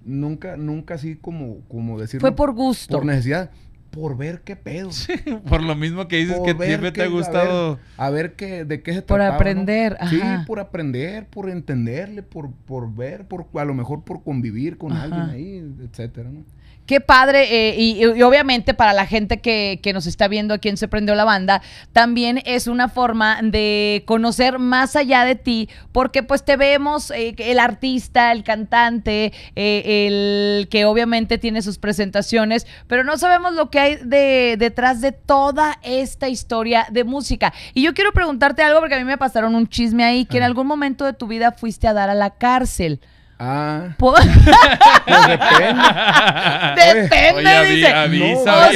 Nunca, nunca así como, como decirlo. Fue por gusto. Por necesidad por ver qué pedo. por lo mismo que dices que siempre te ha gustado. A ver, qué, de qué se trata. Por aprender. Sí, por aprender, por entenderle, por, por ver, por a lo mejor por convivir con alguien ahí, etcétera, ¿no? Qué padre, eh, y, obviamente para la gente que, que nos está viendo a quién Se Prendió la Banda, también es una forma de conocer más allá de ti, porque pues te vemos eh, el artista, el cantante, eh, el que obviamente tiene sus presentaciones, pero no sabemos lo que hay de, detrás de toda esta historia de música. Y yo quiero preguntarte algo, porque a mí me pasaron un chisme ahí, que en algún momento de tu vida fuiste a dar a la cárcel. Ah. pues, pues depende. Depende, Oye, Avisa,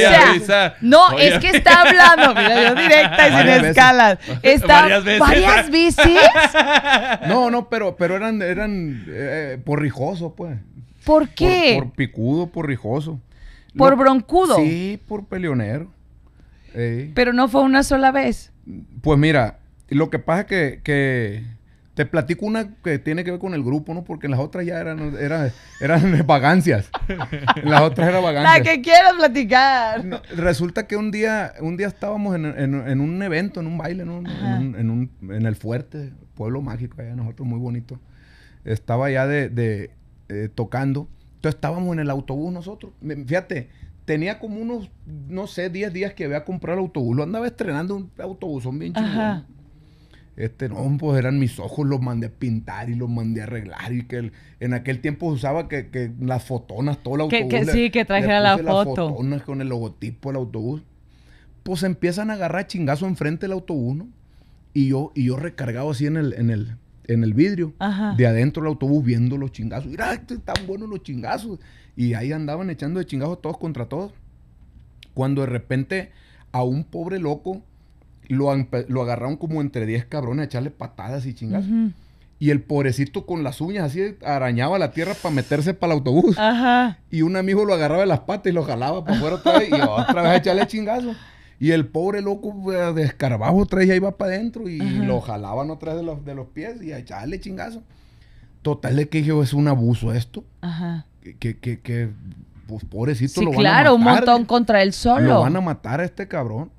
no, avisa. no es que está hablando. Mira, yo directa y sin escalas. Está varias veces. ¿Varias veces? no, no, pero, pero eran, eran eh, porrijoso, pues. ¿Por qué? Por, picudo, porrijoso. ¿Por broncudo? Sí, por peleonero. Pero no fue una sola vez. Pues mira, lo que pasa es que, que te platico una que tiene que ver con el grupo, ¿no? Porque las otras ya eran, eran, eran vagancias. las otras eran vagancias. La que quiero platicar. resulta que un día, un día estábamos en, un evento, en un baile, en, en, el fuerte, pueblo mágico allá nosotros, muy bonito. Estaba ya de, eh, tocando. Entonces estábamos en el autobús nosotros. Fíjate, tenía como unos, no sé, 10 días que había comprar el autobús. Lo andaba estrenando un autobús, son bien este, no, pues eran mis ojos, los mandé a pintar y los mandé a arreglar. Y que en aquel tiempo usaba que, que las fotonas, todo el autobús. Que, sí, que trajera la foto. Las fotonas con el logotipo del autobús. Pues empiezan a agarrar chingazo enfrente del autobús, Y yo, y yo recargado así en el, en el, en el vidrio, de adentro del autobús, viendo los chingazos. Mira, este, están buenos los chingazos. Y ahí andaban echando de chingazos todos contra todos. Cuando de repente a un pobre loco lo, lo agarraron como entre 10 cabrones a echarle patadas y chingazos. Y el pobrecito con las uñas así arañaba la tierra para meterse para el autobús. Ajá. Y un amigo lo agarraba de las patas y lo jalaba para afuera otra vez y otra vez a echarle chingazo. Y el pobre loco eh, de escarabajo otra vez ya iba para adentro y lo jalaban otra vez de los, de los pies y a echarle chingazo. Total de que dije, es un abuso esto. Ajá. Que, que, que pues pobrecito lo van claro, a claro, un montón eh. contra él solo. Lo van a matar a este cabrón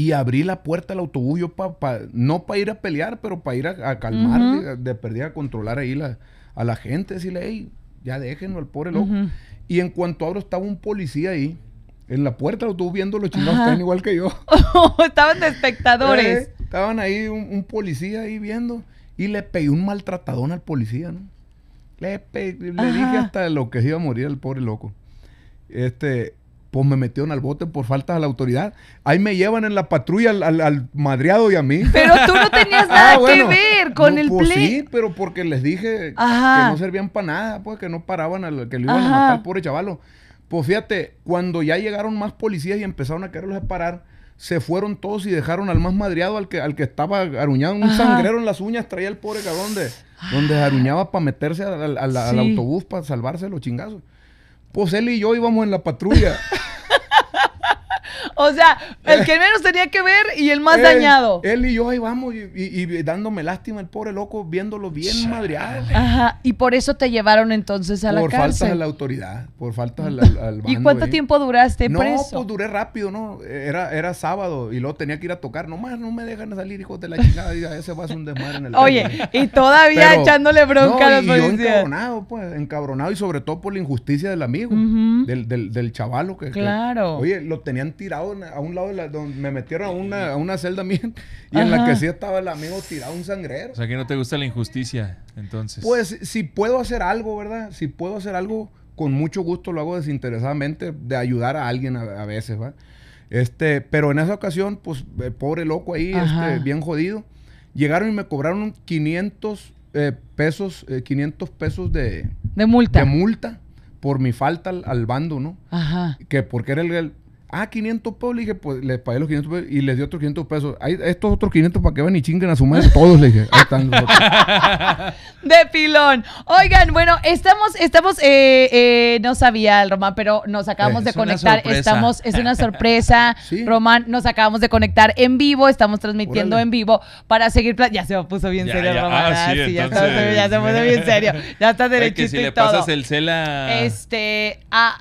y abrí la puerta del autobús yo pa, no para ir a pelear, pero para ir a, calmar, de, perder a controlar ahí la, a la gente, decirle, hey, ya déjenlo al pobre loco. Y en cuanto abro estaba un policía ahí, en la puerta del autobús viendo los chingados, igual que yo. Oh, estaban de espectadores. Eh, estaban ahí un, policía ahí viendo y le pedí un maltratadón al policía, ¿no? Le, le dije hasta lo que se iba a morir el pobre loco. Este, pues me metieron al bote por falta de la autoridad. Ahí me llevan en la patrulla al, madriado y a mí. Pero tú no tenías ah, nada que ver con el pues Sí, pero porque les dije que no servían para nada, pues que no paraban al que le iban a matar al pobre chavalo. Pues fíjate, cuando ya llegaron más policías y empezaron a quererlos parar, se fueron todos y dejaron al más madriado, al que, al que estaba aruñado, un sangrero en las uñas, traía el pobre cabrón de, donde ah. aruñaba para meterse al, autobús, para salvarse los chingazos. Pues él y yo íbamos en la patrulla. O sea, el eh. que menos tenía que ver y el más dañado. Él y yo ahí vamos y, dándome lástima el pobre loco, viéndolo bien madreado. Ajá, y por eso te llevaron entonces a la cárcel. Por falta de la autoridad, por falta al, ¿Y cuánto tiempo duraste preso? No, pues duré rápido, ¿no? Era, era sábado y luego tenía que ir a tocar. No más, no me dejan salir, hijos de la chingada. Y ese va a ser un desmadre en el Oye, y todavía echándole bronca a los policías. encabronado, pues, encabronado y sobre todo por la injusticia del amigo, del, del, chavalo que... Claro. oye, lo tenían tirado a un lado donde me metieron a una, celda mía y en la que sí estaba el amigo tirado un sangrero. O sea, que no te gusta la injusticia, entonces. Pues si puedo hacer algo, ¿verdad? Si puedo hacer algo, con mucho gusto lo hago desinteresadamente, de ayudar a alguien a, veces, ¿verdad? Este, pero en esa ocasión, pues, eh, pobre loco ahí, este, bien jodido. Llegaron y me cobraron 500 eh, pesos, 500 eh, pesos de... De multa. De multa por mi falta al, bando, ¿no? Ajá. Que porque era el, Ah, 500 pesos. Le dije, pues les pagué los 500 pesos y les di otros 500 pesos. estos otros 500 para que van y chinguen a su madre. Todos le dije. Ahí están los otros. De pilón. Oigan, bueno, estamos, estamos, eh, eh no sabía el Román, pero nos acabamos eh, de conectar. Estamos, es una sorpresa. ¿Sí? Román, nos acabamos de conectar en vivo. Estamos transmitiendo en vivo para seguir. Ya se me puso bien serio, Román. Ah, ah, ya, se puso bien serio. Ya está derechito. si le pasas el cel Este, a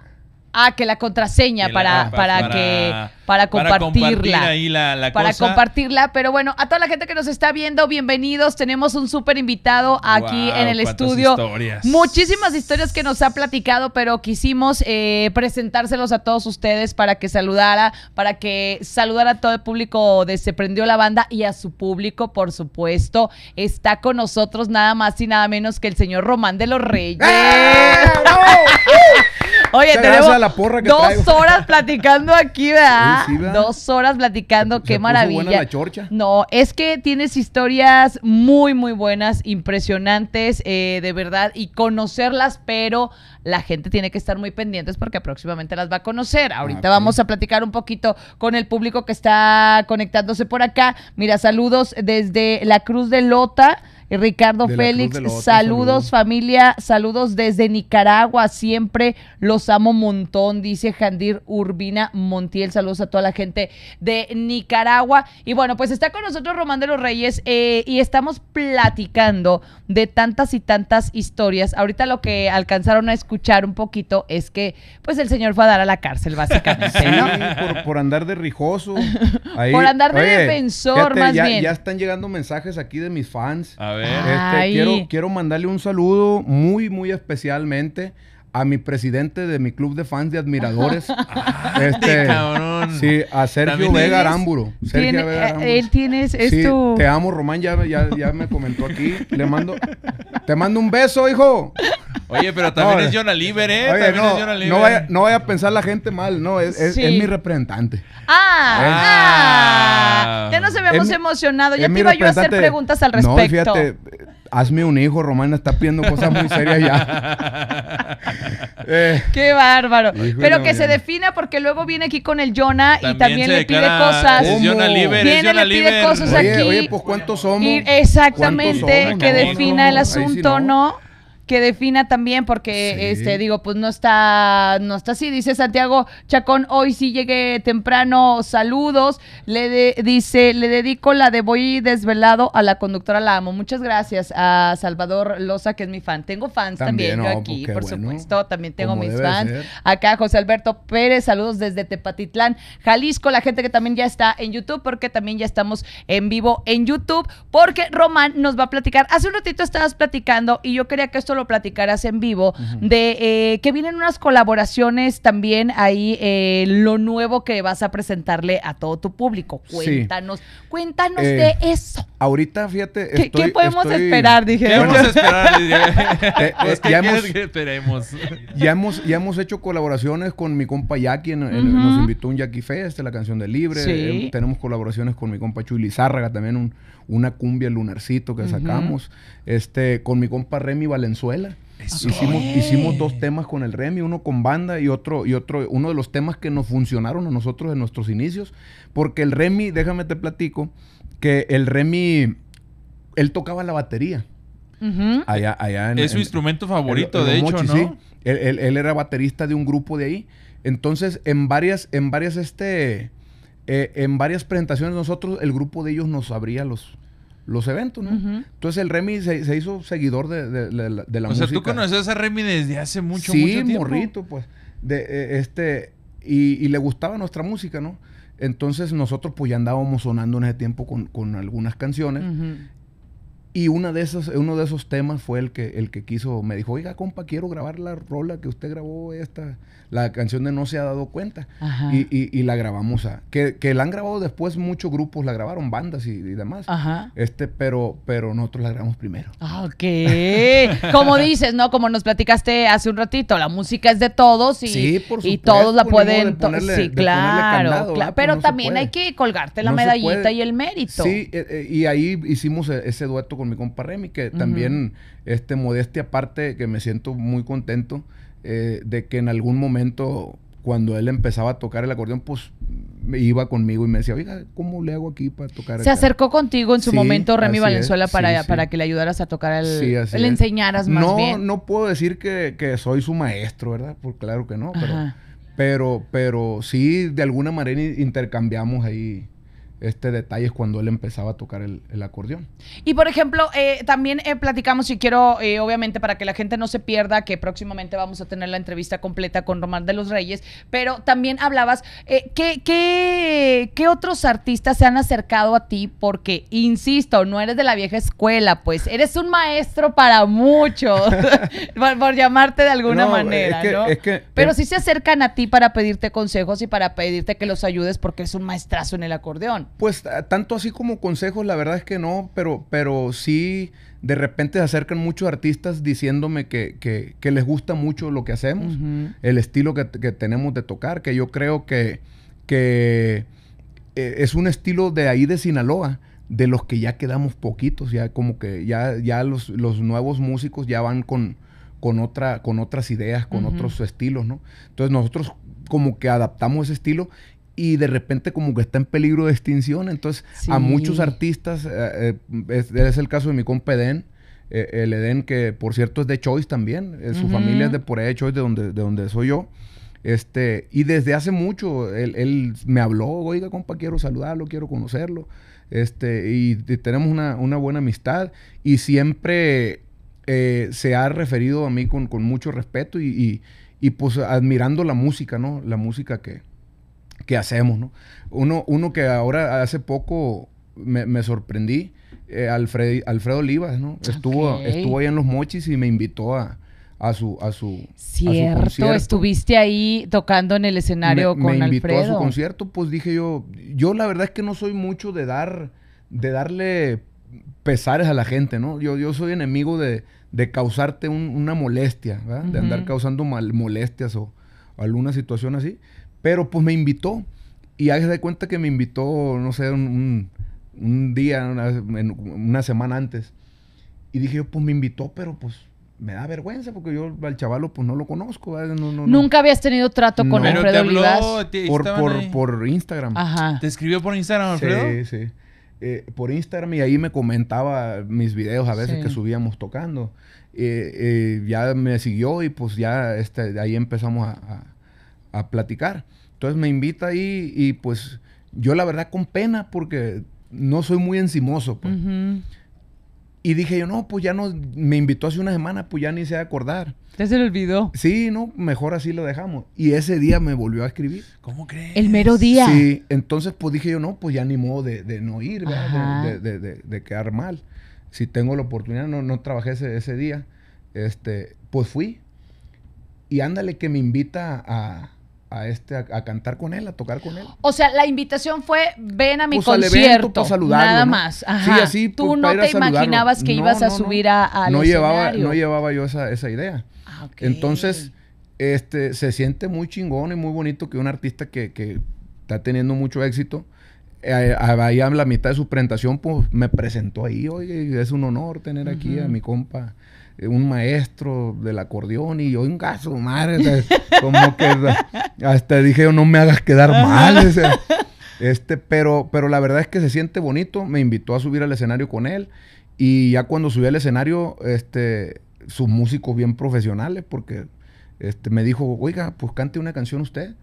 Ah, que la contraseña para, para, que, para compartirla. Para la, Para compartirla. Pero bueno, a toda la gente que nos está viendo, bienvenidos. Tenemos un súper invitado aquí en el estudio. Historias. Muchísimas historias que nos ha platicado, pero quisimos eh, presentárselos a todos ustedes para que saludara, para que saludara a todo el público de Se Prendió la Banda y a su público, por supuesto. Está con nosotros nada más y nada menos que el señor Román de los Reyes. ¡Eh! Oye, tenemos a la dos horas platicando aquí, ¿verdad? Dos horas platicando, qué maravilla. Buena la No, es que tienes historias muy, muy buenas, impresionantes, eh, de verdad, y conocerlas, pero la gente tiene que estar muy pendientes porque próximamente las va a conocer. Ahorita ah, vamos a platicar un poquito con el público que está conectándose por acá. Mira, saludos desde la Cruz de Lota. Ricardo Félix, saludos, familia, saludos desde Nicaragua, siempre los amo un montón, dice Jandir Urbina Montiel, saludos a toda la gente de Nicaragua. Y bueno, pues está con nosotros Román de los Reyes eh, y estamos platicando de tantas y tantas historias. Ahorita lo que alcanzaron a escuchar un poquito es que pues el señor fue a dar a la cárcel básicamente, por, andar de rijoso. por andar de defensor más bien. Ya están llegando mensajes aquí de mis fans. A ver. Este, quiero, quiero mandarle un saludo muy, muy especialmente a mi presidente de mi club de fans de admiradores. Ah, este, cabrón. Sí, a Sergio Vega Aramburo. Eh, él tiene esto. Sí, te amo, Román, ya, ya, me comentó aquí. Le mando, te mando un beso, hijo. Oye, pero también es Jonah Liber, ¿eh? también no, es No vaya, no vaya a pensar la gente mal, no, es, mi representante. Ah, Ya nos habíamos emocionado, ya te iba yo a hacer preguntas al respecto. No, fíjate, hazme un hijo, Romana, está pidiendo cosas muy serias ya. Eh. Qué bárbaro. Pero que se defina porque luego viene aquí con el Jonah y también le pide cosas. Es Jonah Liber, viene, Jonah le pide cosas oye, aquí. Oye, pues ¿cuántos somos? exactamente, que defina el asunto, ¿no? que defina también, porque este digo, pues no está, no está así. Dice Santiago Chacón, hoy sí llegué temprano, saludos. Le dice, le dedico la de voy desvelado a la conductora la amo. Muchas gracias a Salvador Loza, que es mi fan. Tengo fans también, aquí, pues por supuesto. También tengo mis fans. Acá José Alberto Pérez, saludos desde Tepatitlán, Jalisco, la gente que también ya está en YouTube, porque también ya estamos en vivo en YouTube, porque Román nos va a platicar. Hace un ratito estabas platicando y yo quería que esto lo lo platicarás en vivo, de eh, que vienen unas colaboraciones también ahí, eh, lo nuevo que vas a presentarle a todo tu público. Cuéntanos, cuéntanos eh, de eso. Ahorita, fíjate. Estoy, ¿Qué, podemos esperar? Dije. esperar? Pues, esperemos? ya hemos, ya hemos hecho colaboraciones con mi compa Jackie, en, nos invitó un Jackie Fest, la canción de Libre. tenemos colaboraciones con mi compa Chuy Lizárraga, también un, una cumbia lunarcito que sacamos, este, con mi compa Remy Valenzuela. Ah, hicimos, hicimos dos temas con el Remy, uno con banda y otro, y otro, uno de los temas que nos funcionaron a nosotros en nuestros inicios, porque el Remy, déjame te platico, que el Remy, él tocaba la batería. allá, allá en, es su instrumento favorito, de hecho, ¿no? Él, él, era baterista de un grupo de ahí. Entonces, en varias, en varias, este, eh, en varias presentaciones nosotros, el grupo de ellos nos abría los, los eventos, ¿no? Entonces el Remy se, hizo seguidor de, la música. O sea, tú conoces a Remy desde hace mucho, tiempo. Sí, morrito, pues. De, eh, este, y, le gustaba nuestra música, ¿no? Entonces nosotros pues ya andábamos sonando en ese tiempo con, algunas canciones. Y una de esas, uno de esos temas fue el que, el que quiso, me dijo, oiga, compa, quiero grabar la rola que usted grabó esta, la canción de No se ha dado cuenta. Y, y, la grabamos Que, la han grabado después, muchos grupos la grabaron, bandas y, demás. Este, pero, pero nosotros la grabamos primero. ah Ok. Como dices, ¿no? Como nos platicaste hace un ratito, la música es de todos y, todos la pues, pueden. sí, claro. claro. Pues pero también hay que colgarte la medallita y el mérito. Sí, eh, eh, y ahí hicimos eh, ese dueto con mi compa Remy, que también, este, modestia aparte, que me siento muy contento eh, de que en algún momento, cuando él empezaba a tocar el acordeón, pues me iba conmigo y me decía, oiga, ¿cómo le hago aquí para tocar? Se acercó contigo en su momento Remy Valenzuela para, para que le ayudaras a tocar, el, le enseñaras más no, bien. No puedo decir que, que, soy su maestro, ¿verdad? Pues claro que no, pero, pero, pero, sí, de alguna manera intercambiamos ahí este detalle es cuando él empezaba a tocar el, acordeón. Y por ejemplo, eh, también eh, platicamos, y quiero, eh, obviamente, para que la gente no se pierda, que próximamente vamos a tener la entrevista completa con Román de los Reyes, pero también hablabas, ¿qué, qué, otros artistas se han acercado a ti? Porque, insisto, no eres de la vieja escuela, pues eres un maestro para muchos, por, llamarte de alguna manera, pero sí se acercan a ti para pedirte consejos y para pedirte que los ayudes porque es un maestrazo en el acordeón pues tanto así como consejos, la verdad es que no, pero, pero sí de repente se acercan muchos artistas diciéndome que, que, les gusta mucho lo que hacemos, el estilo que, tenemos de tocar, que yo creo que, que eh, es un estilo de ahí de Sinaloa de los que ya quedamos poquitos, ya como que ya, ya los, nuevos músicos ya van con, con, otra, con otras ideas, con otros estilos, ¿no? Entonces nosotros como que adaptamos ese estilo y de repente como que está en peligro de extinción. Entonces, a muchos artistas, eh, eh, es, el caso de mi compa Eden. Eh, el Eden que por cierto es de Choice también, su familia es de por ahí de Choice, de donde, de donde soy yo. Este, y desde hace mucho él, me habló, oiga compa, quiero saludarlo, quiero conocerlo. Este, y, tenemos una, una buena amistad y siempre se ha referido a mí con, con mucho respeto y, y, pues admirando la música, ¿no? La música que, que hacemos, ¿no? Uno, uno que ahora hace poco me, sorprendí, eh, Alfredo Olivas, ¿no? Estuvo, estuvo ahí en Los Mochis y me invitó a, su a su cierto estuviste ahí tocando en el escenario con con me invitó a su concierto pues dije yo yo la verdad es que no soy mucho de dar de darle pesares a la gente no yo yo soy enemigo de, de causarte una molestia de andar causando mal, molestias o, alguna situación así pero pues me invitó. Y se de cuenta que me invitó, no sé, un, día, una, semana antes. Y dije, pues me invitó, pero pues me da vergüenza porque yo al chavalo pues no lo conozco. Nunca habías tenido trato con Alfredo por, Instagram. ¿Te escribió por Instagram, Alfredo? Sí, sí. Eh, por Instagram y ahí me comentaba mis videos a veces que subíamos tocando. Eh, eh, ya me siguió y pues ya este, ahí empezamos a a platicar. Entonces me invita ahí y pues yo la verdad con pena porque no soy muy encimoso. Pues. Y dije yo, no, pues ya no, me invitó hace una semana, pues ya ni se a acordar. Ya se olvidó. Sí, no, mejor así lo dejamos. Y ese día me volvió a escribir. ¿Cómo crees? El mero día. Sí, entonces pues dije yo, no, pues ya ni modo de, no ir, de, de, quedar mal. Si tengo la oportunidad, no, no trabajé ese, ese día. Este, pues fui. Y ándale que me invita a, a este a, cantar con él, a tocar con él. O sea, la invitación fue ven a mi pues, concierto, pues, nada más. Sí, así Tú pues, no te imaginabas que ibas a subir a, al no llevaba no llevaba yo esa, esa idea. Ah, Entonces, este se siente muy chingón y muy bonito que un artista que, está teniendo mucho éxito eh, ahí a la mitad de su presentación pues me presentó ahí, oye, es un honor tener aquí a mi compa un maestro del acordeón y yo un gaso, madre. como que hasta dije, no me hagas quedar mal. este, pero, pero la verdad es que se siente bonito. Me invitó a subir al escenario con él. Y ya cuando subí al escenario, este, sus músicos bien profesionales, porque este, me dijo, oiga, pues cante una canción usted.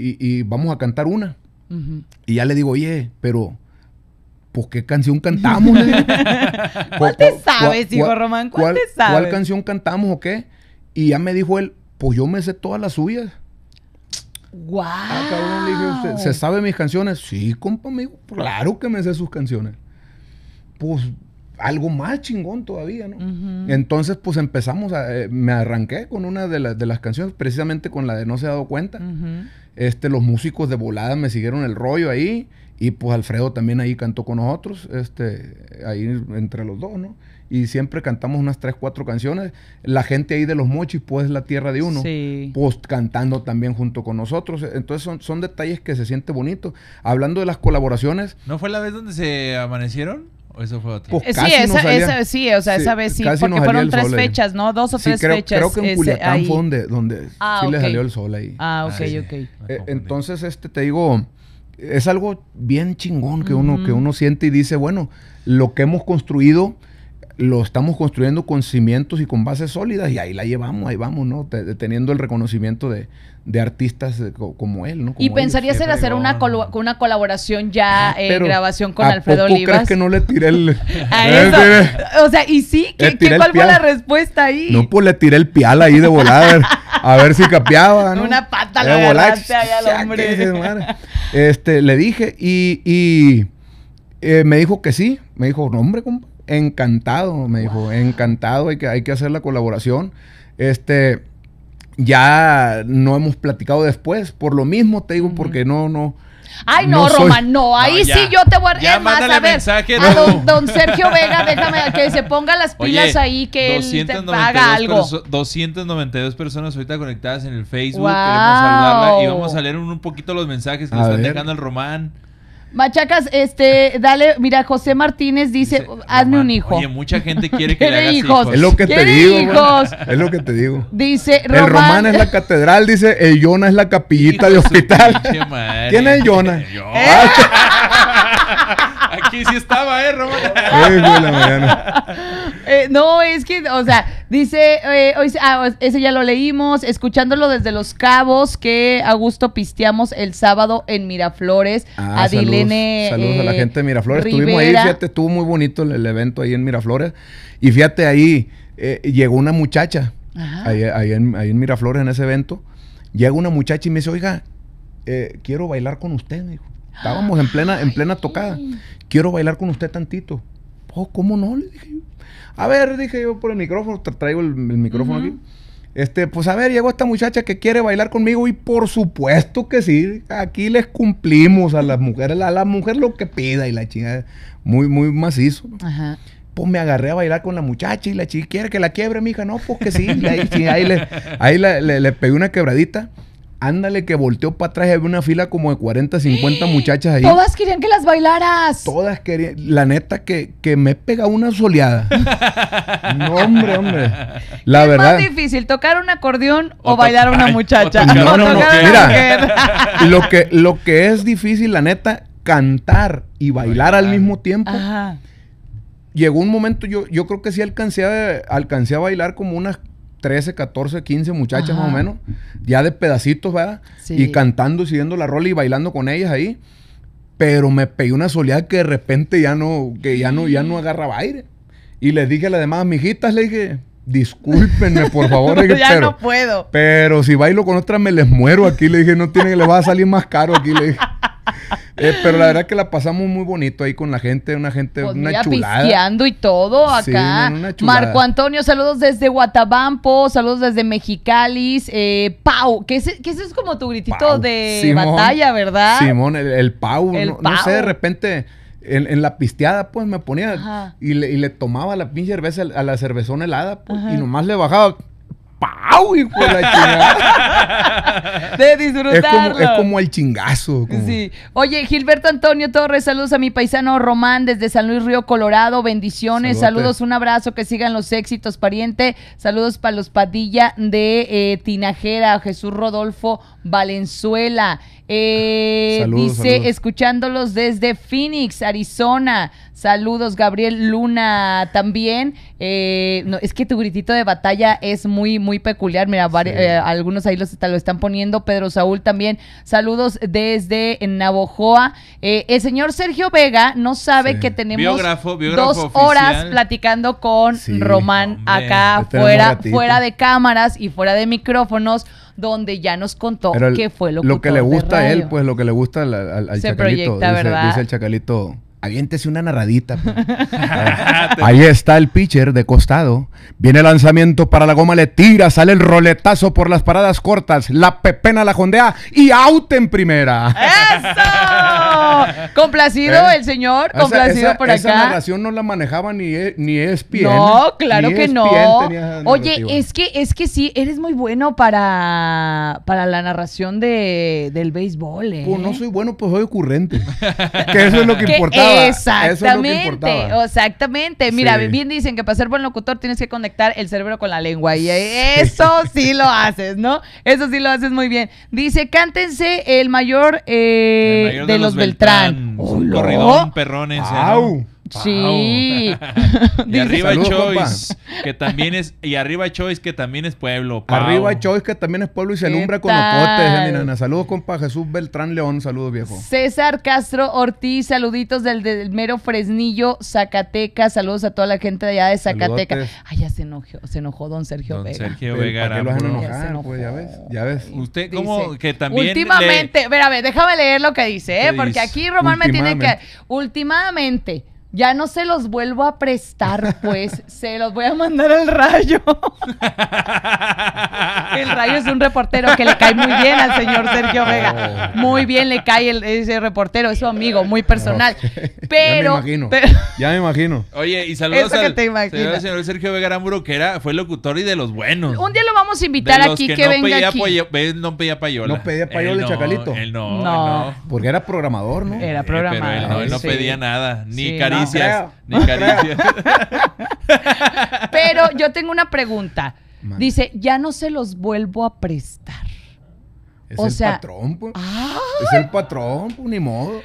Y, vamos a cantar una. Y ya le digo, oye, pero ¿Por pues, qué canción cantamos. ¿Cuál te sabes, hijo Román? ¿Cuál, te sabes? ¿Cuál canción cantamos o qué? Y ya me dijo él, pues yo me sé todas las suyas. ¡Guau! Ah, ¿se, sabe mis canciones? Sí, compa, amigo, claro que me sé sus canciones. Pues algo más chingón todavía, ¿no? Entonces, pues empezamos, a, eh, me arranqué con una de, de, las canciones, precisamente con la de No se ha dado cuenta. este, los músicos de volada me siguieron el rollo ahí y pues Alfredo también ahí cantó con nosotros, este, ahí entre los dos, ¿no? Y siempre cantamos unas tres, cuatro canciones. La gente ahí de los mochis, pues la tierra de uno, sí. pues cantando también junto con nosotros. Entonces son, detalles que se siente bonito. Hablando de las colaboraciones. ¿No fue la vez donde se amanecieron? ¿O eso fue otra? Pues, eh, sí, esa, sí, esa vez sí, porque fueron tres fechas, ¿no? Dos o tres fechas. Creo que en fue donde, ah, sí le salió el sol ahí. Ah, ok, eh, entonces, este, te digo, es algo bien chingón que uno, que uno siente y dice, bueno, lo que hemos construido lo estamos construyendo con cimientos y con bases sólidas y ahí la llevamos, ahí vamos, ¿no? teniendo el reconocimiento de, artistas eh, como él, ¿no? y pensaría en hacer una, ah, una colaboración ya ah, en grabación con Alfredo poco Olivas? crees que no le tiré el... a eh, eso. o sea, y sí, cuál fue la respuesta ahí? No, pues le tiré el pial ahí de volada, a ver, si capeaba, Una pata eh, de ahí al hombre. este, le dije y, me dijo que sí, me dijo, no hombre, compa encantado, me dijo, encantado, hay que, hay que hacer la colaboración. Este, ya no hemos platicado después, por lo mismo te digo, porque no, no, Ay, no, Román, no. Ahí sí yo te voy a... Ya, a ver, mensaje, a don, Sergio Vega, déjame que se ponga las pilas ahí, que él te haga algo. 292 personas ahorita conectadas en el Facebook. Queremos saludarla y vamos a leer un, poquito los mensajes que nos están dejando el Román. Machacas, este, dale, mira, José Martínez dice, hazme un hijo. Oye, mucha gente quiere que le hagas hijos. Es lo que te digo. es lo que te digo. Dice, Román. El es la catedral, dice, el Yona es la capillita de hospital. ¿Quién es el Aquí sí estaba, ¿eh, ¿eh, no, es que, o sea, dice, eh, ah, ese ya lo leímos, escuchándolo desde Los Cabos, que a gusto pisteamos el sábado en Miraflores. a ah, Dilene. Saludos, a la eh, gente de Miraflores. Estuvimos ahí, fíjate, estuvo muy bonito el, evento ahí en Miraflores. Y fíjate, ahí llegó una muchacha, ahí, ahí, en, Miraflores, en ese evento. Llega una muchacha y me dice, oiga, quiero bailar con usted, me dijo. Estábamos en plena, en plena tocada. Quiero bailar con usted tantito. Oh, ¿cómo no? Le dije yo. A ver, dije yo por el micrófono, traigo el, micrófono aquí. Este, pues a ver, llegó esta muchacha que quiere bailar conmigo y por supuesto que sí, aquí les cumplimos a las mujeres, a las mujeres lo que pida y la chica muy, muy macizo. Pues me agarré a bailar con la muchacha y la chica quiere que la quiebre, mija, no, pues que sí, ahí, le, ahí le, le, pegué una quebradita Ándale que volteó para atrás y había una fila como de 40, 50 muchachas ahí. Todas querían que las bailaras. Todas querían. La neta que, me he pegado una soleada. no, hombre, hombre. La verdad. Es más difícil, tocar un acordeón o, bailar a una muchacha. No, no, no. mira, lo que, lo que es difícil, la neta, cantar y bailar al mismo tiempo. Llegó un momento, yo, yo creo que sí alcancé alcancé a bailar como unas 13, 14, 15 muchachas más o menos, ya de pedacitos, ¿verdad? Y cantando, siguiendo la rola y bailando con ellas ahí. Pero me pegué una soledad que de repente ya no, que ya no, ya no agarraba aire. Y les dije a las demás, mijitas, le dije, discúlpenme, por favor. ya pero, no puedo. Pero si bailo con otras me les muero aquí. Le dije, no tiene, le va a salir más caro aquí. Le dije. Eh, pero la verdad que la pasamos muy bonito ahí con la gente, una gente, pues una chulada. Pisteando y todo acá. Marco Antonio, saludos desde Guatabampo, saludos desde Mexicalis. Eh, Pau, que ese, es como tu gritito de batalla, ¿verdad? Simón, el, Pau, no, sé, de repente... En, la pisteada, pues me ponía y le, tomaba la pinche cerveza a la cervezona helada, pues, y nomás le bajaba ¡Pau! Hijo de la chingada. De disfrutarlo. Es como, el chingazo. Sí. Oye, Gilberto Antonio Torres, saludos a mi paisano Román desde San Luis Río, Colorado. Bendiciones, saludos, un abrazo, que sigan los éxitos, pariente. Saludos para los Padilla de eh, Tinajera, Jesús Rodolfo Valenzuela. Eh, dice, escuchándolos desde Phoenix, Arizona. Saludos, Gabriel Luna también. Eh, es que tu gritito de batalla es muy, muy peculiar. Mira, eh, algunos ahí los, lo están poniendo. Pedro Saúl también. Saludos desde Navojoa. el señor Sergio Vega no sabe que tenemos dos horas platicando con Román acá, fuera, fuera de cámaras y fuera de micrófonos donde ya nos contó qué fue lo que le gusta a él, pues lo que le gusta al, al, al chacalito, dice, dice, el chacalito. Aviéntese una narradita. Pues. Ahí está el pitcher de costado. Viene el lanzamiento para la goma, le tira, sale el roletazo por las paradas cortas, la pepena la jondea y out en primera. ¡Eso! Complacido ¿Eh? el señor, complacido por acá. Esa narración no la manejaba ni, e-, ni ESPN. No, claro que no. E Oye, es que, es que sí, eres muy bueno para, para la narración de, del béisbol. ¿eh? Pues no soy bueno, pues soy ocurrente. que eso es lo que importa. Exactamente, exactamente. Mira, bien dicen que para ser buen locutor tienes que conectar el cerebro con la lengua y eso sí lo haces, ¿no? Eso sí lo haces muy bien. Dice, cántense el mayor, eh, de, los, Beltrán. Beltrán. perrones. Sí. y arriba Choice, que también es y arriba Choice que también es pueblo. Arriba Choice que también es pueblo y se alumbra con los potes eh, Saludos compa Jesús Beltrán León, saludos viejo. César Castro Ortiz, saluditos del, del mero Fresnillo, Zacatecas, saludos a toda la gente de allá de Zacatecas. Ay, ya se enojó, se enojó don Sergio Vega. Sergio Vega, pues, ya, ves, Usted cómo que también Últimamente, ver, a ver, déjame leer lo que dice, ¿eh? porque aquí Román me tiene que últimamente ya no se los vuelvo a prestar, pues. se los voy a mandar al rayo. el rayo es un reportero que le cae muy bien al señor Sergio Vega. Ah. Muy bien le cae ese reportero, es su amigo, muy personal. Pero, ya me imagino. ya me imagino. Oye, y saludos al, señor Sergio Vega Ramburo, que era, fue locutor y de los buenos. Un día lo vamos a invitar aquí que, no venga pedía no pedía payola. No pedía payola el chacalito. no, no. Porque era programador, ¿no? Era eh, programador. él no, pedía nada, ni cariño ni Pero yo tengo una pregunta. Dice, ya no se los vuelvo a prestar. Es o el patrón, pues. es el patrón, pues, ni modo.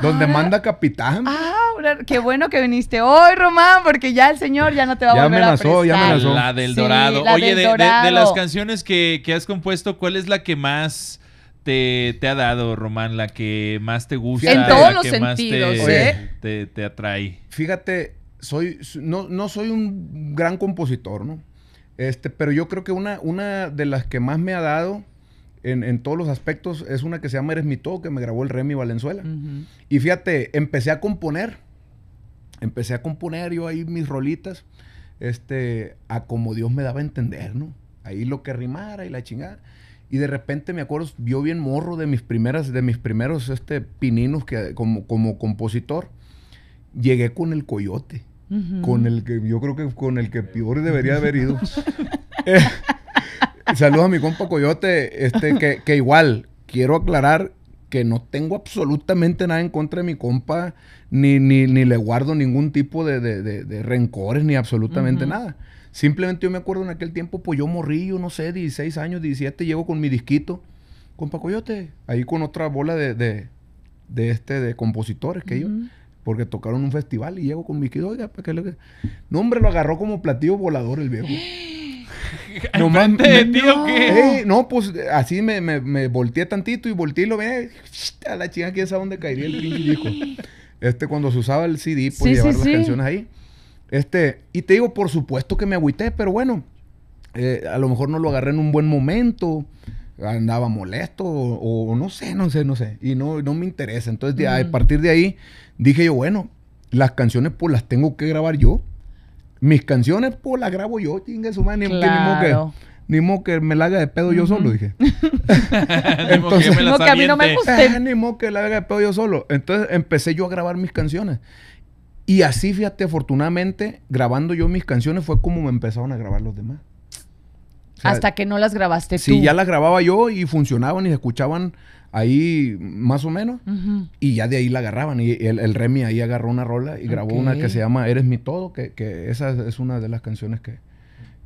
Donde manda capitán. Ah, qué bueno que viniste hoy, Román, porque ya el señor ya no te va a volver a prestar. La del Dorado. Oye, de, las canciones que, que has compuesto, ¿cuál es la que más te, ha dado, Román? ¿La que más te gusta? En todos los sentidos, ¿eh? te, te, atrae. Fíjate, soy, no, soy un gran compositor, ¿no? Este, pero yo creo que una, una de las que más me ha dado en, todos los aspectos es una que se llama Eres mi todo, que me grabó el Remy Valenzuela. Y fíjate, empecé a componer. Empecé a componer yo ahí mis rolitas, este, a como Dios me daba a entender, ¿no? Ahí lo que rimara y la chingada. Y de repente me acuerdo, vio bien morro de mis primeras, de mis primeros este, pininos que, como, como compositor. Llegué con el coyote, con el que yo creo que con el que peor debería haber ido. Eh, saludos a mi compa coyote, este, que, igual quiero aclarar que no tengo absolutamente nada en contra de mi compa, ni, ni, le guardo ningún tipo de, de, de, rencores, ni absolutamente nada. Simplemente yo me acuerdo en aquel tiempo, pues yo morrillo, no sé, 16 años, 17, llego con mi disquito, con Pacoyote, ahí con otra bola de, de, este, de compositores que ellos, porque tocaron un festival y llego con mi disquito, oiga, ¿para qué lo No, hombre, lo agarró como platillo volador el viejo. no me, no, pues así me, me, volteé tantito y volteé y lo ve a la chica que es a donde caería el pinche disco. Este, cuando se usaba el CD, pues llevar las canciones ahí. Este, y te digo, por supuesto que me agüité, pero bueno, eh, a lo mejor no lo agarré en un buen momento, andaba molesto o, no sé, no sé, no sé, y no, no me interesa. Entonces, ya, a mm. partir de ahí, dije yo, bueno, las canciones pues las tengo que grabar yo. Mis canciones pues las grabo yo, chingue su madre, ni, modo que, ni modo que me la haga de pedo yo solo, dije. Entonces, ni modo que, a mí no me eh, ni modo que la haga de pedo yo solo. Entonces empecé yo a grabar mis canciones. Y así, fíjate, afortunadamente, grabando yo mis canciones fue como me empezaron a grabar los demás. Hasta que no las grabaste tú. Sí, ya las grababa yo y funcionaban y se escuchaban ahí más o menos. Y ya de ahí la agarraban. Y el, Remy ahí agarró una rola y grabó una que se llama Eres mi todo, que esa es una de las canciones que,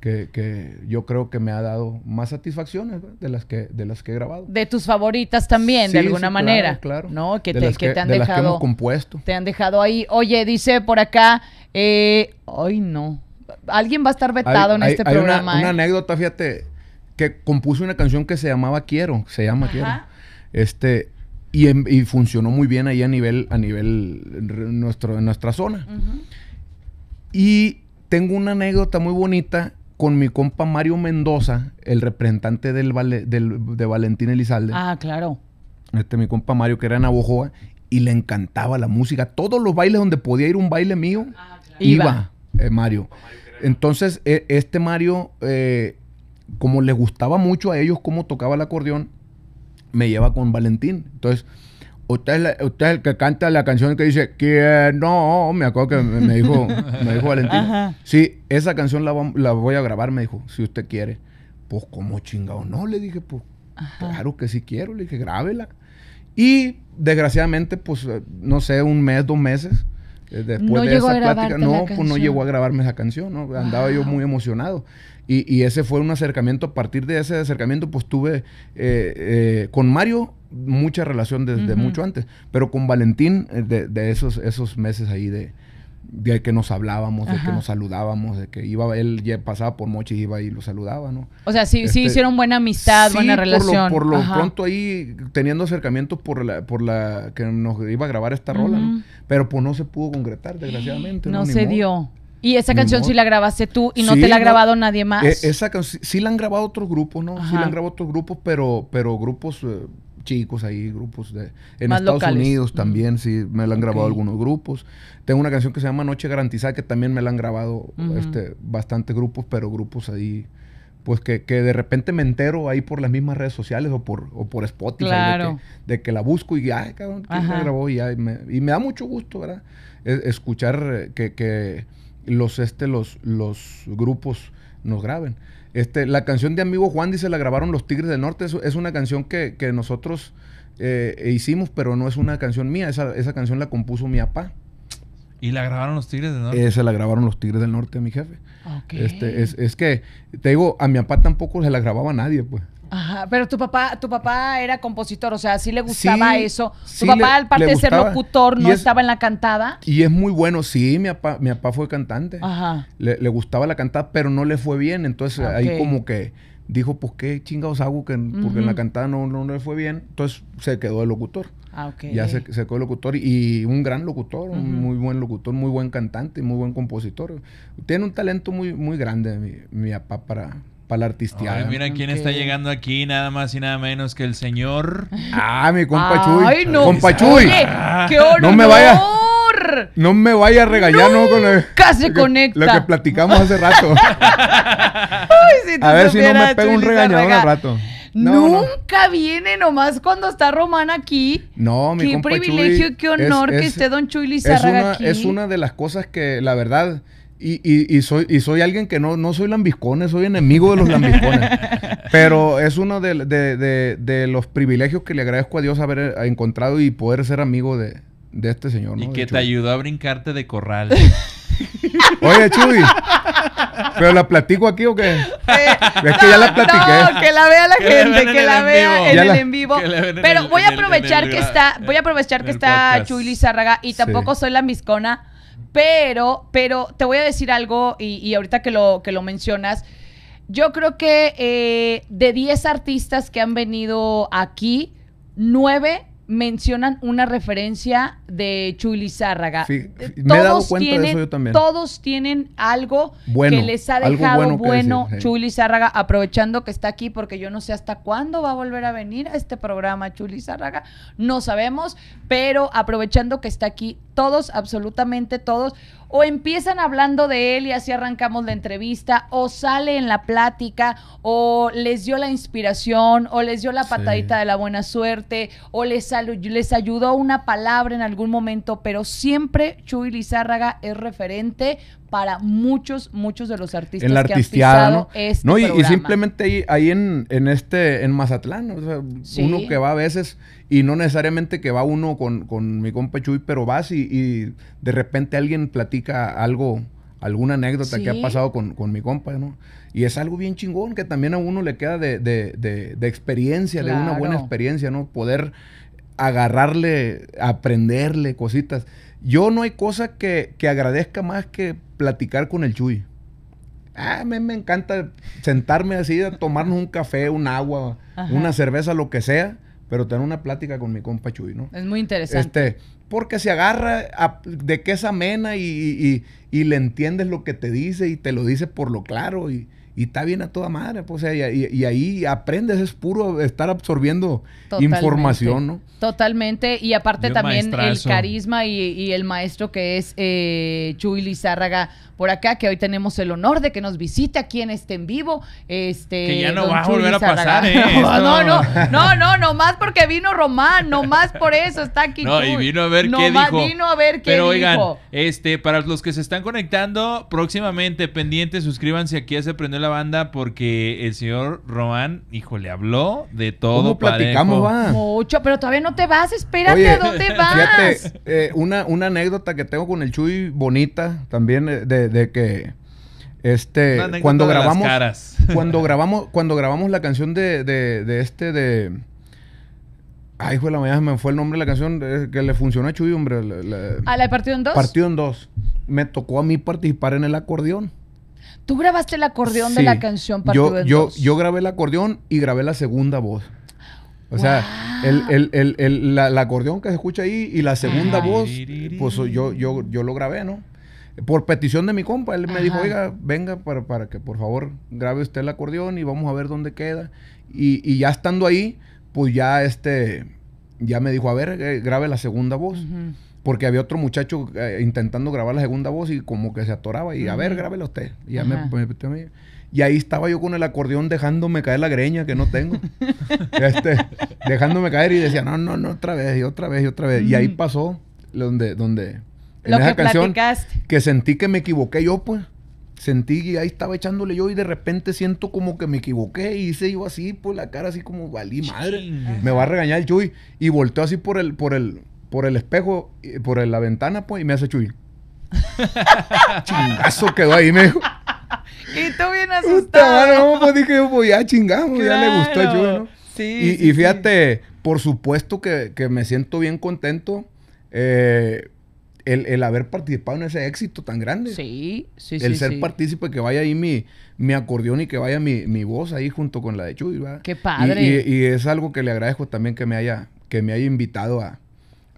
que, yo creo que me ha dado más satisfacciones de las que de las que he grabado. De tus favoritas también, de alguna manera. Claro, ¿No? Que te, que, han dejado. compuesto. Te han dejado ahí. Oye, dice por acá. Eh, ay, no. Alguien va a estar vetado en este programa. Una, una, ¿eh? anécdota, fíjate, que compuse una canción que se llamaba Quiero, se llama Quiero. Este, em, y, funcionó muy bien ahí a nivel, a nivel nuestro, nuestra zona. Y tengo una anécdota muy bonita con mi compa Mario Mendoza, el representante del, de Valentín Elizalde. Ah, claro. Este, mi compa Mario, que era en Abojoa, y le encantaba la música. Todos los bailes donde podía ir un baile mío, ah, iba, eh, Mario. Entonces, e, este Mario, eh, como le gustaba mucho a ellos cómo tocaba el acordeón, me lleva con Valentín. Entonces, Usted es, el que canta la canción que dice, que no, me acuerdo que me dijo, me dijo Valentín. Sí, esa canción la, voy a grabar, me dijo, si usted quiere. Pues como chingado, no, le dije, pues claro que sí quiero, le dije, grábela. Y desgraciadamente, pues no sé, un mes, dos meses, eh, después no de esa plática, no, pues, no llegó a grabarme esa canción, Andaba yo muy emocionado. Y, ese fue un acercamiento, a partir de ese acercamiento, pues tuve eh, eh, con Mario mucha relación desde mucho antes. Pero con Valentín, eh, de, esos, esos meses ahí de, de que nos hablábamos, de que nos saludábamos, de que iba, él pasaba por Mochi y iba y lo saludaba, ¿no? O sea, sí, sí este, hicieron buena amistad, buena relación. Por lo, pronto ahí teniendo acercamientos por la, que nos iba a grabar esta rola, ¿no? Pero pues no se pudo concretar, desgraciadamente. No, se dio. Y esa canción sí la grabaste tú y no te la ha grabado nadie más. E, esa canción sí, la han grabado otros grupos, ¿no? Sí la han grabado otros grupos, pero, pero grupos. Eh, chicos ahí, grupos de, en Estados Unidos también, sí, me lo han grabado algunos grupos. Tengo una canción que se llama Noche Garantizada, que también me la han grabado este, bastantes grupos, pero grupos ahí, pues que, que, de repente me entero ahí por las mismas redes sociales o por, o por Spotify, de, que, la busco y, ay, cabrón, ¿quién se grabó? Y, me, y, me, da mucho gusto, ¿verdad? E, escuchar eh, que, que, los, este, los, los grupos nos graben. Este, la canción de Amigo Juan dice la grabaron los Tigres del Norte. Es, una canción que, nosotros eh, hicimos, pero no es una canción mía. Esa, canción la compuso mi papá. ¿Y la grabaron los Tigres del Norte? Esa la grabaron los Tigres del Norte mi jefe. Este, es, es, que, te digo, a mi papá tampoco se la grababa nadie, pues. Ajá, pero tu papá, tu papá era compositor, o sea, sí le gustaba eso. Tu papá, al de ser locutor, no estaba en la cantada. Y es muy bueno, sí, mi papá, mi papá fue cantante. Ajá. Le, gustaba la cantada, pero no le fue bien. Entonces ah, ahí como que dijo, pues qué chingados hago, que, porque en la cantada no, no, le fue bien. Entonces se quedó de locutor. Ah, okay. Ya se, se, quedó locutor y un gran locutor, un muy buen locutor, muy buen cantante, muy buen compositor. Tiene un talento muy, muy grande mi papá para, para la Ay, mira quién está llegando aquí, nada más y nada menos que el señor. Ah, mi compa Chuy. Ay, no. Compa Chuy. qué ah. honor. No me vaya. No me vaya a regañar, ¿no? Con lo, conecta. Que, lo que platicamos hace rato. Ay, si a ver si no me pega un regañador al rato. Nunca viene nomás cuando está Román aquí. No, mi Qué privilegio, y qué honor que esté Don Chuy Lizarraga aquí. Es una de las cosas que, la verdad, y, y, soy, y soy alguien que no, no soy lambiscones, soy enemigo de los lambiscones. pero es uno de, los privilegios que le agradezco a Dios haber eh, encontrado y poder ser amigo de, este señor. Y que te ayudó a brincarte de corral. Oye, Chuy. ¿Pero la platico aquí o qué? Eh, es que ya la platiqué. No, que la vea la gente, que la vea en el, en vivo. Pero voy a aprovechar que está, voy a aprovechar que está Chuy Lizárraga y tampoco soy lambiscona pero, pero te voy a decir algo y, ahorita que lo, que lo mencionas, yo creo que eh, de 10 artistas que han venido aquí, 9 mencionan una referencia de Chuli Sí, Todos tienen algo que les ha dejado bueno, bueno aprovechando que está aquí, porque yo no sé hasta cuándo va a volver a venir a este programa Chulizárraga, no sabemos, pero aprovechando que está aquí, todos, absolutamente todos, o empiezan hablando de él y así arrancamos la entrevista, o sale en la plática, o les dio la inspiración, o les dio la patadita de la buena suerte, o les, les ayudó una palabra en algún momento, pero siempre Chuy Lizárraga es referente para muchos, muchos de los artistas que han pisado ¿no? Este y, simplemente ahí, en, este, en Mazatlán, uno que va a veces, y no necesariamente que va uno con, mi compa Chuy, pero vas y, de repente alguien platica algo, alguna anécdota que ha pasado con, mi compa, ¿no? Y es algo bien chingón que también a uno le queda de, experiencia, de una buena experiencia, ¿no? Poder agarrarle, aprenderle cositas. Yo no hay cosa que, agradezca más que platicar con el Chuy. Ah, me, me encanta sentarme así, tomarnos un café, un agua, una cerveza, lo que sea, pero tener una plática con mi compa Chuy, ¿no? Es muy interesante. Este, porque se agarra de que es amena y, y, y, le entiendes lo que te dice y te lo dice por lo claro y, y está bien a toda madre, pues, o y, ahí aprendes, es puro estar absorbiendo información, ¿no? Totalmente, y aparte también el carisma y, el maestro que es eh, Chuy Lizárraga por acá, que hoy tenemos el honor de que nos visite aquí en este en vivo. Este, que ya no va a volver a pasar, ¿eh? no, no, no, no, no, más porque vino Román, no más por eso está aquí. No, y vino a ver qué dijo. vino a ver qué Pero oigan, este, para los que se están conectando, próximamente, pendientes suscríbanse aquí a Se la banda porque el señor hijo, le habló de todo. platicamos, Mucho, pero todavía no te vas, espérate, ¿a dónde vas? Eh, una, anécdota que tengo con el Chuy bonita también, eh, de, que. Este, cuando grabamos. Cuando grabamos, cuando grabamos la canción de, de, este de. Ay, fue la mañana, me fue el nombre de la canción eh, que le funcionó a Chuy, hombre. ¿A la Partido en dos? Partido en dos. Me tocó a mí participar en el acordeón. Tú grabaste el acordeón de la canción Partido yo, yo, yo grabé el acordeón y grabé la segunda voz. O sea, el, el, el, el la, acordeón que se escucha ahí y la segunda voz, pues yo, yo, yo lo grabé, ¿no? Por petición de mi compa, él me dijo, oiga, venga para, para, que por favor grabe usted el acordeón y vamos a ver dónde queda. Y, y ya estando ahí, pues ya este, ya me dijo, a ver, eh, grabe la segunda voz. Porque había otro muchacho eh, intentando grabar la segunda voz y como que se atoraba y a ver, grábelo usted. Y, ahí estaba yo con el acordeón dejándome caer la greña que no tengo. Este, dejándome caer y decía, no, no, no, otra vez y otra vez y otra vez. Y ahí pasó donde, donde Lo que canción platicaste. que sentí que me equivoqué yo, pues. Sentí y ahí estaba echándole yo y de repente siento como que me equivoqué y hice yo así, pues la cara así como valí madre. Me va a regañar el Chuy y volteó así por el, por el, por el espejo, por la ventana, pues, y me hace chuy. Chingazo quedó ahí, me dijo. Y tú bien asustado. no, pues dije, pues ya chingamos, ya le gustó a Chuy, ¿no? Sí. Y, fíjate, por supuesto que, me siento bien contento eh, el, haber participado en ese éxito tan grande. Sí, sí, sí. El ser partícipe, que vaya ahí mi, acordeón y que vaya mi, voz ahí junto con la de Chuy, ¿verdad? Qué padre. Y, y, es algo que le agradezco también que me haya, que me haya invitado a,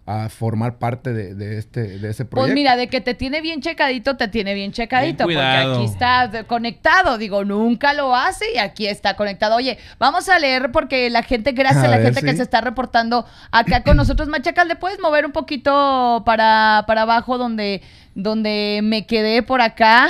a formar parte de, este, de ese pues proyecto. Pues mira, de que te tiene bien checadito, te tiene bien checadito, porque aquí está conectado, digo, nunca lo hace y aquí está conectado. Oye, vamos a leer porque la gente, gracias a, la gente que se está reportando acá con nosotros, Machacal, ¿le puedes mover un poquito para, para abajo donde donde me quedé por acá.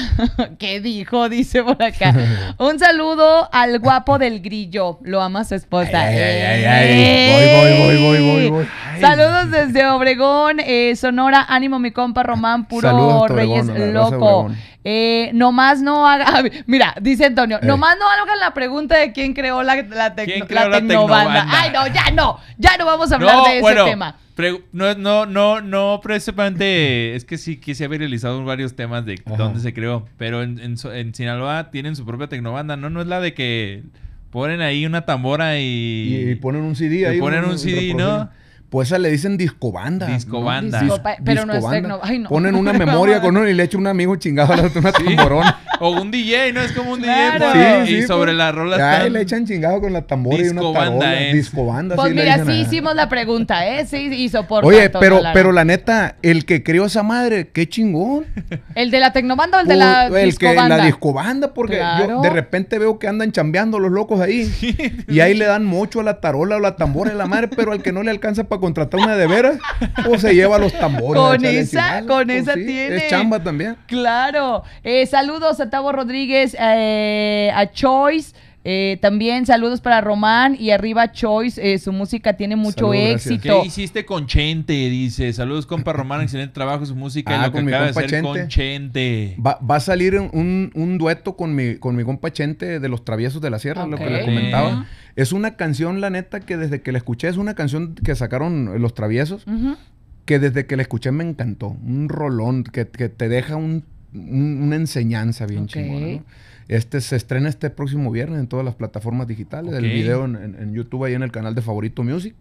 ¿Qué dijo? Dice por acá. Un saludo al guapo del grillo. Lo ama su esposa. Ay, ay, ay, voy, voy, voy, voy, voy. Saludos desde Obregón, eh, Sonora. Ánimo, mi compa Román, puro Reyes Loco. Eh, nomás no haga. Mira, dice Antonio, no eh. nomás no hagan la pregunta de quién creó la, la, tecnobanda? Ay, no, ya no, ya no vamos a hablar de ese tema. No, no, no, no, precisamente es que sí que se ha viralizado varios temas de dónde se creó, pero en, Sinaloa tienen su propia tecnobanda, ¿no? No es la de que ponen ahí una tambora y. Y, ponen un CD y ponen un CD, ¿no? Pues esa le dicen discobanda. Discobanda. pero no es tecno. Ponen una memoria con uno y le echan un amigo chingado a la una tamborona. O un DJ, ¿no? Es como un DJ. y pues. sobre la rola. le echan chingado con la tambora disco y una tarola, eh. Discobanda. Pues mira, sí hicimos la pregunta, ¿eh? Sí hizo por Oye, pero, la pero la neta, el que crió esa madre, qué chingón. ¿El de la tecnobanda o el de la el discobanda? Que, la discobanda, porque yo de repente veo que andan chambeando los locos ahí. Y ahí le dan mucho a la tarola o la tambora de la madre, pero al que no le alcanza para contratar una de veras o se lleva los tambores. Con esa, con pues esa tiene. Es chamba también. Claro. Eh, saludos a Tavo Rodríguez, eh, a Choice. Eh, también saludos para Román y arriba Choice, eh, su música tiene mucho éxito. ¿Qué hiciste con Chente? Dice, saludos compa Román, excelente trabajo, su música y ah, lo que acaba hacer con Chente. Va, a salir un, dueto con mi, con compa Chente de Los Traviesos de la Sierra, lo que le comentaba. Es una canción, la neta, que desde que la escuché, es una canción que sacaron Los Traviesos, que desde que la escuché me encantó. Un rolón que, te deja una enseñanza bien chingona. Este se estrena este próximo viernes en todas las plataformas digitales. del El video en, YouTube y en el canal de Favorito Music.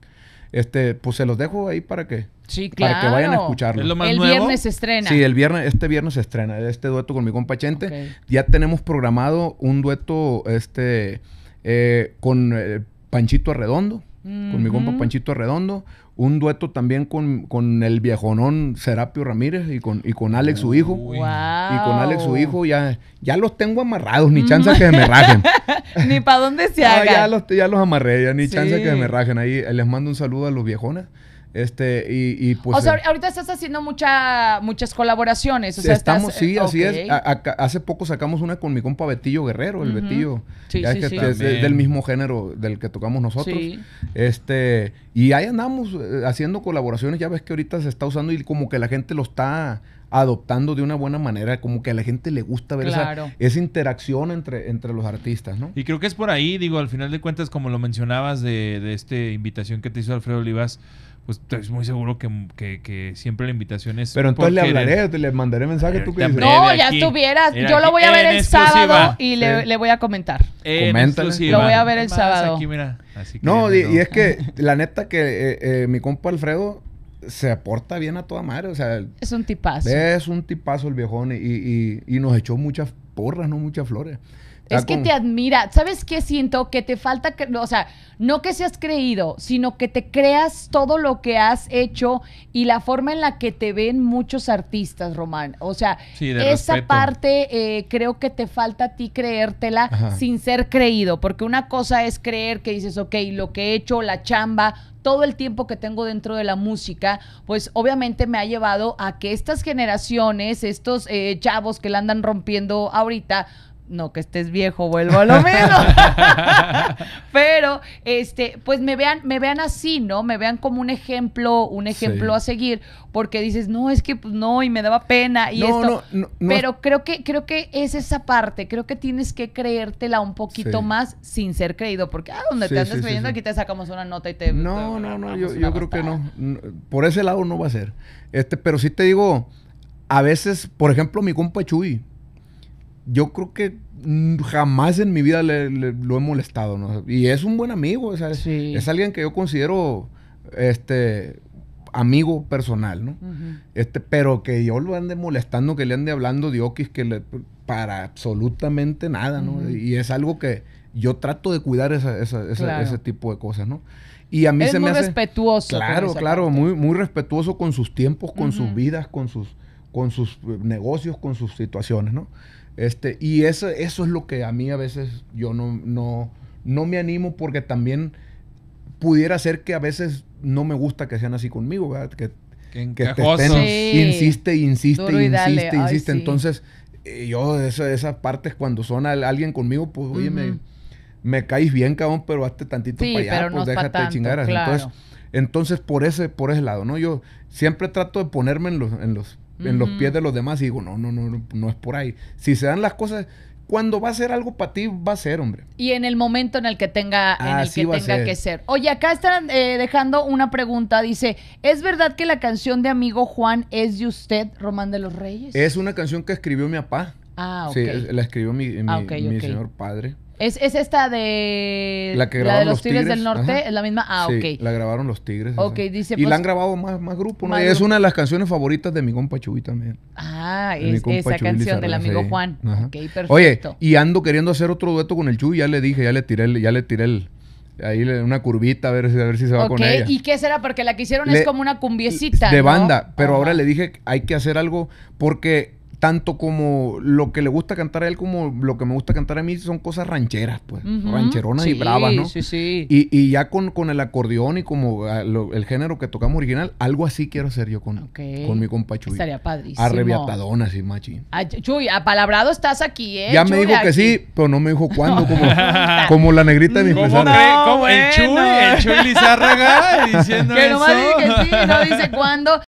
Este, pues se los dejo ahí para que, sí, claro. para que vayan a escucharlo. ¿Es el viernes se estrena. Sí, el viernes, este viernes se estrena este dueto con mi compa Chente. Ya tenemos programado un dueto este eh, con eh, Panchito Arredondo, con mi compa Panchito Arredondo un dueto también con, el viejonón Serapio Ramírez y con, Alex, su hijo. Y con Alex, su hijo, ya, ya los tengo amarrados, ni chance que se me rajen. ni para dónde se hagan. ya, los, ya los amarré, ya ni chance que se me rajen. Ahí eh, les mando un saludo a los viejones. Este, y, pues. O sea, eh, ahorita estás haciendo muchas colaboraciones. estamos, sí, eh, así es. hace poco sacamos una con mi compa Betillo Guerrero, el Betillo. del mismo género del que tocamos nosotros. Este, y ahí andamos eh, haciendo colaboraciones. Ya ves que ahorita se está usando y como que la gente lo está adoptando de una buena manera, como que a la gente le gusta ver esa, interacción entre, entre los artistas, ¿no? Y creo que es por ahí, digo, al final de cuentas, como lo mencionabas de, de esta invitación que te hizo Alfredo Olivas pues estoy muy seguro que, que, que, siempre la invitación es. Pero entonces le hablaré, le mandaré mensaje. Eh, tú que No, ya estuvieras. Yo lo voy a ver el sábado y le, voy a comentar. coméntalo Lo voy a ver el sábado. no, y, es que la neta que eh, eh, mi compa Alfredo se aporta bien a toda madre. O sea, es un tipazo. Es un tipazo el viejón y, y, y nos echó muchas porras, no muchas flores. Es que te admira. ¿Sabes qué siento? Que te falta, o sea, no que seas creído, sino que te creas todo lo que has hecho y la forma en la que te ven muchos artistas, Román. O sea, esa parte eh, creo que te falta a ti creértela sin ser creído, porque una cosa es creer que dices, ok, lo que he hecho, la chamba, todo el tiempo que tengo dentro de la música, pues obviamente me ha llevado a que estas generaciones, estos eh, chavos que la andan rompiendo ahorita, no que estés viejo, vuelvo a lo mismo. Pero este, pues me vean, me vean así, ¿no? Me vean como un ejemplo, un ejemplo a seguir, porque dices, "No, es que pues, no y me daba pena y no, esto." Pero creo que creo que es esa parte, creo que tienes que creértela un poquito más sin ser creído, porque ah, donde te andas creyendo aquí te sacamos una nota y te No, no, no, yo, yo creo que no. Por ese lado no va a ser. Este, pero sí te digo, a veces, por ejemplo, mi compa Chuy, yo creo que jamás en mi vida lo he molestado, ¿no? Y es un buen amigo, es, alguien que yo considero, este, amigo personal, ¿no? Este, pero que yo lo ande molestando, que le ande hablando de okis, que para absolutamente nada, ¿no? Y es algo que yo trato de cuidar ese tipo de cosas, ¿no? Y a mí se me hace... respetuoso. Claro, claro, muy, muy respetuoso con sus tiempos, con sus vidas, con sus, con sus eh, negocios, con sus situaciones, ¿no? Este, y eso, eso es lo que a mí a veces yo no, no, me animo porque también pudiera ser que a veces no me gusta que sean así conmigo, ¿verdad? Que, que, te estén, insiste, insiste, insiste, insiste. Entonces, eh, yo esas partes cuando son alguien conmigo, pues oye, me, caes bien, cabrón, pero hazte tantito para allá, pues déjate de chingar. Entonces, por ese, por ese lado, ¿no? Yo siempre trato de ponerme en los en los pies de los demás y digo, no, no, no, no, no es por ahí. Si se dan las cosas, cuando va a ser algo para ti, va a ser, hombre. Y en el momento en el que tenga, en el que, tenga ser. que ser. Oye, acá están eh, dejando una pregunta. Dice, ¿es verdad que la canción de Amigo Juan es de usted, Román de los Reyes? Es una canción que escribió mi papá. Ah, ok. Sí, la escribió mi, mi, ah, señor padre. ¿Es, esta de la, que grabaron de los, tigres, del Norte? ¿Es la misma? Ah, sí, ok. La grabaron los Tigres. Ok, dice. Y la pues, han grabado más, más grupos. ¿no? es una de las canciones favoritas de mi compa Chuy también. Ah, es esa canción del amigo Juan. Ok, perfecto. Oye, y ando queriendo hacer otro dueto con el Chuy. Ya le dije, ya le tiré Ya le tiré el Ahí una curvita a ver, a ver si se va con ella. ¿Y qué será? Porque la que hicieron es como una cumbiecita. De banda, pero ahora le dije hay que hacer algo porque tanto como lo que le gusta cantar a él como lo que me gusta cantar a mí son cosas rancheras, pues, rancheronas y bravas, ¿no? Sí, sí. Y, y ya con, con el acordeón y como ah, el género que tocamos original, algo así quiero hacer yo con, con mi compa Chuy. Estaría padrísimo. Arreviatadona, así, machi. A, ah, Chuy, apalabrado estás aquí, ¿eh? Ya me dijo que sí, pero no me dijo cuándo, como, como la negrita de mi ¿Cómo no, El Chuy, el Chuy Lizárraga diciendo Que nomás dice que sí, no dice cuándo.